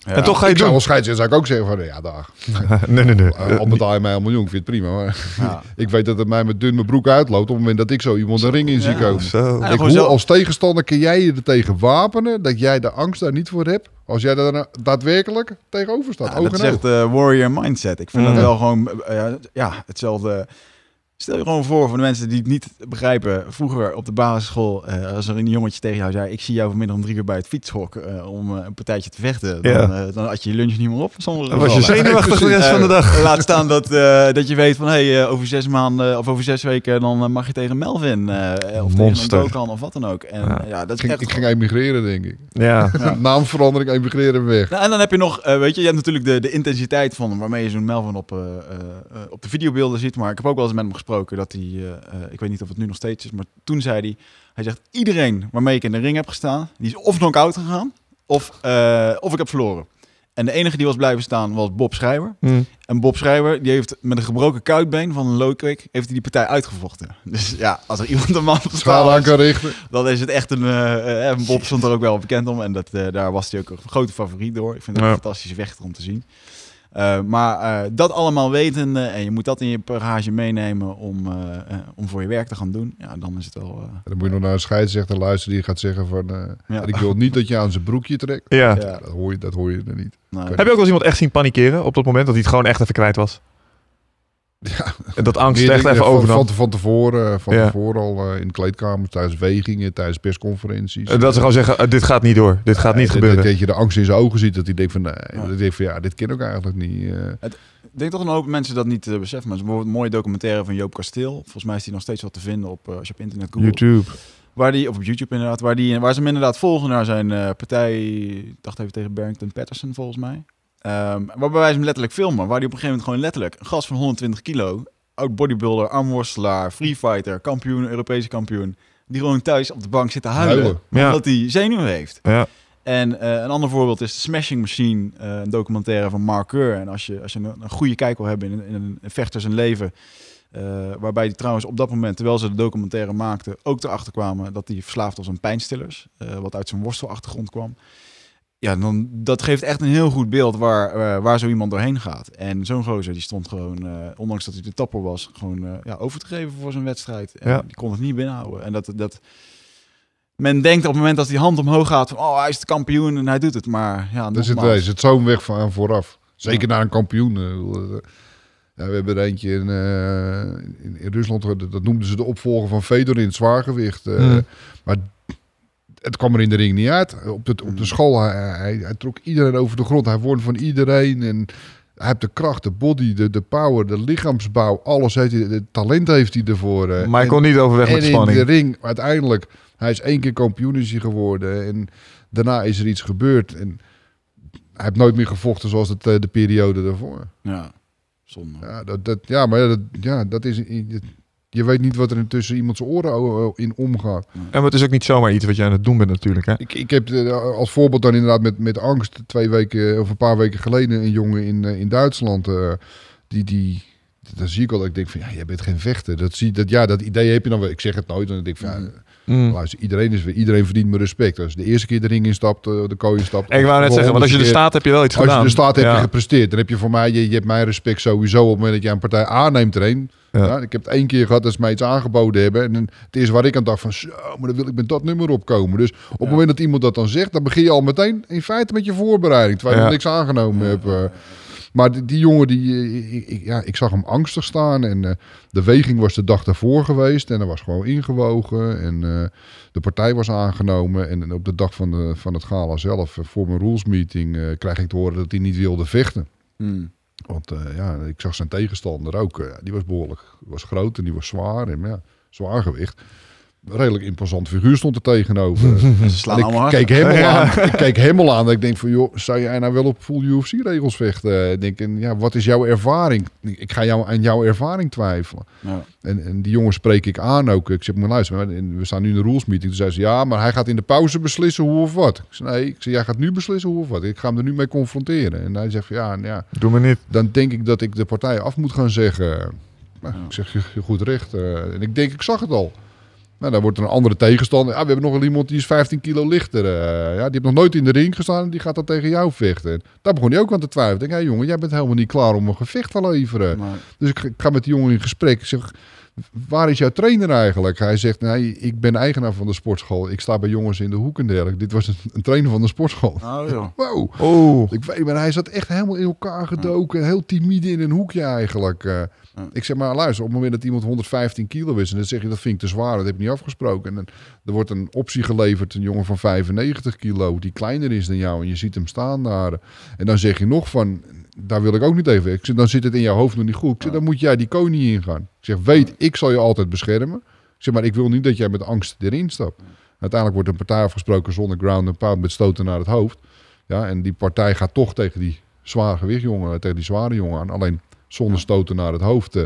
Ja, en toch ga je ik doen. Als scheidsrechter zou ik ook zeggen van, ja, dag. nee, nee, nee. Eh, al betaal je mij een miljoen, ik vind het prima. Maar ja. ik weet dat het mij met dun mijn broek uitloopt op het moment dat ik zo iemand een ring in zie komen. Zo. als tegenstander kun jij je er tegen wapenen, dat jij de angst daar niet voor hebt. Als jij daar daadwerkelijk tegenover staat. dat is echt warrior mindset. Ik vind dat mm. wel gewoon, eh, ja, hetzelfde... Stel je gewoon voor voor de mensen die het niet begrijpen. Vroeger op de basisschool, eh, als er een jongetje tegen jou zei... ik zie jou vanmiddag om drie uur bij het fietshok eh, om eh, een partijtje te vechten. Dan, dan had je je lunch niet meer op. dan was je zenuwachtig de rest van de dag. laat staan dat, dat je weet van... hey, over zes maanden of over zes weken dan mag je tegen Melvin. of Monster. tegen Dokan of wat dan ook. En, ja. dat echt... Ik ging emigreren, denk ik. Ja. ja. Naamverandering, emigreren weg. Nou, en dan heb je nog, weet je, je hebt natuurlijk de, de intensiteit van... waarmee je zo'n Melvin op, op de videobeelden ziet. Maar ik heb ook wel eens met hem gesproken dat hij, eh, eh, ik weet niet of het nu nog steeds is, maar toen zei hij, hij zegt iedereen waarmee ik in de ring heb gestaan, die is of nog out gegaan, of, eh, of ik heb verloren. En de enige die was blijven staan was Bob Schrijver. Hmm. En Bob Schrijver die heeft met een gebroken kuitbeen van een kick heeft hij die partij uitgevochten. Dus ja, als er iemand een man staat aan kan richten, dan is het echt een. en Bob stond er ook wel bekend om en dat, daar was hij ook een grote favoriet door. Ik vind het ja. een fantastische weg om te zien. Eh, maar eh, dat allemaal wetende en je moet dat in je bagage meenemen om, eh, om voor je werk te gaan doen, ja, dan is het wel... dan moet je nog naar een scheidsrechter luisteren die gaat zeggen van... ik wil niet dat je aan zijn broekje trekt. Ja. dat, hoor je, dat hoor je er niet. Heb je ook wel eens iemand echt zien panikeren op dat moment dat hij het gewoon echt even kwijt was? Ja. En dat angst echt even over van, van, tevoren, van ja. tevoren al eh, in de kleedkamer, tijdens wegingen, tijdens persconferenties. En dat ze gewoon zeggen, eh, dit gaat niet door, dit gaat niet gebeuren. Dat, je de angst in zijn ogen ziet, dat hij denkt van, nee, ja. dat denkt van ja, dit ken ook eigenlijk niet. Eh. ik denk toch een hoop mensen dat niet uh, beseffen. Maar bijvoorbeeld een mooie documentaire van Joop Kasteel. Volgens mij is die nog steeds wat te vinden op, als je op internet googelt. YouTube. Waar die, of op YouTube inderdaad, waar, die, waar ze hem inderdaad volgen naar zijn partij. Ik dacht even tegen Barrington Patterson volgens mij. Ehm, waarbij wij hem letterlijk filmen. Waar hij op een gegeven moment gewoon letterlijk een gast van 120 kilo, oud bodybuilder, armworstelaar, free fighter, kampioen, Europese kampioen, die gewoon thuis op de bank zit te huilen. Ja. Omdat hij zenuwen heeft. Ja. En eh, een ander voorbeeld is de Smashing Machine, eh, een documentaire van Mark Keur. En als je, als je een, goede kijk wil hebben in, een vechter zijn leven, eh, waarbij die trouwens op dat moment, terwijl ze de documentaire maakten, ook erachter kwamen dat hij verslaafd was aan pijnstillers. wat uit zijn worstelachtergrond kwam ja, dan, dat geeft echt een heel goed beeld waar, eh, waar zo iemand doorheen gaat. En zo'n gozer die stond gewoon, eh, ondanks dat hij de tapper was, gewoon eh, ja, over te geven voor zijn wedstrijd. En ja. Die kon het niet binnenhouden. En dat, dat men denkt op het moment dat die hand omhoog gaat oh, hij is de kampioen en hij doet het. Maar ja, dus het zit, hij, zo'n weg van vooraf. Zeker naar een kampioen. Ja, we hebben er eentje in, in, in, Rusland, dat noemden ze de opvolger van Fedor in het zwaargewicht. Maar het kwam er in de ring niet uit. Op, op de mhm. school, hij, hij, trok iedereen over de grond. Hij won van iedereen. En hij heeft de kracht, de body, de, de power, de lichaamsbouw. Alles heeft hij, de talent heeft hij ervoor. Eh. Maar hij kon niet overweg spanning. in de ring, uiteindelijk. Hij is één keer kampioen is hij geworden. En daarna is er iets gebeurd. En hij heeft nooit meer gevochten zoals het, eh, de periode daarvoor. Ja, zonde. Ja, dat, dat, ja maar ja, dat is... Je weet niet wat er tussen iemands oren in omgaat. En het is ook niet zomaar iets wat jij aan het doen bent natuurlijk. Hè? Ik, ik heb eh, als voorbeeld dan inderdaad met, met angst twee weken eh, of een paar weken geleden een jongen in, eh, in Duitsland. die, die, dan zie ik al dat ik denk van ja, jij bent geen vechter. Dat, zie, dat, ja, dat idee heb je dan wel. Ik zeg het nooit. En ik denk van ja, mm. Mm. luister, iedereen, is, iedereen verdient mijn respect. Als je de eerste keer de ring instapt, de kooi instapt. ik wou net zeggen, want als je de staat heb je wel iets gedaan. Als je er staat hebt je gepresteerd. Dan heb je voor mij, je, je hebt mijn respect sowieso op het moment dat jij een partij aanneemt er een. Ja. ik heb het één keer gehad dat ze mij iets aangeboden hebben. En het is waar ik aan dacht van, zo, maar dan wil ik met dat nummer opkomen. Dus op het moment dat iemand dat dan zegt, dan begin je al meteen in feite met je voorbereiding. Terwijl je niks aangenomen hebt. Eh. Maar die, jongen, die, eh, ik, ja, ik zag hem angstig staan. En eh, de weging was de dag daarvoor geweest. En er was gewoon ingewogen. En de partij was aangenomen. En op de dag van, de, van het gala zelf, voor mijn rules meeting, krijg ik te horen dat hij niet wilde vechten. Hmm. Want eh, ja, ik zag zijn tegenstander ook. Eh, die was behoorlijk was groot en die was zwaar. En ja, zwaar gewicht redelijk imposant figuur stond er tegenover. Ze ik keek helemaal aan. Ik keek helemaal aan. ik denk van, joh, zou jij nou wel op full UFC-regels vechten? Ik denk, en ja, wat is jouw ervaring? Ik ga jou, aan jouw ervaring twijfelen. En, en die jongen spreek ik aan ook. Ik zeg, maar luister, we staan nu in de rules meeting. Toen zei ze, ja, maar hij gaat in de pauze beslissen hoe of wat. Ik zei, nee, ik zeg jij gaat nu beslissen hoe of wat. Ik ga hem er nu mee confronteren. En hij zegt, van, ja, ja. Doe me niet. Dan denk ik dat ik de partij af moet gaan zeggen. Nou, Ik zeg, goed recht. Eh. en ik denk, ik zag het al. Nou, dan wordt er een andere tegenstander. Ja, we hebben nog iemand die is 15 kilo lichter. Eh, ja, die heeft nog nooit in de ring gestaan en die gaat dan tegen jou vechten. daar begon hij ook aan te twijfelen. Ik denk, hey, jongen, jij bent helemaal niet klaar om een gevecht te leveren. Dus ik, ik, ga met die jongen in gesprek. Ik zeg, waar is jouw trainer eigenlijk? Hij zegt, nee, ik ben eigenaar van de sportschool. Ik sta bij jongens in de hoek en dergelijke. Dit was een, trainer van de sportschool. Oh, wow. Oh. Ik weet, maar hij zat echt helemaal in elkaar gedoken. Heel timide in een hoekje eigenlijk. Eh, ik zeg maar, luister, op het moment dat iemand 115 kilo is... en dan zeg je, dat vind ik te zwaar, dat heb ik niet afgesproken. En dan, er wordt een optie geleverd, een jongen van 95 kilo... die kleiner is dan jou en je ziet hem staan daar. En dan zeg je nog van, daar wil ik ook niet even. Ik dan zit het in jouw hoofd nog niet goed. dan moet jij die koning ingaan. Ik zeg, weet, ik zal je altijd beschermen. Ik zeg, maar ik wil niet dat jij met angst erin stapt. Uiteindelijk wordt een partij afgesproken zonder ground een paar met stoten naar het hoofd. Ja, en die partij gaat toch tegen die zware gewichtjongen, eh, tegen die zware jongen aan. Alleen zonder stoten naar het hoofd. Eh.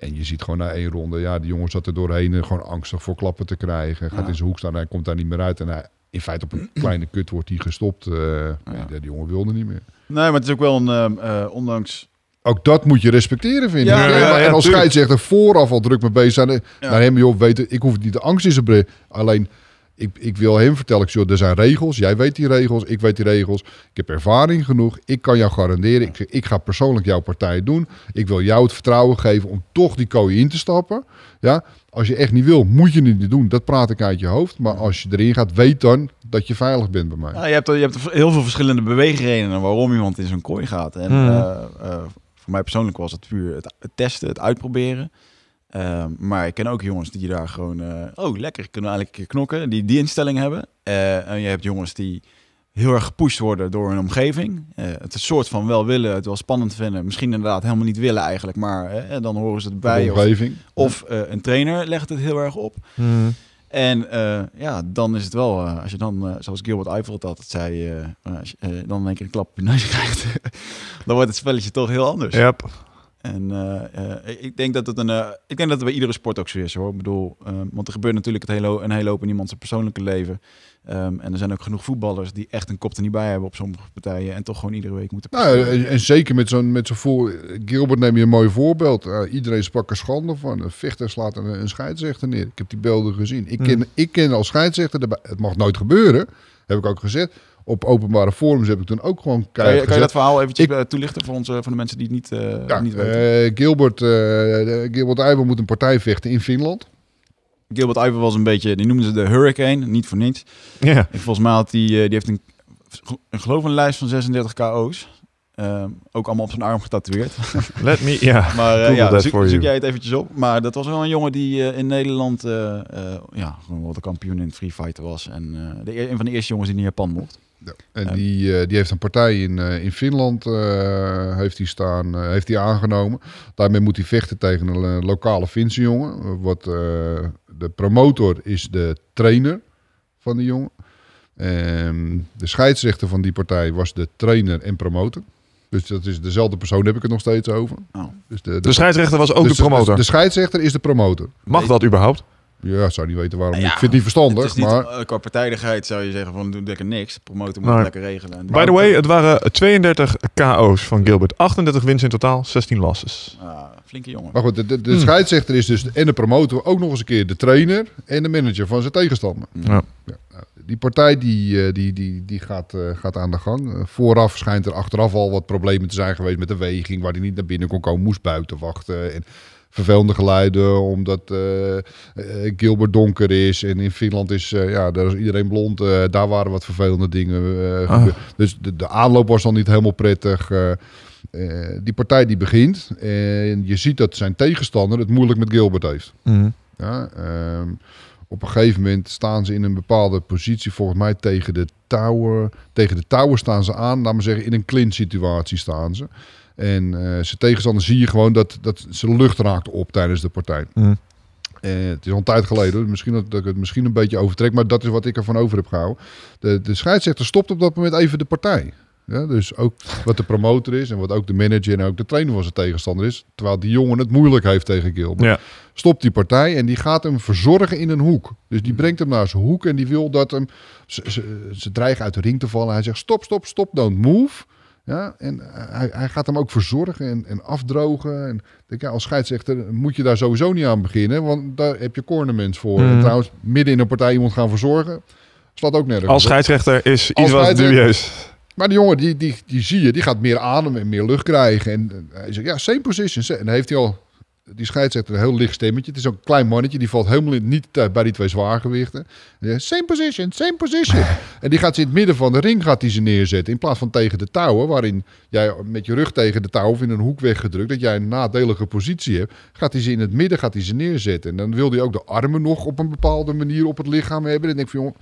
En je ziet gewoon na één ronde, ja, die jongen zat er doorheen eh, gewoon angstig voor klappen te krijgen. Gaat in zijn hoek staan, hij komt daar niet meer uit. En hij, in feite op een kleine kut wordt hij gestopt. Die jongen wilde niet meer. Nee, maar het is ook wel een, ehm, eh, ondanks... Ook dat moet je respecteren, vind ik. Ja, ja, ja, en als scheidsrechter vooraf al druk mee bezig zijn, eh, naar hem, joh, weten, ik hoef niet de angst in zijn Alleen, ik, ik wil hem vertellen, ik, joh, er zijn regels, jij weet die regels, ik weet die regels. Ik heb ervaring genoeg, ik kan jou garanderen, ik, ik ga persoonlijk jouw partij doen. Ik wil jou het vertrouwen geven om toch die kooi in te stappen. Ja, als je echt niet wil, moet je het niet doen. Dat praat ik uit je hoofd. Maar als je erin gaat, weet dan, dat je veilig bent bij mij. Ja, nou, je, hebt, je hebt heel veel verschillende beweegredenen waarom iemand in zo'n kooi gaat. En hmm. eh, eh, voor mij persoonlijk was het puur het, testen, het uitproberen. Ehm, maar ik ken ook jongens die daar gewoon, eh, oh lekker, kunnen nou eigenlijk keer knokken, die die instelling hebben. en je hebt jongens die heel erg gepusht worden door hun omgeving. het een soort van wel willen, het wel spannend vinden, misschien inderdaad helemaal niet willen eigenlijk, maar dan horen ze het bij. Of, of een trainer legt het heel erg op. Hmm. En eh, ja, dan is het wel, eh, als je dan, eh, zoals Gilbert Eiffelt altijd zei, als je, dan een keer een klap op je neus krijgt, dan wordt het spelletje toch heel anders. Yep. En ik denk dat het een, ik denk dat het bij iedere sport ook zo is hoor. Ik bedoel, want er gebeurt natuurlijk het hele, een hele hoop in zijn persoonlijke leven. Ehm, en er zijn ook genoeg voetballers die echt een kop er niet bij hebben op sommige partijen. En toch gewoon iedere week moeten. Nou, en, zeker met zo'n met zo'n Gilbert neem je een mooi voorbeeld. iedereen sprak er schande van. Een vechter slaat een, een scheidsrechter neer. Ik heb die beelden gezien. Ik hmm. ken, ik ken als scheidsrechter. Het mag nooit gebeuren. Heb ik ook gezegd op openbare forums heb ik toen ook gewoon kan je, kan je dat verhaal eventjes eh, toelichten voor, onze, voor de mensen die het niet, eh, ja, niet eh, weten? Gilbert, uh, Gilbert Eiber moet een partij vechten in Finland. Gilbert Iver was een beetje, die noemden ze de Hurricane, niet voor niets. Ja. Volgens mij had die, eh, die heeft een, een geloof een lijst van 36 KO's. Ehm, ook allemaal op zijn arm getatoeëerd. Let me, yeah. maar, eh, ja. Maar zoek, jij het eventjes op. Maar dat was wel een jongen die eh, in Nederland uh, ja, gewoon wel de kampioen in free fighter was. En de, e-, een van de eerste jongens die in Japan mocht. Ja. En die, eh, die heeft een partij in, eh, in Finland eh, heeft die staan, heeft hij aangenomen. Daarmee moet hij vechten tegen een lokale Finse jongen. Wat, de promotor is de trainer van die jongen. Ehm, de scheidsrechter van die partij was de trainer en promotor. Dus dat is dezelfde persoon, heb ik het nog steeds over. Oh. Dus de, de, scheidsrechter was ook dus de promotor? De, de, scheidsrechter is de promotor. Mag dat überhaupt? Ja, zou niet weten waarom. ik vind die verstandig. maar... Eh, qua partijdigheid zou je zeggen: van doe lekker niks. Promoten moet maar, nou, lekker regelen. By the way, het waren 32 KO's van Gilbert. 38 winst in totaal, 16 losses. Ah, flinke jongen. Maar goed, de, hmm. scheidsrechter is dus en de promotor ook nog eens een keer de trainer en de manager van zijn tegenstander. Hmm. Ja. ja nou, die partij die, eh, die, die, die gaat, eh, gaat aan de gang. Vooraf schijnt er achteraf al wat problemen te zijn geweest met de weging, waar hij niet naar binnen kon komen, moest buiten wachten. En vervelende geluiden, omdat eh, eh, Gilbert donker is. En in Finland is, eh, ja, daar is iedereen blond. daar waren wat vervelende dingen. Ah. Dus de, aanloop was dan niet helemaal prettig. die partij die begint en je ziet dat zijn tegenstander het moeilijk met Gilbert heeft. Mhm. Ja, ehm, op een gegeven moment staan ze in een bepaalde positie, volgens mij tegen de tower. Tegen de tower staan ze aan, laten we zeggen in een clinch situatie staan ze. En eh, zijn tegenstander zie je gewoon dat, dat zijn lucht raakt op tijdens de partij. Mhm. Eh, het is al een tijd geleden, misschien dat, ik het misschien een beetje overtrek, maar dat is wat ik ervan over heb gehouden. De, de scheidsrechter stopt op dat moment even de partij. Ja, dus ook wat de promotor is en wat ook de manager en ook de trainer van zijn tegenstander is. Terwijl die jongen het moeilijk heeft tegen Gilbert. Ja. Stopt die partij en die gaat hem verzorgen in een hoek. Dus die mhm. brengt hem naar zijn hoek en die wil dat hem... Ze, ze, ze dreigen uit de ring te vallen. Hij zegt stop, stop, stop, don't move. Ja, en eh, hij, hij gaat hem ook verzorgen en, en afdrogen. En denk, ja, als scheidsrechter moet je daar sowieso niet aan beginnen, want daar heb je cornermens voor. En mhm. trouwens, midden in een partij iemand gaan verzorgen, slaat ook nergens. Als scheidsrechter is iets wat dubieus. Maar die jongen, die, die, die zie je, die gaat meer adem en meer lucht krijgen. En eh, hij zegt, ja, same position. En heeft hij al die scheidsrechter een heel licht stemmetje. Het is een klein mannetje, die valt helemaal niet bij die twee zwaargewichten. Same position, same position. En die gaat ze in het midden van de ring gaat ze neerzetten. In plaats van tegen de touwen, waarin jij met je rug tegen de touw of in een hoek weggedrukt, dat jij een nadelige positie hebt, gaat hij ze in het midden gaat hij ze neerzetten. En dan wil hij ook de armen nog op een bepaalde manier op het lichaam hebben. En denk ik van, jong,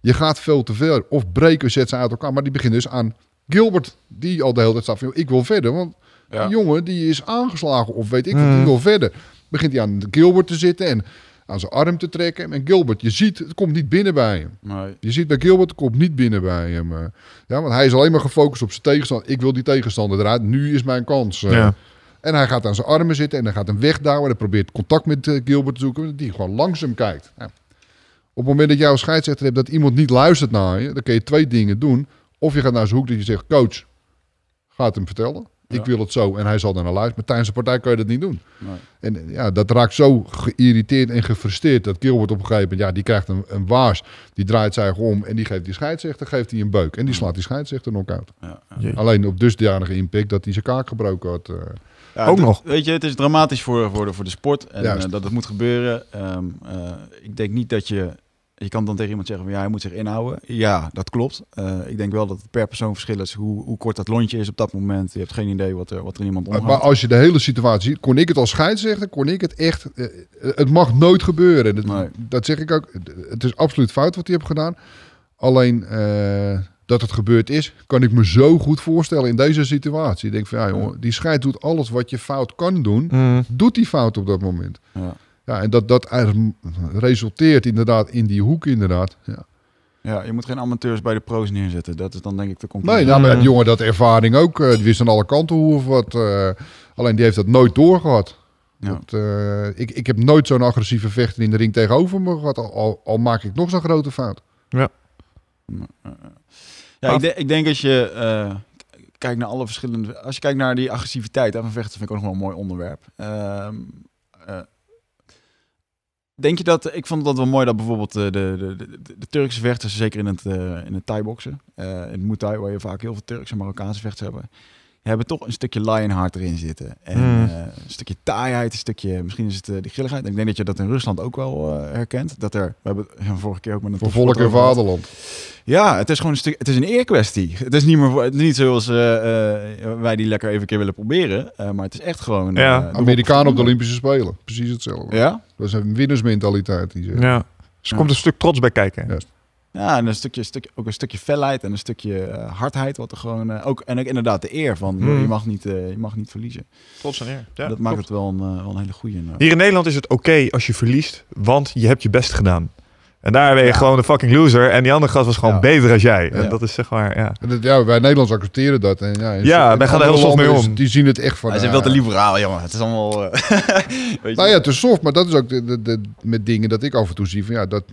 je gaat veel te ver. Of breken, zet ze uit elkaar. Maar die begint dus aan Gilbert, die al de hele tijd staat van, ik wil verder, want een jongen die is aangeslagen of weet ik mm. wat, hmm. wil verder. Begint hij aan Gilbert te zitten en aan zijn arm te trekken. En Gilbert, je ziet, het komt niet binnen bij hem. Nee. Je ziet bij Gilbert, het komt niet binnen bij hem. Eh. Ja, want hij is alleen maar gefocust op zijn tegenstander. Ik wil die tegenstander eruit, nu is mijn kans. Eh. En hij gaat aan zijn armen zitten en dan gaat hem wegdouwen. Dan probeert contact met eh, Gilbert te zoeken, die gewoon langzaam kijkt. Ja. Op het moment dat jouw scheidsrechter hebt dat iemand niet luistert naar je, dan kun je twee dingen doen. Of je gaat naar zijn hoek dat je zegt, coach, gaat hem vertellen. Ik wil het zo en hij zal dan naar luisteren. Maar tijdens de partij kan je dat niet doen. Nee. En eh, ja, dat raakt zo geïrriteerd en gefrustreerd dat Gilbert op een gegeven moment, ja, die krijgt een, een waars. Die draait zijn eigen om en die geeft die scheidsrechter geeft hij een beuk. En die slaat die scheidsrechter nog uit. Ja. Alleen op dusdanige impact dat hij zijn kaak gebroken had. Eh. ook nog. Weet je, het is dramatisch voor, voor, de, voor de sport en eh, dat het moet gebeuren. Ehm, ik denk niet dat je je kan dan tegen iemand zeggen van ja, hij moet zich inhouden. Ja, dat klopt. Eh, ik denk wel dat het per persoon verschil is hoe, hoe kort dat lontje is op dat moment. Je hebt geen idee wat er, wat er in iemand omgaat. Maar als je de hele situatie ziet, kon ik het als zeggen. kon ik het echt... Eh, het mag nooit gebeuren. Dat, dat zeg ik ook. Het is absoluut fout wat hij heeft gedaan. Alleen eh, dat het gebeurd is, kan ik me zo goed voorstellen in deze situatie. Ik denk van ja jongen, die scheid doet alles wat je fout kan doen. Mm. Doet die fout op dat moment. Ja. Ja, en dat, dat resulteert inderdaad in die hoek inderdaad. Ja. Ja, je moet geen amateurs bij de pro's neerzetten. Dat is dan denk ik de conclusie. Nee, nou, maar die jongen dat ervaring ook. Eh, die wist aan alle kanten hoe of wat. Eh, alleen die heeft dat nooit doorgehad. Ja. Dat, eh, ik, ik heb nooit zo'n agressieve vechter in de ring tegenover me gehad. Al, al, maak ik nog zo'n grote fout. Ja. Ja, ik, ik denk als je uh, kijkt naar alle verschillende... Als je kijkt naar die agressiviteit van vechten vind ik ook nog wel een mooi onderwerp. Ehm, Denk je dat, ik vond dat wel mooi dat bijvoorbeeld eh, de, de, de, de Turkse vechters, zeker in het, eh, in het Thai-boksen, eh, in het Muay Thai, waar je vaak heel veel Turkse Marokkaanse vechters hebben, hebben toch een stukje Lionheart erin zitten. En hmm. een stukje taaiheid, een stukje, misschien is het uh, de grilligheid. En ik denk dat je dat in Rusland ook wel herkent. Dat er, we hebben vorige keer ook met een... volk en vaderland. Ja, het is gewoon een stuk, het is een eerkwestie. Het is niet meer niet zoals eh, eh, wij die lekker even een keer willen proberen, eh, maar het is echt gewoon. Ja. Amerikanen op de Olympische Spelen, precies hetzelfde. Ja. Dat is een winnersmentaliteit die ze. Ja. Dus komt een stuk trots bij kijken. Ja. Ja, en een stukje, stukje, ook een stukje felheid en een stukje hardheid. Wat er gewoon, ook, en ook inderdaad de eer van, je, hmm. mag niet, je mag niet verliezen. Trots en eer. Ja, dat maakt het wel een, wel een hele goede. Hier in Nederland is het oké als je verliest, want je hebt je best gedaan. En daar ben je gewoon de fucking loser. En die andere gast was gewoon beter als jij. En dat is zeg maar, ja. ja. Wij Nederlands accepteren dat. En ja, ja wij gaan er heel soft mee om. Die zien het echt van... Hij is wel eh, te liberaal, jongen. Het is allemaal... Eh, nou ja, te soft. Maar dat is ook de, de, de, met dingen dat ik af en toe zie van... Ja, dat,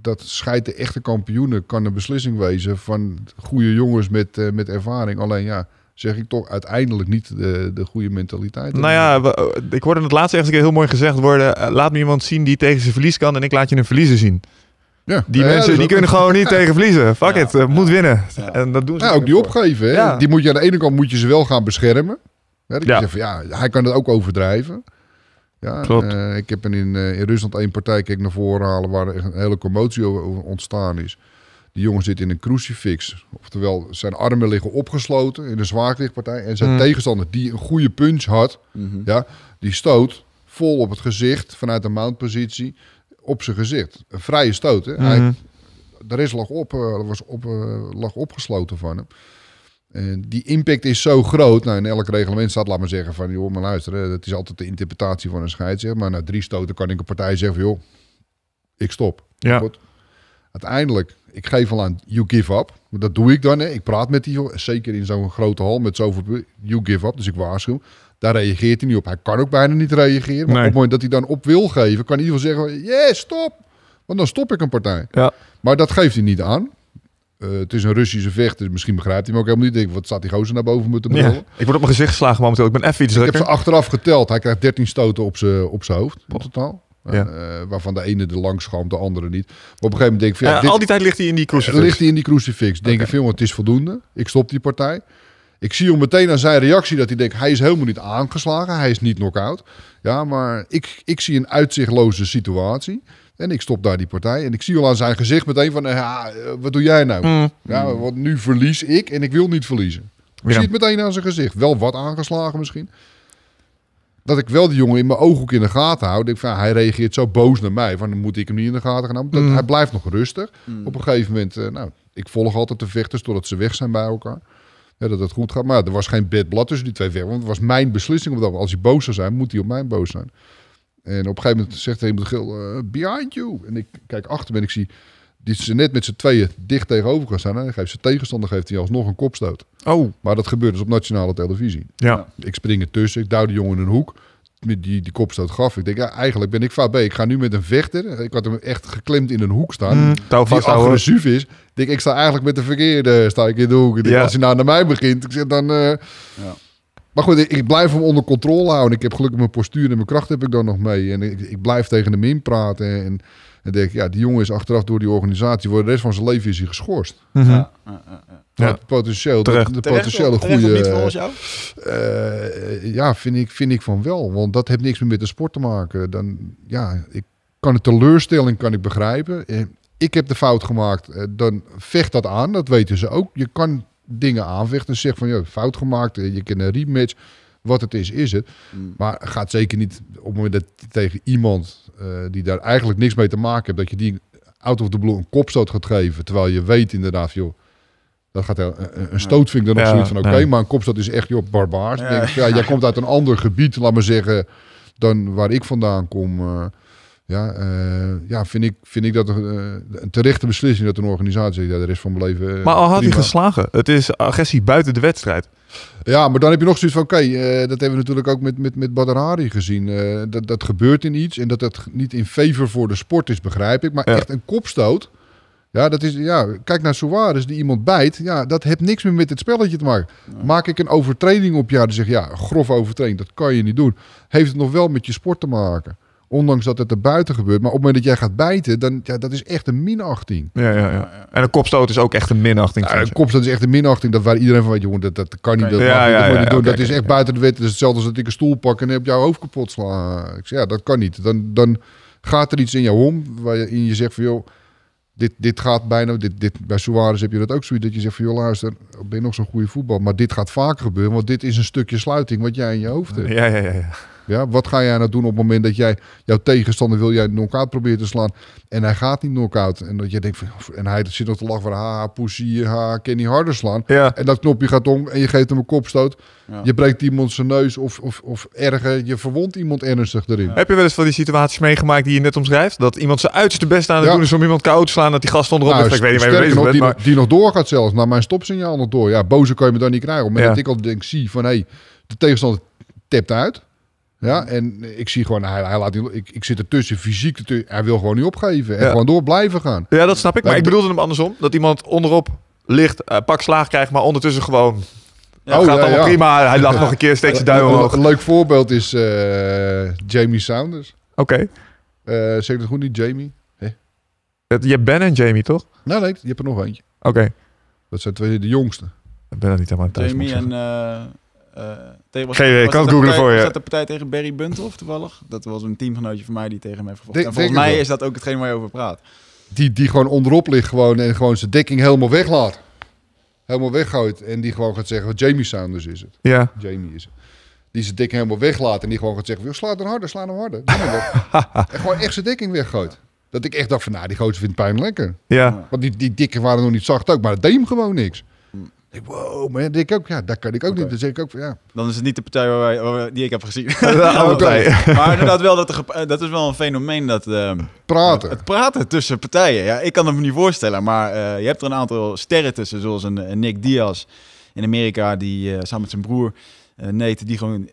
dat scheidt de echte kampioenen. Kan een beslissing wezen van goede jongens met, eh, met ervaring. Alleen ja zeg ik toch uiteindelijk niet de, de goede mentaliteit. Nou ja, ik hoorde het laatste echt heel mooi gezegd worden. Laat me iemand zien die tegen zijn verlies kan en ik laat je een verliezer zien. Ja. Die mensen die kunnen gewoon niet tegen Fuck it, het eh, moet winnen. En dat doen ze. ook die opgeven. Hè? Die moet je aan de ene kant moet je ze wel gaan beschermen. Ja, ja hij kan het ook overdrijven. Ja, Klopt. Eh, ik heb in, eh, in Rusland één partij kijk naar voren halen waar een hele commotie over ontstaan is. Die jongen zit in een crucifix. Oftewel, zijn armen liggen opgesloten in een zwaarlichtpartij. En zijn hmm. tegenstander, die een goede punch had, mhm. ja, die stoot vol op het gezicht vanuit de mountpositie op zijn gezicht. Een vrije stoot. Hè? Hij, de mhm. rest lag, op, eh, was op, eh, lag opgesloten van hem. En die impact is zo groot. Nou, in elk reglement staat, laat maar zeggen, van joh, maar luister, dat is altijd de interpretatie van een scheidsrechter. Maar na drie stoten kan ik een partij zeggen van, joh, ik stop. Ja. Uiteindelijk, ik geef al aan, you give up. Dat doe ik dan. Hè. Ik praat met die, zeker in zo'n grote hal met zoveel, you give up. Dus ik waarschuw. Daar reageert hij niet op. Hij kan ook bijna niet reageren. Maar op het moment dat hij dan op wil geven, kan in ieder geval zeggen: Yes, stop! Want dan stop ik een partij. Ja. Maar dat geeft hij niet aan. Eh, het is een Russische vechter. Misschien begrijpt hij me ook helemaal niet. Ik denk, wat staat die gozer naar boven moeten brullen? Ja. Ik word op mijn gezicht geslagen momenteel. Ik ben even iets Ik heb ze achteraf geteld. Hij krijgt 13 stoten op zijn op hoofd in totaal. Ja. Eh, waarvan de ene de langs de andere niet. Maar op een gegeven moment denk ik... ja, ja eh, al die tijd ligt hij in die crucifix. Ligt hij in die crucifix. Denk okay. ik, het is voldoende. Ik stop die partij. Ik zie al meteen aan zijn reactie dat hij denkt, hij is helemaal niet aangeslagen, hij is niet knock-out. Ja, maar ik, ik zie een uitzichtloze situatie. En ik stop daar die partij. En ik zie al aan zijn gezicht meteen van, eh, ja, eh, wat doe jij nou? Hmm. Ja, want nu verlies ik en ik wil niet verliezen. Ik ja. zie het meteen aan zijn gezicht. Wel wat aangeslagen misschien. Dat ik wel die jongen in mijn ooghoek in de gaten hou. Ik, van, hij reageert zo boos naar mij. Van, dan moet ik hem niet in de gaten gaan houden. Hmm. Hij blijft nog rustig. Hmm. Op een gegeven moment, eh, nou, ik volg altijd de vechters totdat ze weg zijn bij elkaar dat het goed gaat. Maar er was geen bed blad tussen die twee ver. Want het was mijn beslissing. Omdat als hij boos zou zijn, moet hij op mij boos zijn. En op een gegeven moment zegt hij iemand gil, uh, eh, behind you. En ik kijk achter me en ik zie die ze net met z'n tweeën dicht tegenover gaan staan. En dan geeft zijn tegenstander geeft hij alsnog een kopstoot. Oh. Maar dat gebeurt dus op nationale televisie. Ja. Ik spring ertussen, ik duw de jongen in een hoek die, die staat gaf. Ik denk, ja, eigenlijk ben ik fout Ik ga nu met een vechter. Ik had hem echt geklemd in een hoek staan. Mm, die agressief is. Ik denk, ik sta eigenlijk met de verkeerde sta ik in de hoek. ja. Als hij nou naar mij begint, ik zeg dan... Eh, ja. Maar goed, ik, blijf hem onder controle houden. Ik heb gelukkig mijn postuur en mijn kracht heb ik dan nog mee. En ik, ik blijf tegen hem in praten. En, en, denk, ja, die jongen is achteraf door die organisatie... voor de rest van zijn leven is hij geschorst. Mhm. ja. Ja. Potentieel, de potentiële goede. Eh, eh, ja, vind ik, vind ik van wel. Want dat heeft niks meer met de sport te maken. Dan, ja, ik kan de teleurstelling kan ik begrijpen. Eh, ik heb de fout gemaakt. Dan vecht dat aan. Dat weten ze ook. Je kan dingen aanvechten. Zeg van, hebt fout gemaakt. Je kan een rematch. Wat het is, is het. Mm. Maar gaat zeker niet op het moment dat tegen iemand die daar eigenlijk niks mee te maken heeft, dat je die out of the blue een kopstoot gaat geven. Terwijl je weet inderdaad, joh, dat gaat heel, eh, eh, een stoot vind ik dan nog zoiets van oké, maar een kopstoot is dus echt joh, barbaars. denk ja, jij komt uit een ander gebied, laat maar zeggen, dan waar ik vandaan kom. Eh, ja, ja vind, ik, vind ik dat uh, een terechte beslissing dat een organisatie ja, de rest van mijn leven. maar al had hij geslagen, het is agressie buiten de wedstrijd. Ja, maar dan heb je nog zoiets van: oké, dat hebben we natuurlijk ook met, met, met Badarari gezien. dat, dat gebeurt in iets en dat dat niet in favor voor de sport is, begrijp ik. Maar echt een kopstoot. Ja, dat is, ja, kijk naar Suarez die iemand bijt. Ja, dat heeft niks meer met het spelletje te maken. Maak ik een overtreding op jou dan zeg ja, grof overtreding, dat kan je niet doen. Heeft het nog wel met je sport te maken. Ondanks dat het er buiten gebeurt. Maar op het moment dat jij gaat bijten, dan ja, dat is echt een minachting. Ja, ja, ja. En een kopstoot is ook echt een minachting. Ja, een kopstoot is echt een minachting. Dat waar iedereen van weet, jongen, dat, dat kan niet. Dat, doen. dat is echt buiten de wet. dus hetzelfde als dat ik een stoel pak en op jouw hoofd kapot sla. Ik zeg, ja, dat kan niet. Dan, dan gaat er iets in jou om waarin je zegt van, joh dit, dit gaat bijna, dit, dit, bij Suarez heb je dat ook zoiets, dat je zegt van joh luister, ben je nog zo'n goede voetbal, maar dit gaat vaak gebeuren, want dit is een stukje sluiting wat jij in je hoofd hebt. Ja, ja, ja. ja. Ja, wat ga jij nou doen op het moment dat jij jouw tegenstander wil jij knock-out proberen te slaan en hij gaat niet knock-out en dat je denkt van, en hij zit nog te lachen van ha pussy ha Kenny niet harder slaan en dat knopje gaat om en je geeft hem een kopstoot. Je breekt iemand zijn neus of, of, of erger, je verwondt iemand ernstig erin. Heb je wel eens van die situaties meegemaakt die je net omschrijft? Dat iemand zijn uiterste best aan het doen is om iemand koud te slaan, dat die gast onderop nou, is, Ik weet niet waar je bezig die, maar... nog, die nog doorgaat zelfs, naar mijn stopsignaal nog door. Ja, boze kan je me dan niet krijgen. Omdat ik al denk, zie van hé, hey, de tegenstander tapt uit. Ja, en ik zie gewoon, hij, laat ik, ik zit ertussen, fysiek Hij wil gewoon niet opgeven en gewoon door blijven gaan. Ja, dat snap ik. Maar ik bedoelde hem andersom. Dat iemand onderop ligt, eh, pak slaag krijgt, maar ondertussen gewoon... Ja, oh, gaat ja, allemaal prima. Hij lacht nog een keer, steekt zijn duim omhoog. Een leuk voorbeeld is eh, Jamie Saunders. Oké. Okay. Eh, zeg goed niet, Jamie? Hè? Je Ben en Jamie, toch? Nee, nou, nee, je hebt er nog eentje. Oké. Dat zijn twee de jongste. Ik ben dat niet helemaal thuis. Jamie en... Uh, eh, was, Geen idee, kan het voor je. Was dat de partij tegen Barry of toevallig? Dat was een teamgenootje van mij die tegen hem heeft gevochten. en volgens mij is dat ook hetgeen waar je over praat. Die, die gewoon onderop ligt gewoon en gewoon zijn dekking helemaal weglaat. Helemaal weggooit. En die gewoon gaat zeggen, wat Jamie Saunders is het. Ja. Jamie is het. Die zijn dekking helemaal weglaat en die gewoon gaat zeggen, slaat dan harder, sla dan harder. en gewoon echt zijn dekking weggooit. Dat ik echt dacht van, nou, die gozer vindt pijn lekker. Ja. Want die, die dikken waren nog niet zacht ook, maar dat deed hem gewoon niks. Ik, wow, maar ik ook, ja, dat kan ik ook niet. Dan dus ik ook van, ja. Dan is het niet de partij waar die ik heb gezien. maar inderdaad wel, dat, er, eh, dat is wel een fenomeen dat... Eh, praten. Het praten tussen partijen. Ja, ik kan het me niet voorstellen, maar eh, je hebt er een aantal sterren tussen, zoals een, Nick Diaz in Amerika, die samen met zijn broer... Uh, die gewoon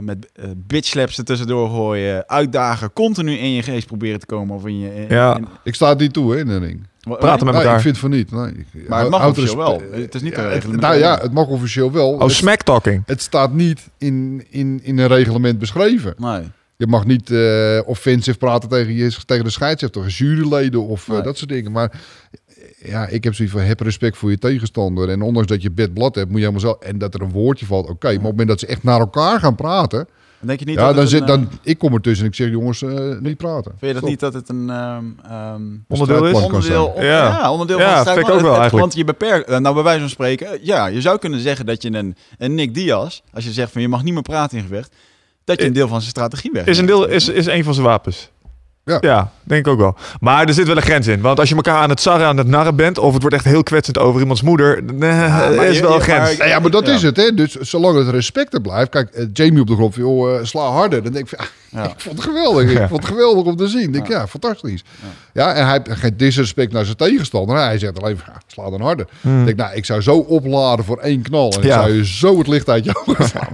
met uh, bitchslaps er tussendoor gooien. Uitdagen, continu in je geest proberen te komen. Of in je, ja, ik sta die niet toe hè, in de ring. Praten met elkaar. ik vind van niet. Nee. Maar het mag officieel wel. Het is niet een reglement. Nou ja, het mag officieel wel. Oh, smack talking. Het staat niet in, in, in een reglement beschreven. Nee. Je mag niet uh, offensief praten tegen, je, tegen de scheidsrechter, juryleden of eh, dat soort dingen. Maar eh, ja, ik heb zoiets van, heb respect voor je tegenstander. En ondanks dat je bed blad hebt, moet je helemaal zo... En dat er een woordje valt, oké. maar op het moment dat ze echt naar elkaar gaan praten denk je niet ja, dan zit, dan, ik kom ertussen en ik zeg, jongens, eh, niet praten. Vind je dat niet dat het een ehm, ehm, onderdeel is? Onderdeel, on, ja. onderdeel ja, van het vind ook wel eigenlijk. Want je beperkt, eh, nou bij wijze van spreken, ja, je zou kunnen zeggen dat je een, een Nick Diaz, als je zegt van je mag niet meer praten in gevecht, dat je eh, een deel van zijn strategie bent. Is een deel is, is een van zijn wapens. Ja. denk ik ook wel. Maar er zit wel een grens in. Want als je elkaar aan het sarren, aan het narren bent... of het wordt echt heel kwetsend over iemands moeder... Eh, ja, is wel een grens. Maar, ja, maar dat is het. Hè. Dus zolang het respect er blijft... Kijk, eh, Jamie op de grond, joh, eh, sla harder. Dan denk ik, van ah, ik vond het geweldig. Ik vond het geweldig om te zien. Denk, ja. fantastisch. Ja. en hij heeft geen disrespect naar zijn tegenstander. Hij zegt alleen, ah, sla dan harder. Hmm. Ik denk, nou, ik zou zo opladen voor één knal... en ik zou je zo het licht uit je ogen slaan.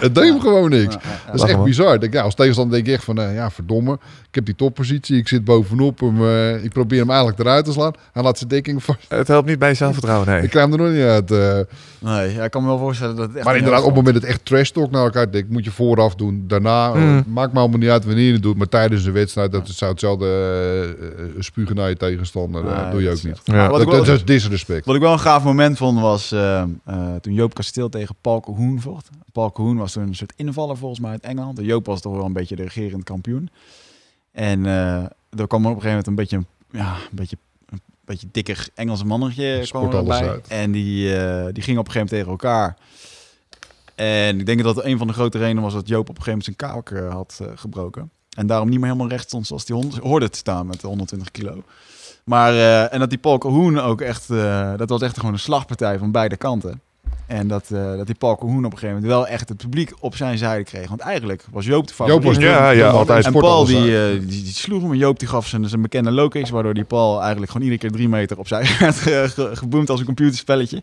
het deed gewoon niks. Dat is echt bizar. Denk, ja, als tegenstander denk ik echt van, ja, verdomme... Ik heb die toppositie. Ik zit bovenop hem. Eh, ik probeer hem eigenlijk eruit te slaan. Hij laat zijn dekking vast. Het helpt niet bij zelfvertrouwen, nee. ik krijg er nog niet uit. Eh. Nee, ik kan me wel voorstellen dat het Maar inderdaad, op het moment dat echt trash talk naar elkaar denkt, moet je vooraf doen. Daarna, hmm. oh, maakt me allemaal niet uit wanneer je het doet. Maar tijdens de wedstrijd, dat zou hetzelfde eh, spugen naar je tegenstander. doe je ook niet. Ja. dat, is disrespect. Wat ik wel een gaaf moment vond, was toen Joop Kasteel tegen Paul Hoen vocht. Paul Koen was toen een soort invaller volgens mij uit Engeland. Joop was toch wel een beetje de regerend kampioen. En eh, er kwam er op een gegeven moment een beetje, ja, een beetje een beetje dikker Engelse mannetje kwam erbij. En die, eh, die ging op een gegeven moment tegen elkaar. En ik denk dat een van de grote redenen was dat Joop op een gegeven moment zijn kaak eh, had gebroken. En daarom niet meer helemaal recht stond zoals die hond hoorde te staan met 120 kilo. Maar, en dat die Paul Hoen ook echt, dat was echt gewoon een slagpartij van beide kanten. En dat, eh, dat die Paul Koen op een gegeven moment wel echt het publiek op zijn zijde kreeg. Want eigenlijk was Joop de favoriet. Joop was, ja, ja, altijd En Paul die, uh, die, die, sloeg hem. En Joop die gaf zijn, zijn bekende low Waardoor die Paul eigenlijk gewoon iedere keer drie meter opzij werd geboemd geboomd als een computerspelletje.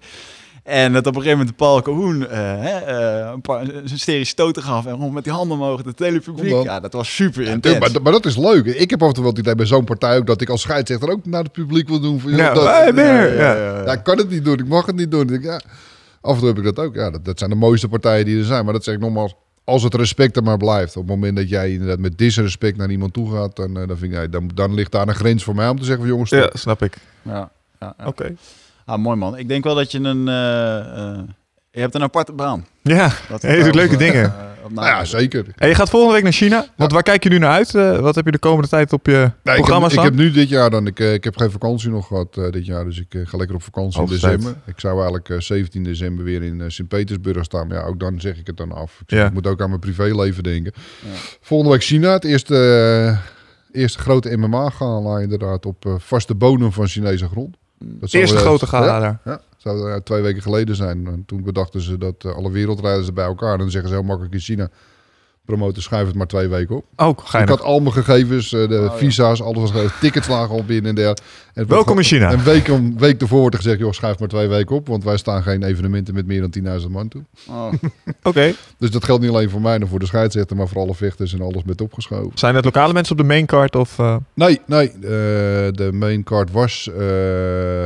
En dat op een gegeven moment Paul Calhoun eh, een paar een serie stoten gaf en rond met die handen omhoog het hele publiek. Ja, dat was super ja, intens. Maar, maar, dat is leuk. Ik heb af en toe wel het idee bij zo'n partij ook dat ik als scheidsrechter ook naar het publiek wil doen. Van, ja, dat, ja, ja, ja, kan het niet doen. Ik mag het niet doen. Ik, ja. Af en toe heb ik dat ook. Ja, dat, dat zijn de mooiste partijen die er zijn. Maar dat zeg ik nogmaals, als het respect er maar blijft. Op het moment dat jij inderdaad met disrespect naar iemand toe gaat, dan, eh, dan, vind ik, dan ligt daar een grens voor mij om te zeggen van jongens, Ja, snap ik. Ja, ja, oké. Ah, mooi man. Ik denk wel dat je een... Eh, eh, je hebt een aparte baan. Ja, hele leuke eh, dingen. Nou ja, zeker. En je gaat volgende week naar China. Want waar kijk je nu naar uit? Eh, wat heb je de komende tijd op je nee, programma Ik heb nu dit jaar dan... Ik, eh, ik heb geen vakantie nog gehad dit jaar. Dus ik ga lekker op vakantie in december. Ik zou eigenlijk 17 december weer in Sint-Petersburg staan. Maar ja, ook dan zeg ik het dan af. Ik, moet ook aan mijn privéleven denken. Ja. Volgende week China. Het eerste, eerste grote MMA-gala inderdaad. Op vaste bodem van Chinese grond. Mm. Dat eerste grote gala daar. Ja zou eh, twee weken geleden zijn. En toen bedachten ze dat eh, alle wereldrijders er bij elkaar. En dan zeggen ze heel makkelijk in China: promotor, schuift het maar twee weken op. Ook ga Ik had al mijn gegevens, eh, de oh, visa's, alles was gegeven, tickets lagen al binnen en der. En Welkom in China. Een week, om, week ervoor wordt er gezegd, joh, schuif maar twee weken op, want wij staan geen evenementen met meer dan 10.000 man toe. Oh. Oké. Dus dat geldt niet alleen voor mij en voor de scheidsrechter, maar voor alle vechters en alles met opgeschoven. Zijn dat lokale mensen op de maincard of? Uh... Nee, nee. Uh, de maincard was uh,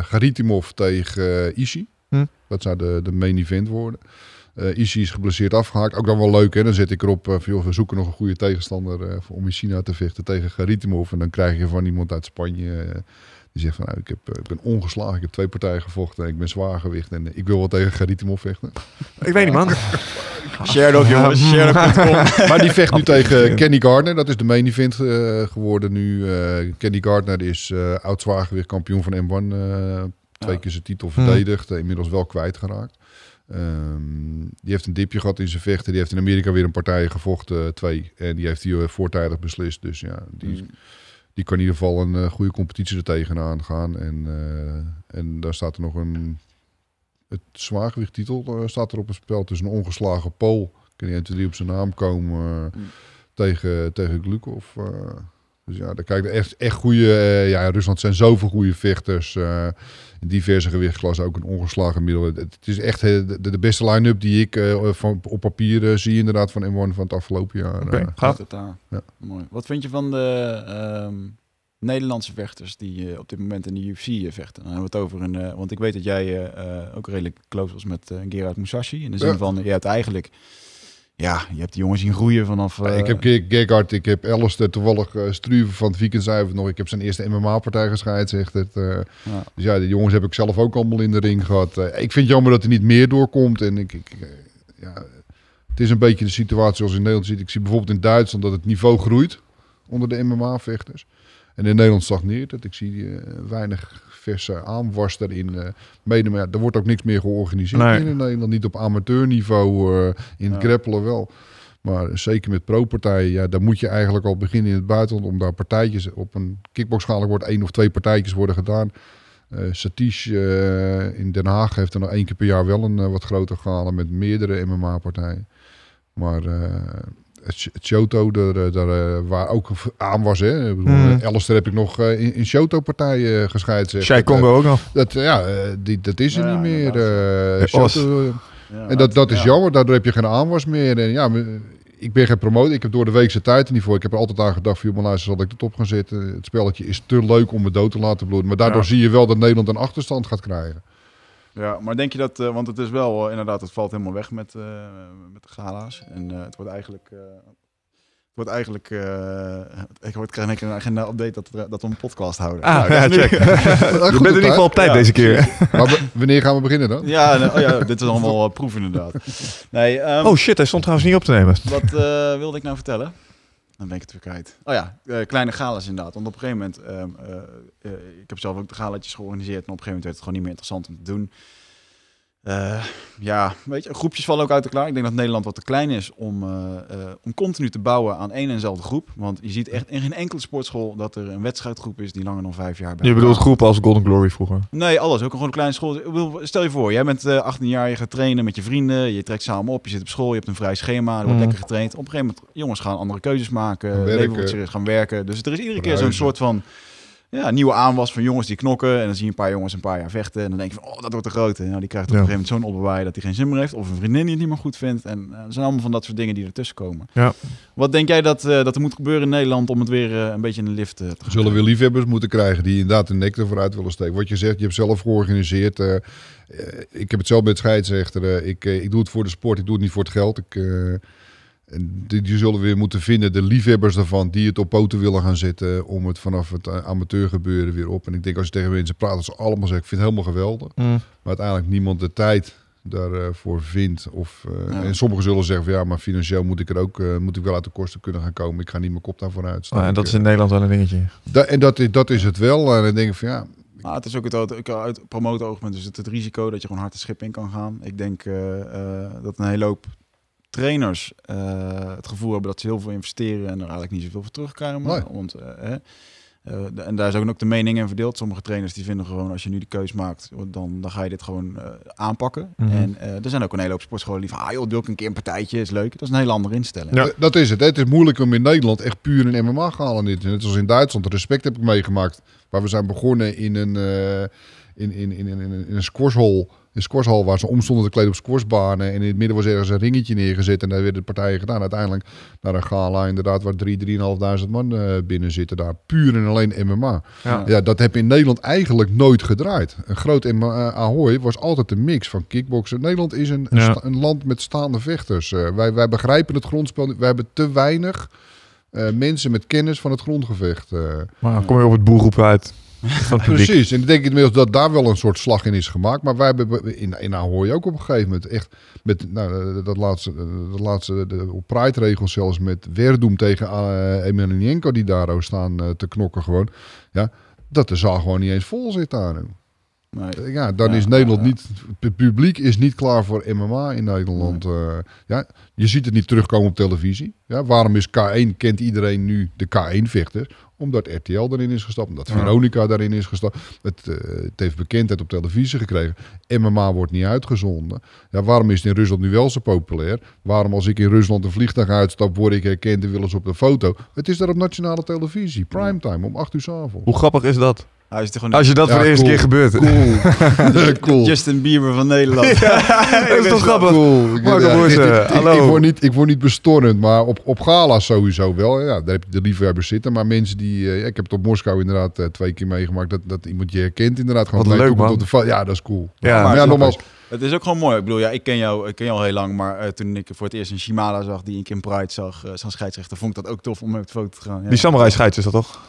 Garitimov tegen Ishi. Hm. Dat zou de, de main event worden. Uh, is geblesseerd afgehaakt. Ook dan wel leuk, En Dan zit ik erop eh, van, we zoeken nog een goede tegenstander eh, om in China te vechten tegen Garitimov. En dan krijg je van iemand uit Spanje... Die zegt van, nou, ik, heb, ik ben ongeslagen, ik heb twee partijen gevochten, ik ben zwaargewicht en ik wil wel tegen Garitimov vechten. Ik weet niet, man. Sherlock, jongens. maar die vecht nu tegen Kenny Gardner. Dat is de main event uh, geworden nu. Kenny Gardner is oud zwaargewicht kampioen van M1. twee keer zijn titel verdedigd. inmiddels wel kwijtgeraakt. Ehm, die heeft een dipje gehad in zijn vechten. Die heeft in Amerika weer een partij gevochten, eh, twee. En die heeft hier eh, voortijdig beslist. Dus ja, die, mm. die kan in ieder geval een eh, goede competitie er tegenaan gaan. En, en daar staat er nog een... Het zwaargewichttitel staat er op het spel. tussen een ongeslagen Pol. Kan die op zijn naam komen mm. tegen, tegen Glukov. Dus ja, daar kijk echt, echt goede. Eh, ja, Rusland zijn zoveel goede vechters. Eh, in diverse gewichtsklassen ook een ongeslagen middel. Het, is echt eh, de, de beste line-up die ik van, op papier zie, inderdaad, van M1 van het afgelopen jaar. gaat het Ja. Mooi. Wat vind je van de ehm, Nederlandse vechters die op dit moment in de UFC vechten? Dan hebben we het over een. want ik weet dat jij ook redelijk close was met Gerard Musashi. In de zin van, je hebt eigenlijk ja, je hebt die jongens zien groeien vanaf... Ik eh, heb Gergard, ik heb Alistair toevallig uh, Struve van het weekend zuiver nog. Ik heb zijn eerste MMA-partij gescheid. Uh, ja. Dus ja, die jongens heb ik zelf ook allemaal in de ring gehad. ik vind het jammer dat er niet meer doorkomt. En ik, ik ja, het is een beetje de situatie zoals in Nederland ziet. Ik zie bijvoorbeeld in Duitsland dat het niveau groeit onder de MMA-vechters. En in Nederland stagneert het. Ik zie weinig verse aanwas in uh, mede. Maar ja, er wordt ook niks meer georganiseerd nee. in Nederland. Niet op amateurniveau, uh, in het ja. wel. Maar zeker met pro-partijen, ja, dan moet je eigenlijk al beginnen in het buitenland om daar partijtjes op een kickboxschalig wordt één of twee partijtjes worden gedaan. Uh, Satish in Den Haag heeft er nog één keer per jaar wel een wat groter gehalen met meerdere MMA-partijen. Maar Shoto, eh, daar, daar, eh, waar ook aan was. Hè. Ik bedoel, mhm. eh, heb ik nog in, in shoto partijen gescheid. Shai Congo ook nog. Dat, ja, die, dat is er niet meer. Shoto, en dat, dat is jammer, daardoor heb je geen aanwas meer. En ja, ik ben geen promotor, ik heb door de weekse tijd er niet voor. Ik heb er altijd aan gedacht, mijn nou, zal ik de top gaan zitten. Het spelletje is te leuk om me dood te laten bloeden. Maar daardoor zie je wel dat Nederland een achterstand gaat krijgen. Ja, maar denk je dat, eh, want het is wel eh, inderdaad, het valt helemaal weg met, eh, met de gala's. En het wordt eigenlijk. Het wordt eigenlijk, ik word, krijg een agenda update dat, dat we een podcast houden. Ah, nou, ja, check. je bent in ieder geval op tijd deze keer. wanneer gaan we beginnen dan? Ja, nou, oh ja dit is allemaal proef inderdaad. Nee, ehm, oh shit, hij stond trouwens niet op te nemen. Wat wilde ik nou vertellen? Dan ben ik het weer Oh ja, eh, kleine galas inderdaad. Want op een gegeven moment, ehm, eh, eh, ik heb zelf ook de galetjes georganiseerd. En op een gegeven moment werd het gewoon niet meer interessant om te doen. Eh, ja, weet je, groepjes vallen ook uit elkaar. Ik denk dat Nederland wat te klein is om, eh, eh, om continu te bouwen aan één en dezelfde groep. Want je ziet echt in geen enkele sportschool dat er een wedstrijdgroep is die langer dan vijf jaar bent Je bedoelt groepen als Golden Glory vroeger? Nee, alles. Ook een gewoon kleine school. Stel je voor, jij bent 18 jaar, je gaat trainen met je vrienden, je trekt samen op, je zit op school, je hebt een vrij schema, er wordt mhm. lekker getraind. Op een gegeven moment, jongens gaan andere keuzes maken, leven gaan werken. Dus er is iedere keer zo'n soort van ja, nieuwe aanwas van jongens die knokken. En dan zie je een paar jongens een paar jaar vechten. En dan denk je van, oh, dat wordt te grote. En nou, die krijgt op een gegeven moment zo'n opbewaai dat hij geen zin meer heeft. Of een vriendin die het niet meer goed vindt. En uh, dat zijn allemaal van dat soort dingen die ertussen komen. Ja. Wat denk jij dat, eh, dat er moet gebeuren in Nederland om het weer eh, een beetje in de lift te gaan? Zullen we liefhebbers moeten krijgen die inderdaad de nek ervoor uit willen steken. Wat je zegt, je hebt zelf georganiseerd. ik heb het zelf met scheidsrechter. ik, ik doe het voor de sport, ik doe het niet voor het geld. Ik die, zullen weer moeten vinden, de liefhebbers daarvan, die het op poten willen gaan zetten om het vanaf het eh, amateurgebeuren weer op. En ik denk als je tegen mensen praat, dat ze allemaal zeggen, ik vind het helemaal geweldig. Mm. Maar uiteindelijk niemand de tijd daarvoor eh, vindt. Of, eh, En sommigen zullen zeggen, van, ja, maar financieel moet ik er ook moet ik wel uit de kosten kunnen gaan komen. Ik ga niet mijn kop daarvoor uitstaan. Ah, en dat is in Nederland wel een dingetje. en dat, dat is het wel. En dan denk van ja, het is ook het, ik, uit promoten oogpunt is dus het, het risico dat je gewoon hard de schip in kan gaan. Ik denk dat een hele hoop trainers eh, het gevoel hebben dat ze heel veel investeren en er eigenlijk niet zoveel voor terugkrijgen. Nee. Want, eh, eh, de, en daar is ook, nog de mening in verdeeld. Sommige trainers die vinden gewoon, als je nu de keus maakt, dan, dan ga je dit gewoon aanpakken. Mhm. En er zijn ook een hele hoop sportscholen die van, ah joh, wil ik een keer een partijtje, is leuk. Dat is een hele andere instelling. dat is het. Het is moeilijk om in Nederland echt puur een MMA te halen. Net zoals in Duitsland. Respect heb ik meegemaakt. Waar we zijn begonnen in een in, in, in, in, een squashhol een scoreshal waar ze omstonden te kleden op scoresbanen. En in het midden was ergens een ringetje neergezet en daar werden de partijen gedaan. Uiteindelijk naar een gala inderdaad waar drie, drieënhalfduizend man uh, binnen zitten daar. Puur en alleen MMA. Ja. dat heb in Nederland eigenlijk nooit gedraaid. Een groot MMA eh, Ahoy was altijd een mix van kickboksen. Nederland is een, land met staande vechters. Eh, wij, wij begrijpen het grondspel. Wij hebben te weinig... mensen met kennis van het grondgevecht. maar dan kom je op het boegroep uit. Precies, en ik denk inmiddels dat daar wel een soort slag in is gemaakt. Maar wij hebben, in, in nou hoor je ook op een gegeven moment echt met nou, eh, dat laatste, eh, dat laatste eh, de regels zelfs met Werdoem tegen uh, Emelianenko die daar ook staan te knokken gewoon. Ja, dat de zaal gewoon niet eens vol zit daar nu. Ja, dan is Nederland niet. Het publiek is niet klaar voor MMA in Nederland. Eh, ja, je ziet het niet terugkomen op televisie. Ja, waarom is K1 kent iedereen nu de K1-vechter? Omdat RTL erin is gestapt, omdat Veronica daarin is gestapt. Eh, het, heeft bekendheid op televisie gekregen. MMA wordt niet uitgezonden. Ja, waarom is het in Rusland nu wel zo populair? Waarom als ik in Rusland een vliegtuig uitstap, word ik herkend en willen ze op de foto? Het is daar op nationale televisie, primetime, om 8 uur s avonds. Hoe grappig is dat? Als je, als je dat voor de eerste keer gebeurt. Cool. Justin Bieber van Nederland. dat is toch grappig? Hallo. Ik, word niet, ik word niet bestormd, maar op, op gala sowieso wel. Ja, daar heb je de liefhebber zitten. Maar mensen die... Eh, ik heb het op Moskou inderdaad eh, twee keer meegemaakt. Dat, dat iemand je herkent inderdaad. Gewoon Wat leuk, Op de ja, dat is cool. Ja, maar, ja, nogmaals... Het is ook gewoon mooi. Ik bedoel, ja, ik ken jou, ik ken jou al heel lang. Maar eh, toen ik voor het eerst een Shimada zag, die ik in Pride zag, zijn scheidsrechter, vond ik dat ook tof om met foto te gaan. Ja. Die samurai scheids is dat toch?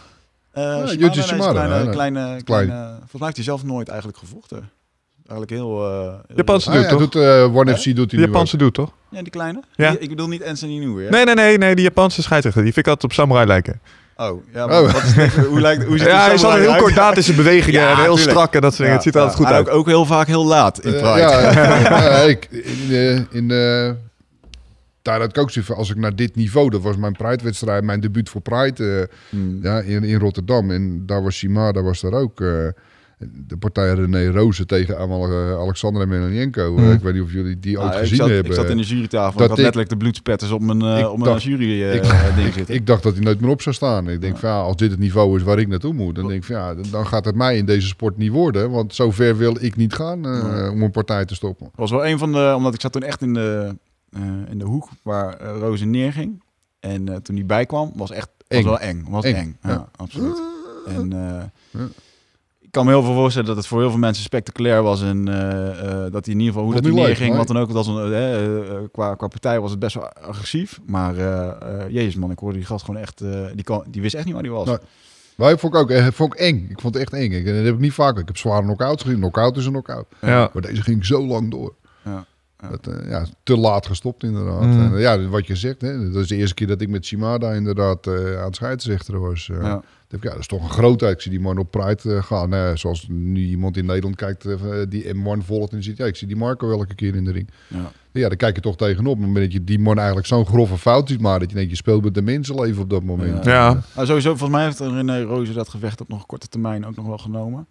Uh, ja, Shimada, kleine, kleine, kleine, volgens mij heeft hij zelf nooit eigenlijk gevochten. Eigenlijk heel... Uh, Japanse doet, ah, ja, toch? Doet, uh, One FC doet hij Japanse doet, toch? Ja, die kleine. Ja. Die, ik bedoel niet Anthony Nieuw, nieuwe. Nee, nee, nee, nee, die Japanse scheidsrechter. Die vind ik altijd op samurai lijken. Oh, ja, oh. maar oh. Wat is hoe lijkt hoe ziet Ja, hij is altijd heel kort in zijn bewegingen ja, en heel tuurlijk. strak en dat soort dingen. Ja, het ziet er altijd goed uit. Ook, ook heel vaak heel laat in uh, ja, uh, ik, in, uh, in ja had ik ook als ik naar dit niveau, dat was mijn Pride-wedstrijd, mijn debuut voor Pride eh, hmm. ja, in, in Rotterdam. En daar was Sima, daar was daar ook eh, de partij René Rozen tegen eh, Alexander hmm. en ik weet niet of jullie die ooit nou, gezien ik zat, hebben. Ik zat in de jurytafel, dat ik had letterlijk de bloedspetters op mijn, op mijn jury ik, ding zitten. Ik, dacht dat hij nooit meer op zou staan. Ik denk ja. van, ja, als dit het niveau is waar ik naartoe moet, dan denk ik van, ja, dan gaat het mij in deze sport niet worden. Want zover wil ik niet gaan om een partij te stoppen. was wel een van de, omdat ik zat toen echt in de eh, in de hoek waar uh, eh, Roze neerging. En eh, toen hij bijkwam, was echt was wel eng. Was eng, Ja, absoluut. En ik kan me heel veel voorstellen dat het voor heel veel mensen spectaculair was. En dat hij in ieder geval hoe dat hij neerging. Wat dan ook, dat was een, qua, qua partij was het best wel agressief. Maar jezus man, ik hoorde die gast gewoon echt... die, die wist echt niet waar hij was. Maar ik vond ik ook vond ik eng. Ik vond het echt eng. Ik, dat heb ik niet vaak. Ik heb zware knock-outs gezien. Knock-out is een knock-out. Maar deze ging zo lang door. Ja. Eh, ja, te laat gestopt inderdaad. Mm. En, eh, ja, wat je zegt, hè, dat is de eerste keer dat ik met Shimada inderdaad eh, aan het scheidsrechter was. Ja. Dat, ja. is toch een grootheid. Ik zie die man op Pride gaan. Nou zoals nu iemand in Nederland kijkt die M1 volgt en ziet, ja, ik zie die Marco elke keer in de ring. Ja, ja daar kijk je toch tegenop. Maar dat je die man eigenlijk zo'n grove fout is, maar dat je denkt, je speelt met de mensenleven op dat moment. Ja. sowieso, volgens mij heeft René Roze dat gevecht op nog korte termijn ook nog wel genomen.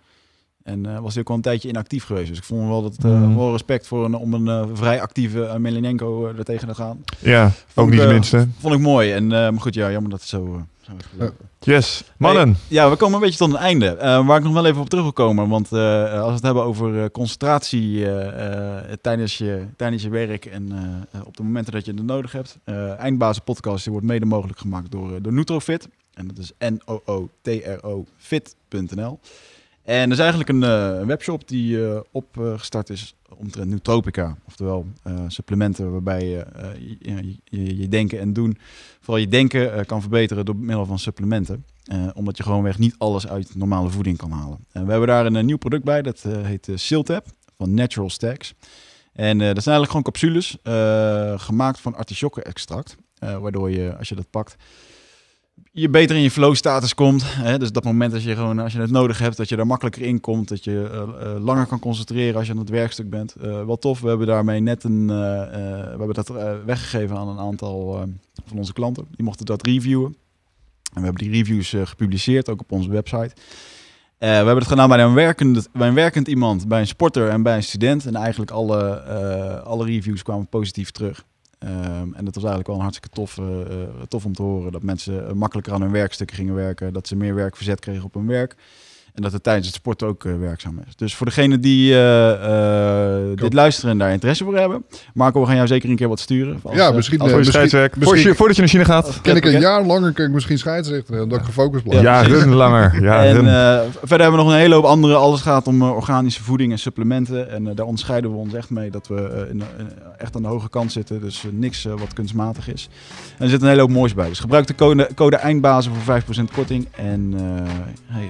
En eh, was hij ook al een tijdje inactief geweest. Dus ik vond wel, dat, uh, mm. wel respect voor een, om een eh, vrij actieve Melinenko er tegen te gaan. Ja, ook niet niet minste. Vond ik mooi. En, maar goed, ja, jammer dat het zo... yes, mannen. ja, we komen een beetje tot een einde. waar ik nog wel even op terug wil komen. Want als we het hebben over concentratie tijdens, je, tijdens je werk en op de momenten dat je het nodig hebt. Eindbazen podcast wordt mede mogelijk gemaakt door, door Nutrofit. En dat is N-O-O-T-R-O-Fit.nl. En er is eigenlijk een eh, webshop die eh, opgestart is omtrent nootropica. Oftewel eh, supplementen waarbij je je, je je, denken en doen, vooral je denken kan verbeteren door middel van supplementen. omdat je gewoonweg niet alles uit normale voeding kan halen. En we hebben daar een nieuw product bij, dat heet Siltap van Natural Stacks. En dat zijn eigenlijk gewoon capsules gemaakt van artichokken extract. waardoor je, als je dat pakt, je beter in je flow status komt. Hè? Dus dat moment als je gewoon, als je het nodig hebt, dat je daar makkelijker in komt. Dat je eh, eh, langer kan concentreren als je aan het werkstuk bent. Uh, wel tof, we hebben daarmee net een, we hebben dat weggegeven aan een aantal van onze klanten. Die mochten dat reviewen. En we hebben die reviews gepubliceerd, ook op onze website. we hebben het gedaan bij een, werkend, bij een werkend iemand, bij een sporter en bij een student. En eigenlijk alle, alle reviews kwamen positief terug. Ehm, en dat was eigenlijk wel een hartstikke tof, uh, tof om te horen. Dat mensen eh, makkelijker aan hun werkstukken gingen werken. Dat ze meer werk verzet kregen op hun werk. En dat het tijdens het sport ook eh, werkzaam is. Dus voor degene die eh, eh, dit luisteren en daar interesse voor hebben. Marco, we gaan jou zeker een keer wat sturen. ja, misschien. voor je scheidswerk. voordat je naar China gaat. Ken ik een jaar langer kan ik misschien scheidsrechter. Omdat ik gefocust blijf. Ja, langer. Ja, en, verder hebben we nog een hele hoop andere. Alles gaat om organische voeding en supplementen. En daar onderscheiden we ons echt mee. Dat we in, echt aan de hoge kant zitten. Dus niks wat kunstmatig is. En er zit een hele hoop moois bij. Dus gebruik de code, code eindbazen voor 5% korting. En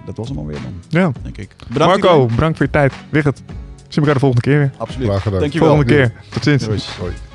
dat was hem alweer dan. Ja. Denk ik. Bedankt Marco, bedankt voor je tijd. Wigert, zien elkaar de volgende keer weer. Absoluut. Dank gedaan. Dankjewel. Volgende keer. Tot ziens.